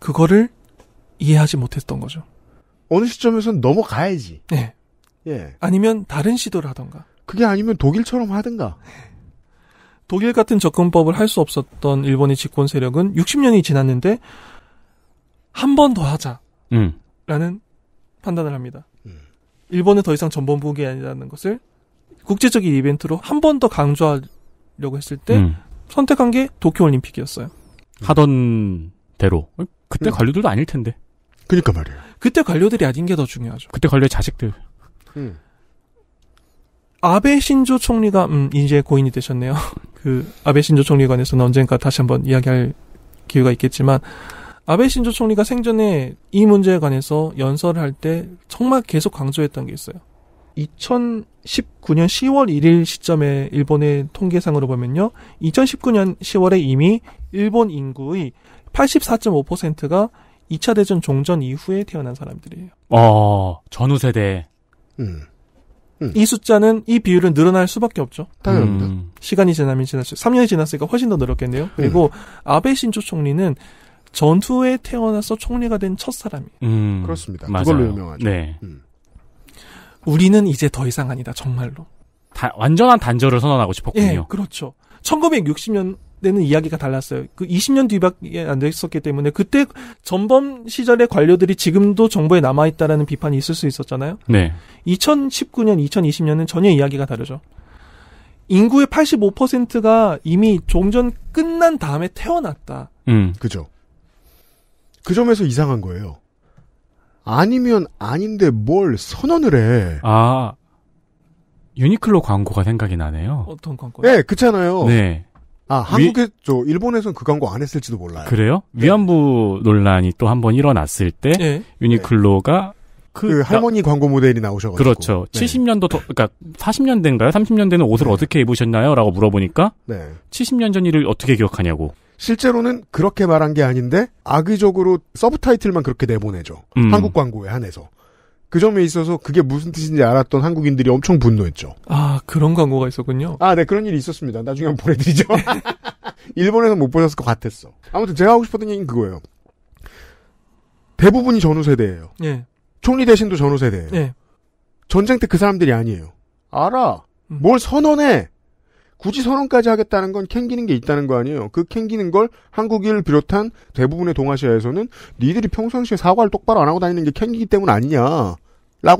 그거를 이해하지 못했던 거죠. 어느 시점에선 넘어가야지. 네. 예. 아니면 다른 시도를 하던가. 그게 아니면 독일처럼 하든가. 독일 같은 접근법을 할 수 없었던 일본의 집권 세력은 60년이 지났는데 한 번 더 하자라는 음. 판단을 합니다. 음. 일본은 더 이상 전범국이 아니라는 것을 국제적인 이벤트로 한 번 더 강조하려고 했을 때 음. 선택한 게 도쿄올림픽이었어요. 하던 대로 어? 그때 음. 관료들도 아닐 텐데. 그니까 말이에요. 그때 관료들이 아닌 게 더 중요하죠. 그때 관료 자식들. 음. 아베 신조 총리가 음, 이제 고인이 되셨네요. 그 아베 신조 총리에 관해서는 언젠가 다시 한번 이야기할 기회가 있겠지만 아베 신조 총리가 생전에 이 문제에 관해서 연설을 할 때 정말 계속 강조했던 게 있어요. 2019년 10월 1일 시점에 일본의 통계상으로 보면요. 2019년 10월에 이미 일본 인구의 84.5%가 2차 대전 종전 이후에 태어난 사람들이에요. 어, 전후 세대. 음. 음. 이 숫자는 이 비율은 늘어날 수밖에 없죠. 당연합니다. 음. 시간이 지나면 지났죠. 3년이 지났으니까 훨씬 더 늘었겠네요. 음. 그리고 아베 신조 총리는 전투에 태어나서 총리가 된 첫사람이 음. 그렇습니다. 맞아요. 그걸로 유명하죠. 네. 음. 우리는 이제 더 이상 아니다. 정말로. 다, 완전한 단절을 선언하고 싶었군요. 예, 그렇죠. 1960년 때는 이야기가 달랐어요. 그 20년 뒤밖에 안 됐었기 때문에 그때 전범 시절의 관료들이 지금도 정부에 남아 있다라는 비판이 있을 수 있었잖아요. 네. 2019년, 2020년은 전혀 이야기가 다르죠. 인구의 85%가 이미 종전 끝난 다음에 태어났다. 음, 그죠. 그 점에서 이상한 거예요. 아니면 아닌데 뭘 선언을 해. 아, 유니클로 광고가 생각이 나네요. 어떤 광고요? 네, 그렇잖아요. 네. 아, 한국에, 위... 저, 일본에선 그 광고 안 했을지도 몰라요. 그래요? 네. 위안부 논란이 또 한 번 일어났을 때, 네. 유니클로가 그, 그, 할머니 나, 광고 모델이 나오셔가지고. 그렇죠. 네. 70년도, 더, 그러니까 40년대인가요? 30년대는 옷을 네. 어떻게 입으셨나요? 라고 물어보니까 네. 70년 전 일을 어떻게 기억하냐고. 실제로는 그렇게 말한 게 아닌데 악의적으로 서브타이틀만 그렇게 내보내죠. 음. 한국 광고에 한해서. 그 점에 있어서 그게 무슨 뜻인지 알았던 한국인들이 엄청 분노했죠. 아, 그런 광고가 있었군요. 아, 네, 그런 일이 있었습니다. 나중에 한번 보내드리죠. 일본에서 못 보셨을 것 같았어. 아무튼 제가 하고 싶었던 얘기는 그거예요. 대부분이 전후 세대예요. 예. 총리 대신도 전후 세대예요. 예. 전쟁 때 그 사람들이 아니에요. 알아. 음. 뭘 선언해. 굳이 선언까지 하겠다는 건 캥기는 게 있다는 거 아니에요. 그 캥기는 걸한국을 비롯한 대부분의 동아시아에서는 니들이 평상시에 사과를 똑바로 안 하고 다니는 게 캥기기 때문 아니냐라고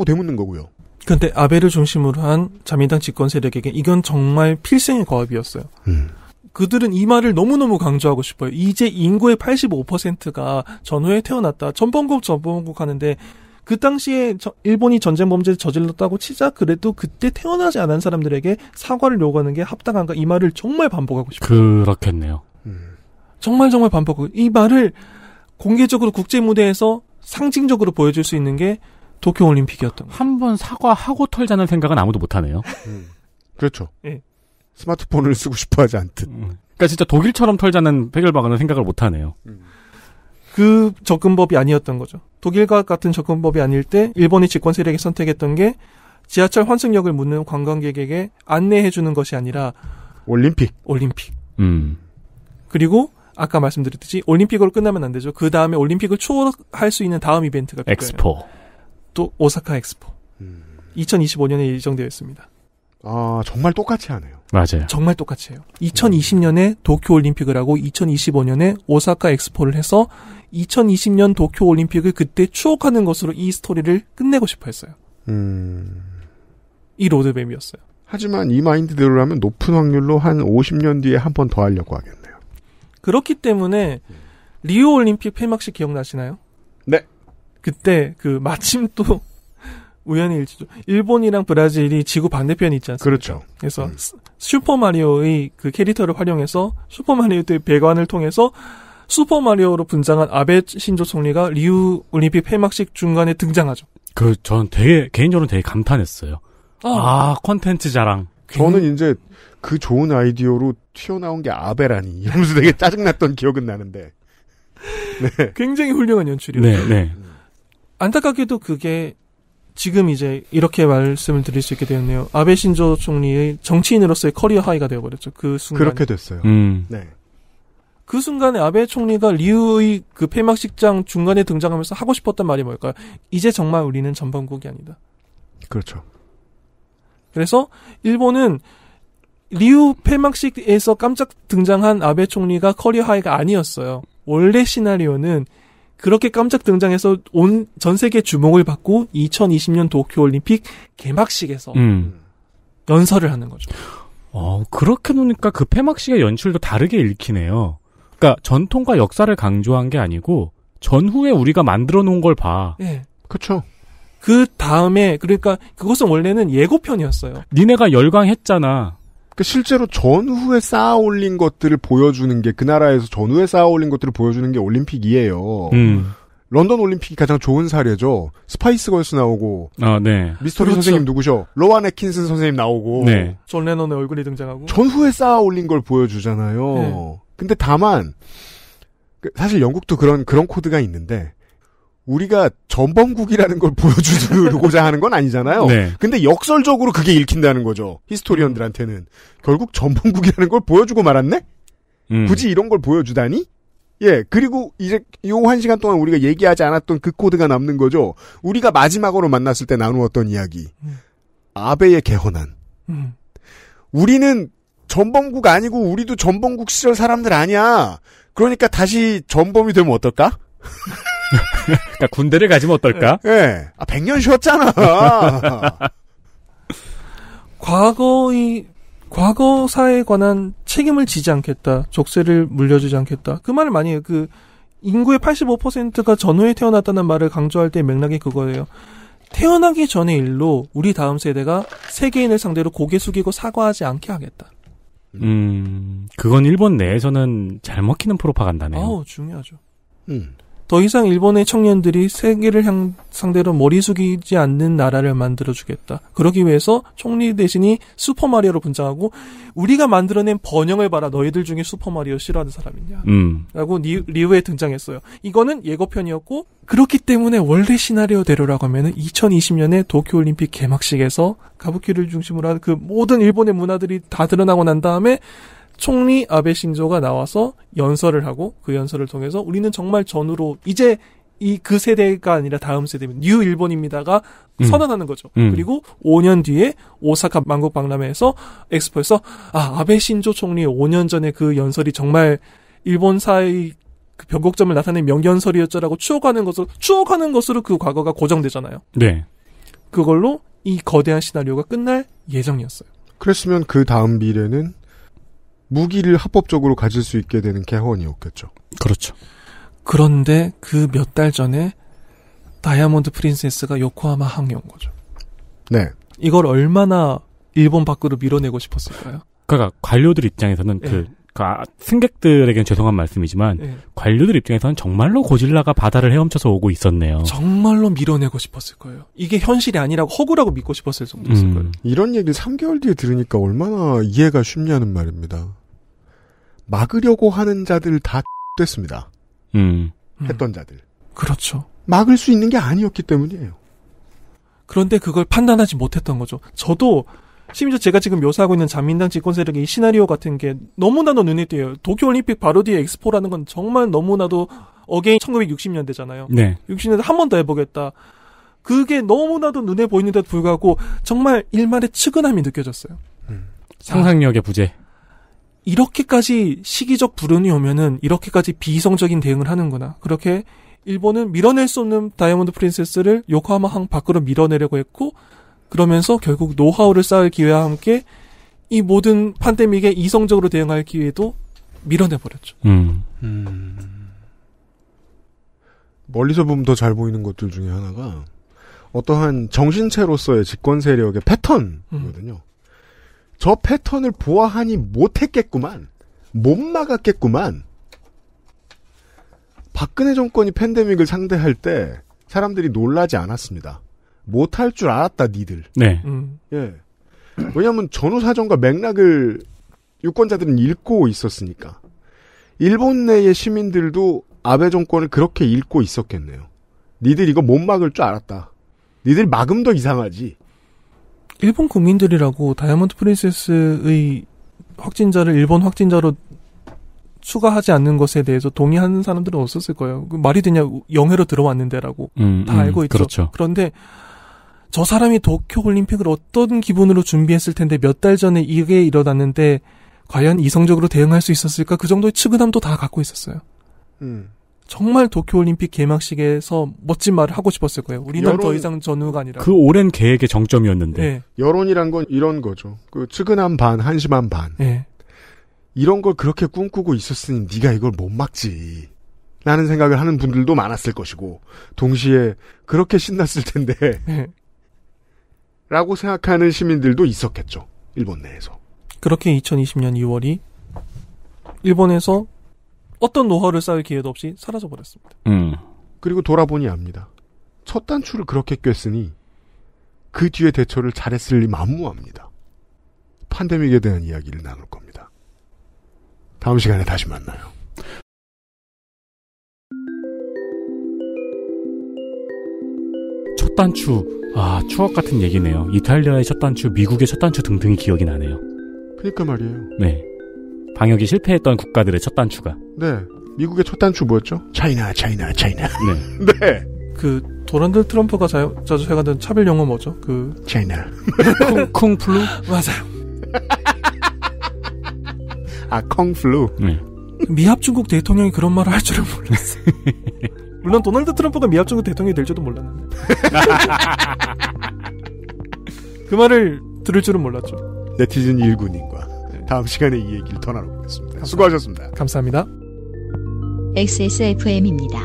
되묻는 거고요. 근데 아베를 중심으로 한 자민당 집권 세력에게 이건 정말 필생의 과업이었어요 음. 그들은 이 말을 너무너무 강조하고 싶어요. 이제 인구의 85%가 전후에 태어났다. 전범국 전범국 하는데 그 당시에 저, 일본이 전쟁 범죄를 저질렀다고 치자 그래도 그때 태어나지 않은 사람들에게 사과를 요구하는 게 합당한가 이 말을 정말 반복하고 싶어요. 그렇겠네요. 음. 정말 정말 반복하고 이 말을 공개적으로 국제 무대에서 상징적으로 보여줄 수 있는 게 도쿄 올림픽이었던 거한번 사과하고 털자는 생각은 아무도 못 하네요. 음. 그렇죠. 예. 스마트폰을 쓰고 싶어 하지 않듯. 음. 그러니까 진짜 독일처럼 털자는 해결방안은 생각을 못 하네요. 음. 그 접근법이 아니었던 거죠. 독일과 같은 접근법이 아닐 때 일본이 집권 세력이 선택했던 게 지하철 환승역을 묻는 관광객에게 안내해 주는 것이 아니라 올림픽. 올림픽. 음. 그리고 아까 말씀드렸듯이 올림픽으로 끝나면 안 되죠. 그 다음에 올림픽을 초월할 수 있는 다음 이벤트가 필요해요. 엑스포. 또 오사카 엑스포. 음. 2025년에 예정되어 있습니다. 아, 정말 똑같이 하네요. 맞아요. 정말 똑같이 해요. 2020년에 도쿄 올림픽을 하고 2025년에 오사카 엑스포를 해서 2020년 도쿄 올림픽을 그때 추억하는 것으로 이 스토리를 끝내고 싶어 했어요. 음. 이 로드맵이었어요. 하지만 이 마인드대로라면 높은 확률로 한 50년 뒤에 한 번 더 하려고 하겠네요. 그렇기 때문에 리우 올림픽 폐막식 기억나시나요? 네. 그때 그 마침 또 우연의 일치죠. 일본이랑 브라질이 지구 반대편이 있지 않습니까? 그렇죠. 그래서 음. 슈퍼 마리오의 그 캐릭터를 활용해서 슈퍼 마리오 때 배관을 통해서 슈퍼 마리오로 분장한 아베 신조 총리가 리우 올림픽 폐막식 중간에 등장하죠. 그전 되게 개인적으로 되게 감탄했어요. 아, 컨텐츠 아, 자랑. 저는 이제 그 좋은 아이디어로 튀어나온 게 아베라니 이러면서 되게 짜증났던 기억은 나는데. 네. 굉장히 훌륭한 연출이었요 네, 네. 음. 안타깝게도 그게 지금 이제 이렇게 말씀을 드릴 수 있게 되었네요. 아베 신조 총리의 정치인으로서의 커리어 하이가 되어버렸죠. 그 순간 그렇게 됐어요. 음. 네. 그 순간에 아베 총리가 리우의 그 폐막식장 중간에 등장하면서 하고 싶었던 말이 뭘까요? 이제 정말 우리는 전범국이 아니다. 그렇죠. 그래서 일본은 리우 폐막식에서 깜짝 등장한 아베 총리가 커리어 하이가 아니었어요. 원래 시나리오는 그렇게 깜짝 등장해서 온 전 세계 주목을 받고 2020년 도쿄 올림픽 개막식에서 음. 연설을 하는 거죠. 어, 그렇게 놓으니까 그 폐막식의 연출도 다르게 읽히네요. 그러니까 전통과 역사를 강조한 게 아니고 전후에 우리가 만들어 놓은 걸 봐. 네. 그렇죠. 그 다음에 그러니까 그것은 원래는 예고편이었어요. 니네가 열광했잖아. 그러니까 실제로 전후에 쌓아 올린 것들을 보여주는 게 그 나라에서 전후에 쌓아 올린 것들을 보여주는 게 올림픽이에요. 음. 런던 올림픽이 가장 좋은 사례죠. 스파이스 걸스 나오고, 아, 네. 미스터리 그렇죠. 선생님 누구셔? 로완 애킨슨 선생님 나오고, 네. 존 레넌의 얼굴이 등장하고, 전후에 쌓아 올린 걸 보여주잖아요. 네. 근데 다만, 그 사실 영국도 그런, 그런 코드가 있는데, 우리가 전범국이라는 걸 보여주고자 하는 건 아니잖아요. 네. 근데 역설적으로 그게 읽힌다는 거죠. 히스토리언들한테는 결국 전범국이라는 걸 보여주고 말았네. 음. 굳이 이런 걸 보여주다니? 예, 그리고 이제 요 한 시간 동안 우리가 얘기하지 않았던 그 코드가 남는 거죠. 우리가 마지막으로 만났을 때 나누었던 이야기. 음. 아베의 개헌안. 음. 우리는 전범국 아니고 우리도 전범국 시절 사람들 아니야. 그러니까 다시 전범이 되면 어떨까? 그러니까 군대를 가지면 어떨까? 예. 예. 아, 100년 쉬었잖아. 과거의 과거사에 관한 책임을 지지 않겠다. 족쇄를 물려주지 않겠다. 그 말을 많이 해요. 그 인구의 85%가 전후에 태어났다는 말을 강조할 때 맥락이 그거예요. 태어나기 전의 일로 우리 다음 세대가 세계인을 상대로 고개 숙이고 사과하지 않게 하겠다. 음, 그건 일본 내에서는 잘 먹히는 프로파간다네요. 어, 중요하죠. 음. 더 이상 일본의 청년들이 세계를 향 상대로 머리 숙이지 않는 나라를 만들어주겠다. 그러기 위해서 총리 대신이 슈퍼마리오로 분장하고 우리가 만들어낸 번영을 봐라. 너희들 중에 슈퍼마리오 싫어하는 사람 있냐. 음. 라고 리, 리우에 등장했어요. 이거는 예고편이었고 그렇기 때문에 원래 시나리오대로라고 하면은 2020년에 도쿄올림픽 개막식에서 가부키를 중심으로 한 그 모든 일본의 문화들이 다 드러나고 난 다음에 총리 아베 신조가 나와서 연설을 하고 그 연설을 통해서 우리는 정말 전후로 이제 이 그 세대가 아니라 다음 세대입뉴 일본입니다가 음. 선언하는 거죠. 음. 그리고 5년 뒤에 오사카 만국 박람회에서 엑스포에서 아 아베 신조 총리 5년 전에 그 연설이 정말 일본 사의그 변곡점을 나타낸 명연설이었죠라고 추억하는 것으로 추억하는 것으로 그 과거가 고정되잖아요. 네. 그걸로 이 거대한 시나리오가 끝날 예정이었어요. 그랬으면 그 다음 미래는 무기를 합법적으로 가질 수 있게 되는 개헌이었겠죠. 그렇죠. 그런데 그 몇 달 전에 다이아몬드 프린세스가 요코하마 항해온 거죠. 네. 이걸 얼마나 일본 밖으로 밀어내고 싶었을까요? 그러니까 관료들 입장에서는 네. 그, 예. 그 아, 승객들에게는 죄송한 말씀이지만 네. 관료들 입장에서는 정말로 고질라가 바다를 헤엄쳐서 오고 있었네요. 정말로 밀어내고 싶었을 거예요. 이게 현실이 아니라고 허구라고 믿고 싶었을 정도였을 음. 거예요. 이런 얘기를 3개월 뒤에 들으니까 얼마나 이해가 쉽냐는 말입니다. 막으려고 하는 자들 다 됐습니다. 음. 했던 자들. 그렇죠. 막을 수 있는 게 아니었기 때문이에요. 그런데 그걸 판단하지 못했던 거죠. 저도 심지어 제가 지금 묘사하고 있는 자민당 집권 세력의 이 시나리오 같은 게 너무나도 눈에 띄어요. 도쿄올림픽 바로 뒤에 엑스포라는 건 정말 너무나도 어게인 1960년대잖아요. 네. 60년대 한 번 더 해보겠다. 그게 너무나도 눈에 보이는데도 불구하고 정말 일말의 측은함이 느껴졌어요. 음. 상상력의 부재. 이렇게까지 시기적 불운이 오면은 이렇게까지 비이성적인 대응을 하는구나. 그렇게 일본은 밀어낼 수 없는 다이아몬드 프린세스를 요코하마 항 밖으로 밀어내려고 했고 그러면서 결국 노하우를 쌓을 기회와 함께 이 모든 판데믹에 이성적으로 대응할 기회도 밀어내 버렸죠. 음. 음. 멀리서 보면 더 잘 보이는 것들 중에 하나가 어떠한 정신체로서의 집권 세력의 패턴이거든요. 음. 저 패턴을 보아하니 못했겠구만. 못 막았겠구만. 박근혜 정권이 팬데믹을 상대할 때 사람들이 놀라지 않았습니다. 못할 줄 알았다, 니들. 네. 음. 예. 왜냐하면 전후 사정과 맥락을 유권자들은 읽고 있었으니까. 일본 내의 시민들도 아베 정권을 그렇게 읽고 있었겠네요. 니들 이거 못 막을 줄 알았다. 니들 막음도 이상하지. 일본 국민들이라고 다이아몬드 프린세스의 확진자를 일본 확진자로 추가하지 않는 것에 대해서 동의하는 사람들은 없었을 거예요. 그 말이 되냐 영해로 들어왔는데라고 음, 음, 다 알고 있죠. 그렇죠. 그런데 저 사람이 도쿄 올림픽을 어떤 기분으로 준비했을 텐데 몇 달 전에 이게 일어났는데 과연 이성적으로 대응할 수 있었을까 그 정도의 측은함도 다 갖고 있었어요. 음. 정말 도쿄올림픽 개막식에서 멋진 말을 하고 싶었을 거예요. 우리는 여론, 더 이상 전후가 아니라. 그 오랜 계획의 정점이었는데. 네. 여론이란 건 이런 거죠. 그 측은한 반, 한심한 반. 네. 이런 걸 그렇게 꿈꾸고 있었으니 네가 이걸 못 막지. 라는 생각을 하는 분들도 많았을 것이고 동시에 그렇게 신났을 텐데 네. 라고 생각하는 시민들도 있었겠죠. 일본 내에서. 그렇게 2020년 2월이 일본에서 어떤 노하우를 쌓을 기회도 없이 사라져 버렸습니다. 음. 그리고 돌아보니 압니다. 첫 단추를 그렇게 꼈으니그 뒤에 대처를 잘했을 리 만무합니다. 판데믹에 대한 이야기를 나눌 겁니다. 다음 시간에 다시 만나요. 첫 단추. 아, 추억 같은 얘기네요. 이탈리아의 첫 단추, 미국의 첫 단추 등등이 기억이 나네요. 그니까 말이에요. 네. 방역이 실패했던 국가들의 첫 단추가. 네. 미국의 첫 단추 뭐였죠? 차이나, 차이나, 차이나. 네. 네. 그 도란드 트럼프가 자, 자주 생각하는 차별 영어 뭐죠? 그 차이나. 쿵, 쿵플루? 맞아요. 아, 콩플루. 네. 미합 중국 대통령이 그런 말을 할 줄은 몰랐어요. 물론 도널드 트럼프가 미합 중국 대통령이 될지도 몰랐는데. 그 말을 들을 줄은 몰랐죠. 네티즌 일군인과 다음 시간에 이 얘기를 더 나눠보겠습니다. 감사합니다. 수고하셨습니다. 감사합니다. XSFM입니다.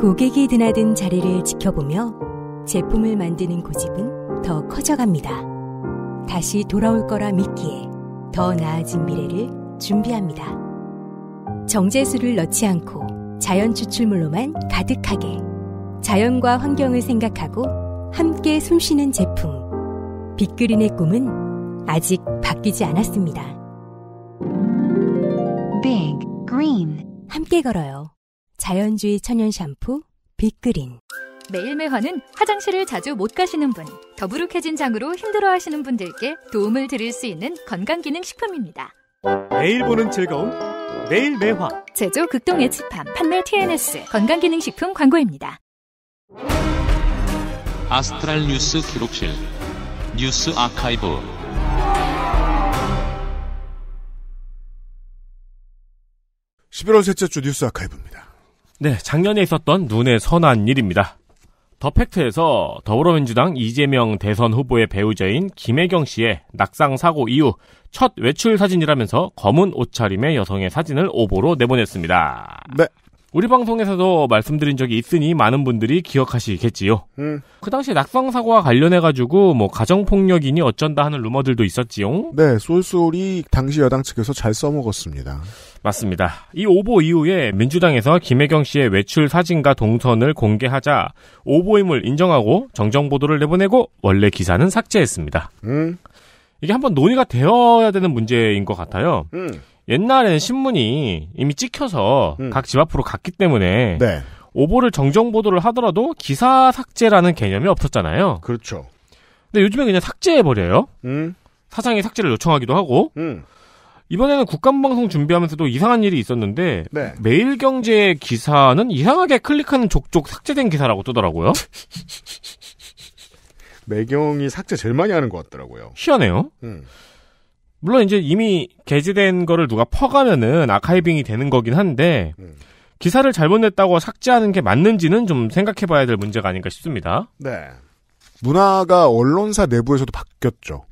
고객이 드나든 자리를 지켜보며 제품을 만드는 고집은 더 커져갑니다. 다시 돌아올 거라 믿기에 더 나아진 미래를 준비합니다. 정제수를 넣지 않고 자연 추출물로만 가득하게 자연과 환경을 생각하고 함께 숨쉬는 제품 빅그린의 꿈은 아직 바뀌지 않았습니다. 빅 그린 함께 걸어요. 자연주의 천연 샴푸 빅그린 매일매화는 화장실을 자주 못 가시는 분, 더부룩해진 장으로 힘들어하시는 분들께 도움을 드릴 수 있는 건강기능 식품입니다. 매일 보는 즐거움, 매일매화. 제조 극동 의치팜 판매 TNS 건강기능식품 광고입니다. 아스트랄 뉴스 기록실 뉴스 아카이브 십일월 셋째 주 뉴스 아카이브입니다. 네, 작년에 있었던 눈에 선한 일입니다. 더 팩트에서 더불어민주당 이재명 대선 후보의 배우자인 김혜경 씨의 낙상 사고 이후 첫 외출 사진이라면서 검은 옷차림의 여성의 사진을 오보로 내보냈습니다. 네. 우리 방송에서도 말씀드린 적이 있으니 많은 분들이 기억하시겠지요. 음. 그 당시 낙성 사고와 관련해 가지고 뭐 가정 폭력이니 어쩐다 하는 루머들도 있었지요. 네, 쏠쏠이 당시 여당 측에서 잘 써먹었습니다. 맞습니다. 이 오보 이후에 민주당에서 김혜경 씨의 외출 사진과 동선을 공개하자 오보임을 인정하고 정정 보도를 내보내고 원래 기사는 삭제했습니다. 음. 이게 한번 논의가 되어야 되는 문제인 것 같아요. 음. 옛날에는 신문이 이미 찍혀서 음. 각집 앞으로 갔기 때문에 네. 오보를 정정 보도를 하더라도 기사 삭제라는 개념이 없었잖아요. 그렇죠. 근데 요즘에 그냥 삭제해 버려요. 음. 사장이 삭제를 요청하기도 하고. 음. 이번에는 국감방송 준비하면서도 이상한 일이 있었는데 네. 매일경제 기사는 이상하게 클릭하는 족족 삭제된 기사라고 뜨더라고요. 매경이 삭제 제일 많이 하는 것 같더라고요. 희한해요. 음. 물론 이제 이미 게재된 거를 누가 퍼가면은 아카이빙이 되는 거긴 한데 음. 기사를 잘못 냈다고 삭제하는 게 맞는지는 좀 생각해봐야 될 문제가 아닌가 싶습니다. 네. 문화가 언론사 내부에서도 바뀌었죠.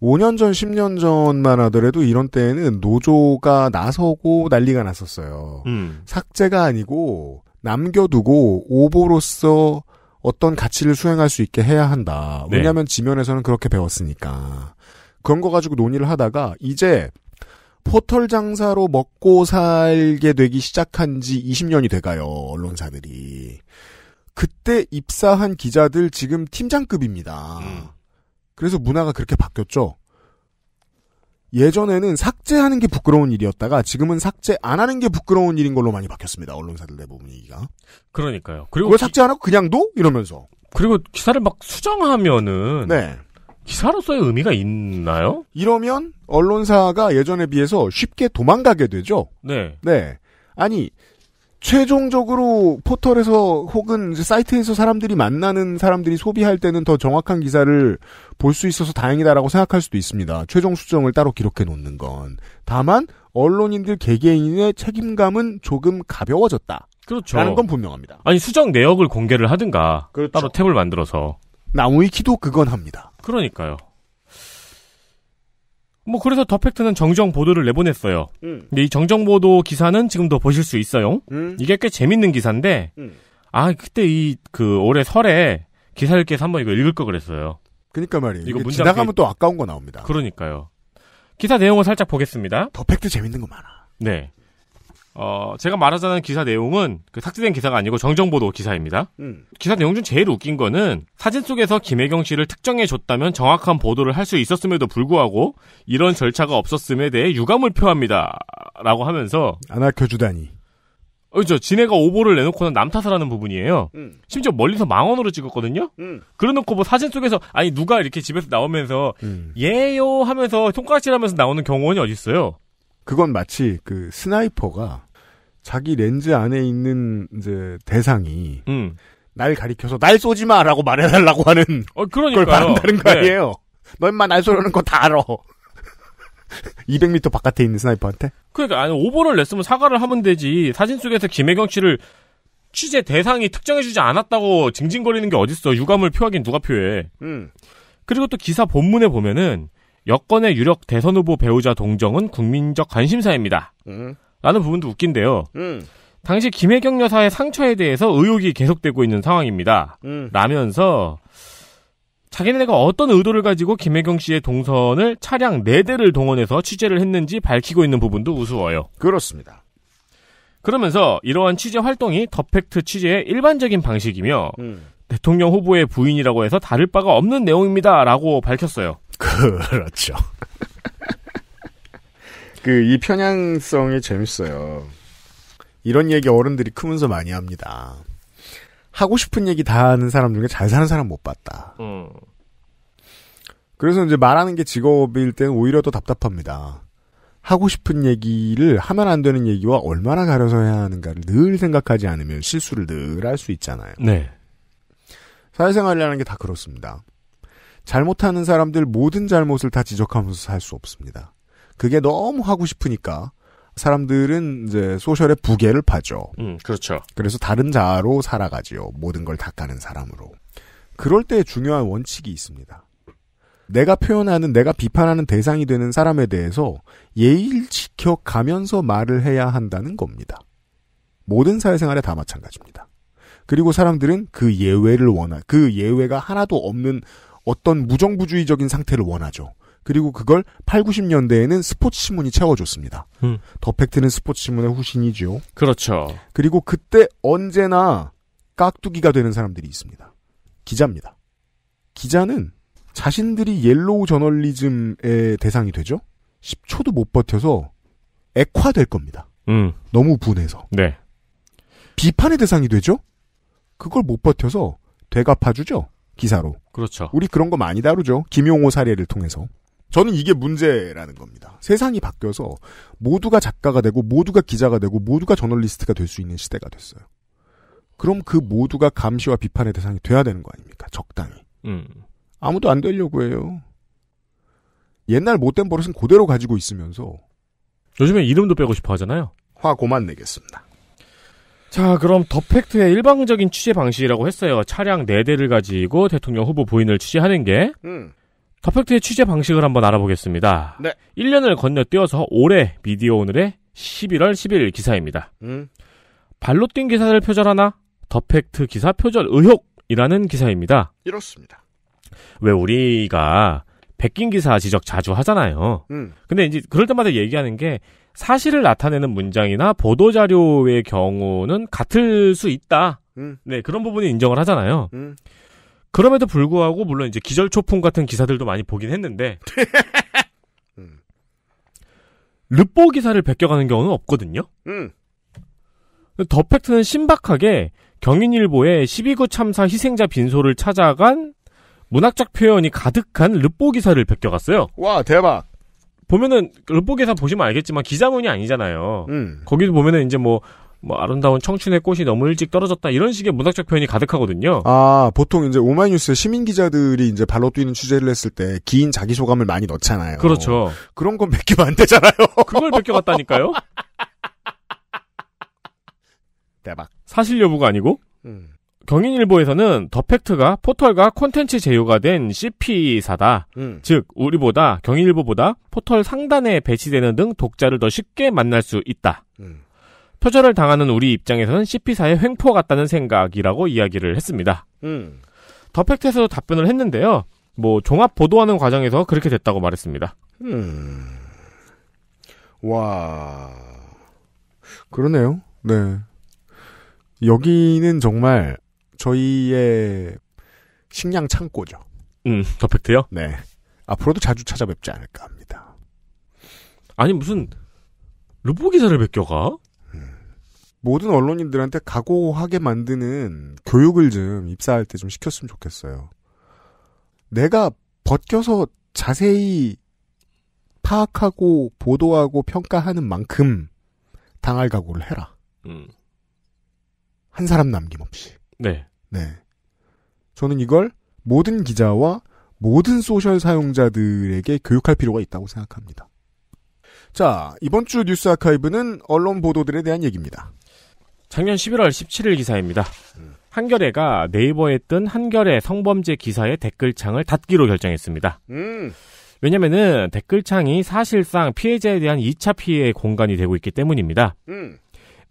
5년 전, 10년 전만 하더라도 이런 때에는 노조가 나서고 난리가 났었어요. 음. 삭제가 아니고 남겨두고 오보로서 어떤 가치를 수행할 수 있게 해야 한다. 네. 왜냐하면 네. 지면에서는 그렇게 배웠으니까. 그런 거 가지고 논의를 하다가 이제 포털 장사로 먹고 살게 되기 시작한 지 20년이 돼가요, 언론사들이. 그때 입사한 기자들 지금 팀장급입니다. 음. 그래서 문화가 그렇게 바뀌었죠. 예전에는 삭제하는 게 부끄러운 일이었다가 지금은 삭제 안 하는 게 부끄러운 일인 걸로 많이 바뀌었습니다. 언론사들 대부분 얘기가. 그러니까요. 그리고 왜 삭제 안 하고 그냥 도 이러면서. 그리고 기사를 막 수정하면은 네. 기사로서의 의미가 있나요? 이러면 언론사가 예전에 비해서 쉽게 도망가게 되죠. 네. 네. 아니 최종적으로 포털에서 혹은 사이트에서 사람들이 만나는 사람들이 소비할 때는 더 정확한 기사를 볼 수 있어서 다행이다라고 생각할 수도 있습니다. 최종 수정을 따로 기록해 놓는 건. 다만 언론인들 개개인의 책임감은 조금 가벼워졌다. 그렇죠. 라는 건 분명합니다. 아니 수정 내역을 공개를 하든가 그렇죠. 따로 탭을 만들어서 나무위키도 그건 합니다. 그러니까요. 뭐 그래서 더 팩트는 정정 보도를 내보냈어요. 음. 근데 이 정정 보도 기사는 지금도 보실 수 있어요. 음. 이게 꽤 재밌는 기사인데 음. 아 그때 이 그 올해 설에 기사 읽기에서 한번 이거 읽을 거 그랬어요. 그러니까 말이에요. 이거 문장 지나가면 그 또 아까운 거 나옵니다. 그러니까요. 기사 내용을 살짝 보겠습니다. 더 팩트 재밌는 거 많아. 네. 어, 제가 말하자는 기사 내용은 그 삭제된 기사가 아니고 정정보도 기사입니다. 음. 기사 내용 중 제일 웃긴 거는 사진 속에서 김혜경 씨를 특정해 줬다면 정확한 보도를 할 수 있었음에도 불구하고 이런 절차가 없었음에 대해 유감을 표합니다. 라고 하면서 안 아껴주다니. 그렇죠. 지네가 오보를 내놓고는 남 탓을 하는 부분이에요. 음. 심지어 멀리서 망원으로 찍었거든요. 음. 그래놓고 뭐 사진 속에서 아니 누가 이렇게 집에서 나오면서 음. 예요 하면서 손가락질하면서 나오는 경우는 어딨어요 그건 마치 그 스나이퍼가 자기 렌즈 안에 있는 이제 대상이 음. 날 가리켜서 날 쏘지 마라고 말해달라고 하는 어, 그걸 바란다는 거 네. 아니에요. 네. 너 임마 날 쏘려는 거 다 알아. 200m 바깥에 있는 스나이퍼한테? 그러니까 아니 오보를 냈으면 사과를 하면 되지. 사진 속에서 김혜경 씨를 취재 대상이 특정해주지 않았다고 징징거리는 게 어딨어. 유감을 표하긴 누가 표해. 음. 그리고 또 기사 본문에 보면은 여권의 유력 대선 후보 배우자 동정은 국민적 관심사입니다. 음. 라는 부분도 웃긴데요. 음. 당시 김혜경 여사의 상처에 대해서 의혹이 계속되고 있는 상황입니다. 음. 라면서 자기네가 어떤 의도를 가지고 김혜경 씨의 동선을 차량 4대를 동원해서 취재를 했는지 밝히고 있는 부분도 우스워요. 그렇습니다. 그러면서 이러한 취재 활동이 더팩트 취재의 일반적인 방식이며 음. 대통령 후보의 부인이라고 해서 다를 바가 없는 내용입니다라고 밝혔어요. 그렇죠. 그 이 편향성이 재밌어요. 이런 얘기 어른들이 크면서 많이 합니다. 하고 싶은 얘기 다 하는 사람 중에 잘 사는 사람 못 봤다. 음. 그래서 이제 말하는 게 직업일 땐 오히려 더 답답합니다. 하고 싶은 얘기를 하면 안 되는 얘기와 얼마나 가려서 해야 하는가를 늘 생각하지 않으면 실수를 늘 할 수 있잖아요. 네. 사회생활이라는 게 다 그렇습니다. 잘못하는 사람들 모든 잘못을 다 지적하면서 살 수 없습니다. 그게 너무 하고 싶으니까 사람들은 이제 소셜의 부계를 파죠. 음, 그렇죠. 그래서 다른 자아로 살아가지요. 모든 걸 닦아는 사람으로. 그럴 때 중요한 원칙이 있습니다. 내가 표현하는, 내가 비판하는 대상이 되는 사람에 대해서 예의를 지켜가면서 말을 해야 한다는 겁니다. 모든 사회생활에 다 마찬가지입니다. 그리고 사람들은 그 예외를 원하, 그 예외가 하나도 없는 어떤 무정부주의적인 상태를 원하죠. 그리고 그걸 8, 90년대에는 스포츠 신문이 채워줬습니다. 음. 더 팩트는 스포츠 신문의 후신이죠. 그렇죠. 그리고 그때 언제나 깍두기가 되는 사람들이 있습니다. 기자입니다. 기자는 자신들이 옐로우 저널리즘의 대상이 되죠. 10초도 못 버텨서 액화될 겁니다. 음. 너무 분해서. 네. 비판의 대상이 되죠. 그걸 못 버텨서 되갚아주죠. 기사로. 그렇죠. 우리 그런 거 많이 다루죠. 김용호 사례를 통해서. 저는 이게 문제라는 겁니다. 세상이 바뀌어서 모두가 작가가 되고 모두가 기자가 되고 모두가 저널리스트가 될 수 있는 시대가 됐어요. 그럼 그 모두가 감시와 비판의 대상이 돼야 되는 거 아닙니까? 적당히. 음. 아무도 안 되려고 해요. 옛날 못된 버릇은 그대로 가지고 있으면서 요즘에 이름도 빼고 싶어 하잖아요. 화 고만 내겠습니다. 자, 그럼 더 팩트의 일방적인 취재 방식이라고 했어요. 차량 4대를 가지고 대통령 후보 부인을 취재하는 게. 음. 더 팩트의 취재 방식을 한번 알아보겠습니다. 네. 1년을 건너뛰어서 올해 미디어 오늘의 11월 10일 기사입니다. 음. 발로 뛴 기사를 표절하나? 더 팩트 기사 표절 의혹이라는 기사입니다. 이렇습니다. 왜 우리가 백긴 기사 지적 자주 하잖아요. 음. 근데 이제 그럴 때마다 얘기하는 게 사실을 나타내는 문장이나 보도자료의 경우는 같을 수 있다. 음. 네, 그런 부분이 인정을 하잖아요. 음. 그럼에도 불구하고, 물론 이제 기절초풍 같은 기사들도 많이 보긴 했는데, 음. 르뽀 기사를 베껴가는 경우는 없거든요? 음. 더 팩트는 신박하게 경인일보에 12구 참사 희생자 빈소를 찾아간 문학적 표현이 가득한 르뽀 기사를 베껴갔어요. 와, 대박! 보면은 르보기에사 보시면 알겠지만 기자문이 아니잖아요. 음. 거기도 보면은 이제 뭐, 뭐 아름다운 청춘의 꽃이 너무 일찍 떨어졌다 이런 식의 문학적 표현이 가득하거든요. 아 보통 이제 오마이뉴스 시민 기자들이 이제 발로 뛰는 취재를 했을 때 긴 자기 소감을 많이 넣잖아요. 그렇죠. 그런 건 맡기면 안 되잖아요. 그걸 맡겨갔다니까요. 대박. 사실 여부가 아니고. 음. 경인일보에서는 더 팩트가 포털과 콘텐츠 제휴가 된 CP사다. 음. 즉, 우리보다 경인일보보다 포털 상단에 배치되는 등 독자를 더 쉽게 만날 수 있다. 음. 표절을 당하는 우리 입장에서는 CP사의 횡포 같다는 생각이라고 이야기를 했습니다. 음. 더 팩트에서도 답변을 했는데요. 뭐 종합 보도하는 과정에서 그렇게 됐다고 말했습니다. 음. 와. 그러네요. 네. 여기는 정말 저희의 식량 창고죠. 음, 더팩트요? 네. 앞으로도 자주 찾아뵙지 않을까 합니다. 아니, 무슨, 루보 기사를 베껴가? 음. 모든 언론인들한테 각오하게 만드는 교육을 좀 입사할 때 좀 시켰으면 좋겠어요. 내가 벗겨서 자세히 파악하고 보도하고 평가하는 만큼 당할 각오를 해라. 음. 한 사람 남김없이. 네. 네. 저는 이걸 모든 기자와 모든 소셜 사용자들에게 교육할 필요가 있다고 생각합니다. 자, 이번 주 뉴스 아카이브는 언론 보도들에 대한 얘기입니다. 작년 11월 17일 기사입니다. 한겨레가 네이버에 뜬 한겨레 성범죄 기사의 댓글창을 닫기로 결정했습니다. 음. 왜냐면은 댓글창이 사실상 피해자에 대한 2차 피해의 공간이 되고 있기 때문입니다. 음.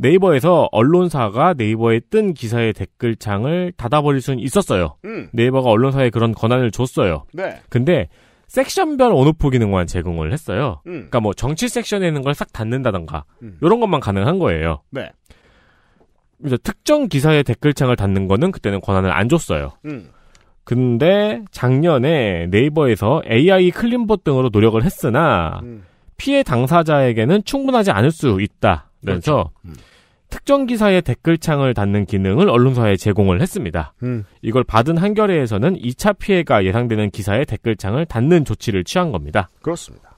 네이버에서 언론사가 네이버에 뜬 기사의 댓글창을 닫아버릴 수는 있었어요. 음. 네이버가 언론사에 그런 권한을 줬어요. 네. 근데 섹션별 온오프 기능만 제공을 했어요. 음. 그러니까 뭐 정치 섹션에 있는 걸 싹 닫는다던가 음. 이런 것만 가능한 거예요. 네. 그래 특정 기사의 댓글창을 닫는 거는 그때는 권한을 안 줬어요. 음. 근데 작년에 네이버에서 AI 클린봇 등으로 노력을 했으나 음. 피해 당사자에게는 충분하지 않을 수 있다. 면서 그렇죠. 음. 특정 기사의 댓글창을 닫는 기능을 언론사에 제공을 했습니다. 음. 이걸 받은 한겨레에서는 2차 피해가 예상되는 기사의 댓글창을 닫는 조치를 취한 겁니다. 그렇습니다.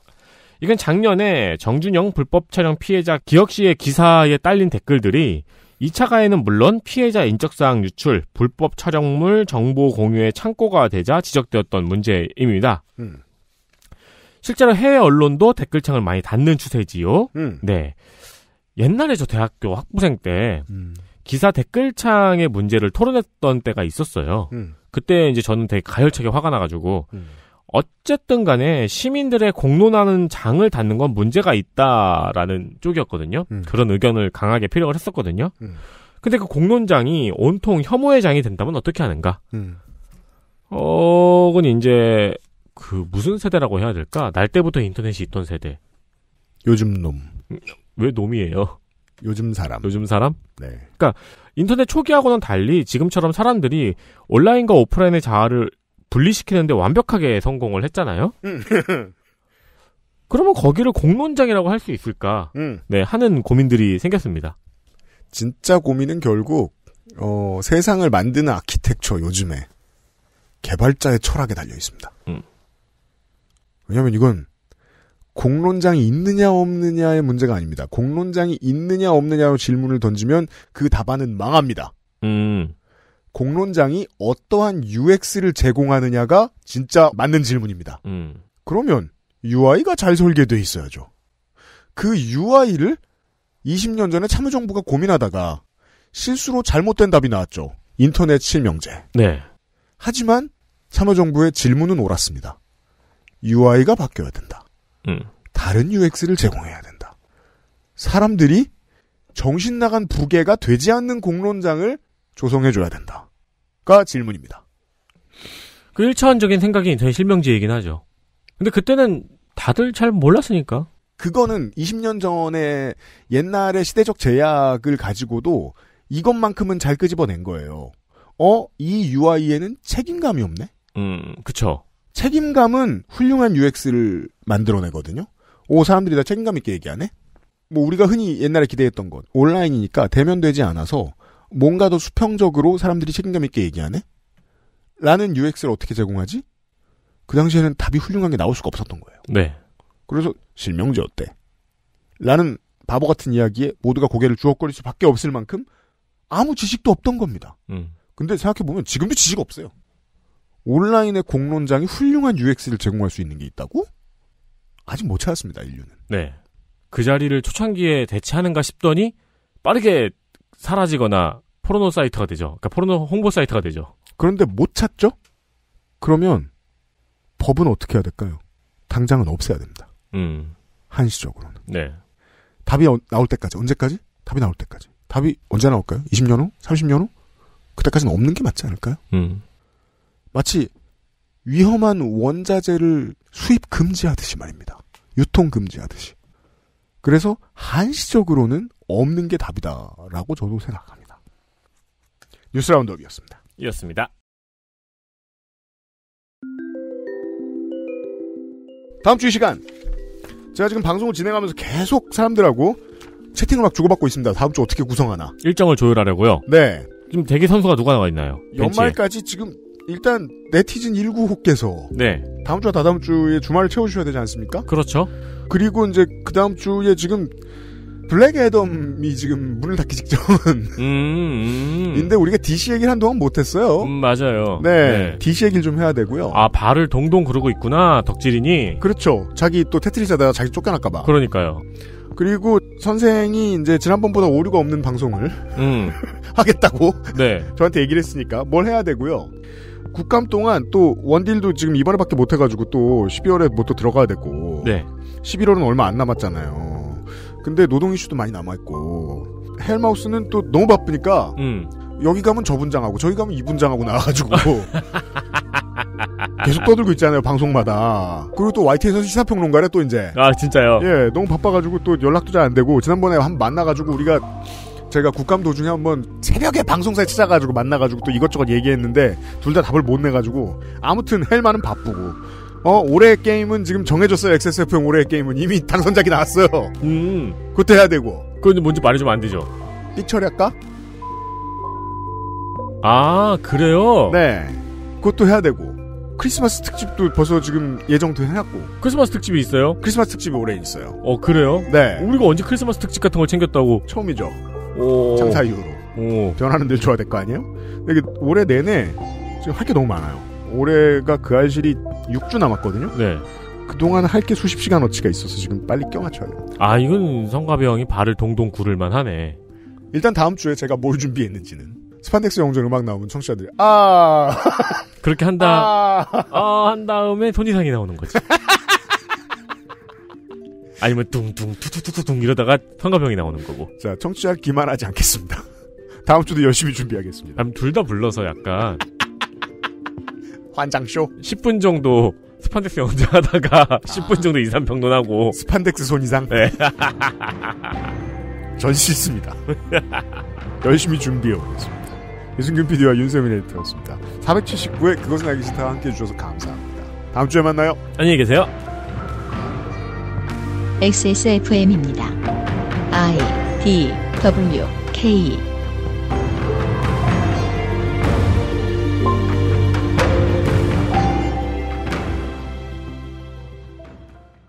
이건 작년에 정준영 불법 촬영 피해자 기억 씨의 기사에 딸린 댓글들이 2차 가해는 물론 피해자 인적사항 유출, 불법 촬영물 정보 공유의 창고가 되자 지적되었던 문제입니다. 음. 실제로 해외 언론도 댓글창을 많이 닫는 추세지요. 음. 네. 옛날에 저 대학교 학부생 때 음. 기사 댓글창의 문제를 토론했던 때가 있었어요. 음. 그때 이제 저는 되게 가열차게 화가 나가지고 음. 어쨌든 간에 시민들의 공론하는 장을 닫는 건 문제가 있다라는 쪽이었거든요. 음. 그런 의견을 강하게 필요를 했었거든요. 음. 근데 그 공론장이 온통 혐오의 장이 된다면 어떻게 하는가? 음. 어, 그건 이제 그 무슨 세대라고 해야 될까? 날 때부터 인터넷이 있던 세대. 요즘 놈. 왜 놈이에요? 요즘 사람. 요즘 사람? 네. 그러니까 인터넷 초기하고는 달리 지금처럼 사람들이 온라인과 오프라인의 자아를 분리시키는데 완벽하게 성공을 했잖아요. 음. 그러면 거기를 공론장이라고 할 수 있을까? 음. 네, 하는 고민들이 생겼습니다. 진짜 고민은 결국 어, 세상을 만드는 아키텍처 요즘에 개발자의 철학에 달려 있습니다. 음. 왜냐하면 이건 공론장이 있느냐 없느냐의 문제가 아닙니다. 공론장이 있느냐 없느냐로 질문을 던지면 그 답안은 망합니다. 음. 공론장이 어떠한 UX를 제공하느냐가 진짜 맞는 질문입니다. 음. 그러면 UI가 잘 설계돼 있어야죠. 그 UI를 20년 전에 참여정부가 고민하다가 실수로 잘못된 답이 나왔죠. 인터넷 실명제. 네. 하지만 참여정부의 질문은 옳았습니다. UI가 바뀌어야 된다. 음. 다른 UX를 제공해야 된다. 사람들이 정신 나간 부계가 되지 않는 공론장을 조성해줘야 된다. 가 질문입니다. 그 일차원적인 생각이 되게 실명제이긴 하죠. 근데 그때는 다들 잘 몰랐으니까. 그거는 20년 전에 옛날의 시대적 제약을 가지고도 이것만큼은 잘 끄집어낸 거예요. 어? 이 UI에는 책임감이 없네? 음, 그쵸. 책임감은 훌륭한 UX를 만들어내거든요. 오 사람들이 다 책임감 있게 얘기하네. 뭐 우리가 흔히 옛날에 기대했던 것 온라인이니까 대면되지 않아서 뭔가 더 수평적으로 사람들이 책임감 있게 얘기하네. 라는 UX를 어떻게 제공하지? 그 당시에는 답이 훌륭한 게 나올 수가 없었던 거예요. 네. 그래서 실명제 어때? 라는 바보 같은 이야기에 모두가 고개를 주워거릴 수밖에 없을 만큼 아무 지식도 없던 겁니다. 음. 근데 생각해 보면 지금도 지식 없어요. 온라인의 공론장이 훌륭한 UX를 제공할 수 있는 게 있다고? 아직 못 찾았습니다, 인류는. 네. 그 자리를 초창기에 대체하는가 싶더니 빠르게 사라지거나 포르노 사이트가 되죠. 그러니까 포르노 홍보 사이트가 되죠. 그런데 못 찾죠? 그러면 법은 어떻게 해야 될까요? 당장은 없애야 됩니다. 음. 한시적으로는. 네. 답이 나올 때까지 언제까지? 답이 나올 때까지. 답이 언제 나올까요? 20년 후? 30년 후? 그때까지는 없는 게 맞지 않을까요? 음. 마치 위험한 원자재를 수입 금지하듯이 말입니다. 유통 금지하듯이. 그래서 한시적으로는 없는 게 답이다라고 저도 생각합니다. 뉴스 라운드업이었습니다. 이었습니다. 다음 주 이 시간 제가 지금 방송을 진행하면서 계속 사람들하고 채팅을 막 주고받고 있습니다. 다음 주 어떻게 구성하나 일정을 조율하려고요. 네. 지금 대기 선수가 누가 나와 있나요? 연말까지 지금 일단 네티즌 19호께서 네. 다음 주와 다다음 주에 주말을 채워주셔야 되지 않습니까? 그렇죠. 그리고 이제 그 다음 주에 지금 블랙 애덤이 지금 문을 닫기 직전. 음, 음. 인데 우리가 DC 얘기를 한동안 못했어요. 음, 맞아요. 네, 네. DC 얘기를 좀 해야 되고요. 아, 발을 동동 그러고 있구나, 덕질이니. 그렇죠. 자기 또 테트리스 다가 자기 쫓겨날까봐. 그러니까요. 그리고 선생이 이제 지난번보다 오류가 없는 방송을 음. 하겠다고 네. 저한테 얘기를 했으니까 뭘 해야 되고요. 국감 동안 또 원딜도 지금 이발밖에 못 해가지고 또 12월에 뭐 또 들어가야 되고. 네. 11월은 얼마 안 남았잖아요. 근데 노동 이슈도 많이 남아있고. 헬마우스는 또 너무 바쁘니까. 음. 여기 가면 저 분장하고 저기 가면 이 분장하고 나와가지고 계속 떠들고 있잖아요 방송마다 그리고 또 YT에서 시사평론가래 또 이제 아 진짜요 예 너무 바빠가지고 또 연락도 잘 안 되고 지난번에 한 만나가지고 우리가 제가 국감 도중에 한번 새벽에 방송사에 찾아가지고 만나가지고 또 이것저것 얘기했는데 둘 다 답을 못 내가지고 아무튼 헬마는 바쁘고 어 올해 게임은 지금 정해졌어요 XSFM 올해 게임은 이미 당선작이 나왔어요. 음 그때 해야 되고 그건 뭔지 말해주면 안 되죠. 삐처리할까? 아 그래요? 네 그것도 해야 되고 크리스마스 특집도 벌써 지금 예정도 해놨고 크리스마스 특집이 있어요? 크리스마스 특집이 올해 있어요. 어 그래요? 네 우리가 언제 크리스마스 특집 같은 걸 챙겼다고? 처음이죠. 오. 장사 이후로 오. 변하는 데 줘야 될 거 아니에요? 근데 올해 내내 지금 할 게 너무 많아요. 올해가 그 알실이 6주 남았거든요. 네. 그동안 할 게 수십 시간 어치가 있어서 지금 빨리 껴맞춰야 됩니 아, 이건 성가병이 발을 동동 구를만 하네. 일단 다음 주에 제가 뭘 준비했는지는 스판덱스 영전 음악 나오면 청취자들이 아 그렇게 한다 아, 아한 다음에 손이상이 나오는 거지. 아니면 둥둥 투투투투둥 이러다가 평가병이 나오는 거고. 자, 청취자 기만하지 않겠습니다. 다음 주도 열심히 준비하겠습니다. 둘 다 불러서 약간 환장쇼 10분 정도 스판덱스 연주하다가 아. 10분 정도 이상 평론하고 스판덱스 손이상 네. 전 싫습니다. 열심히 준비해오겠습니다. 유승균 PD와 윤세민 에디터였습니다. 479회 그것은 알기 싫다 함께 해주셔서 감사합니다. 다음 주에 만나요. 안녕히 계세요. XSFM입니다. I D W K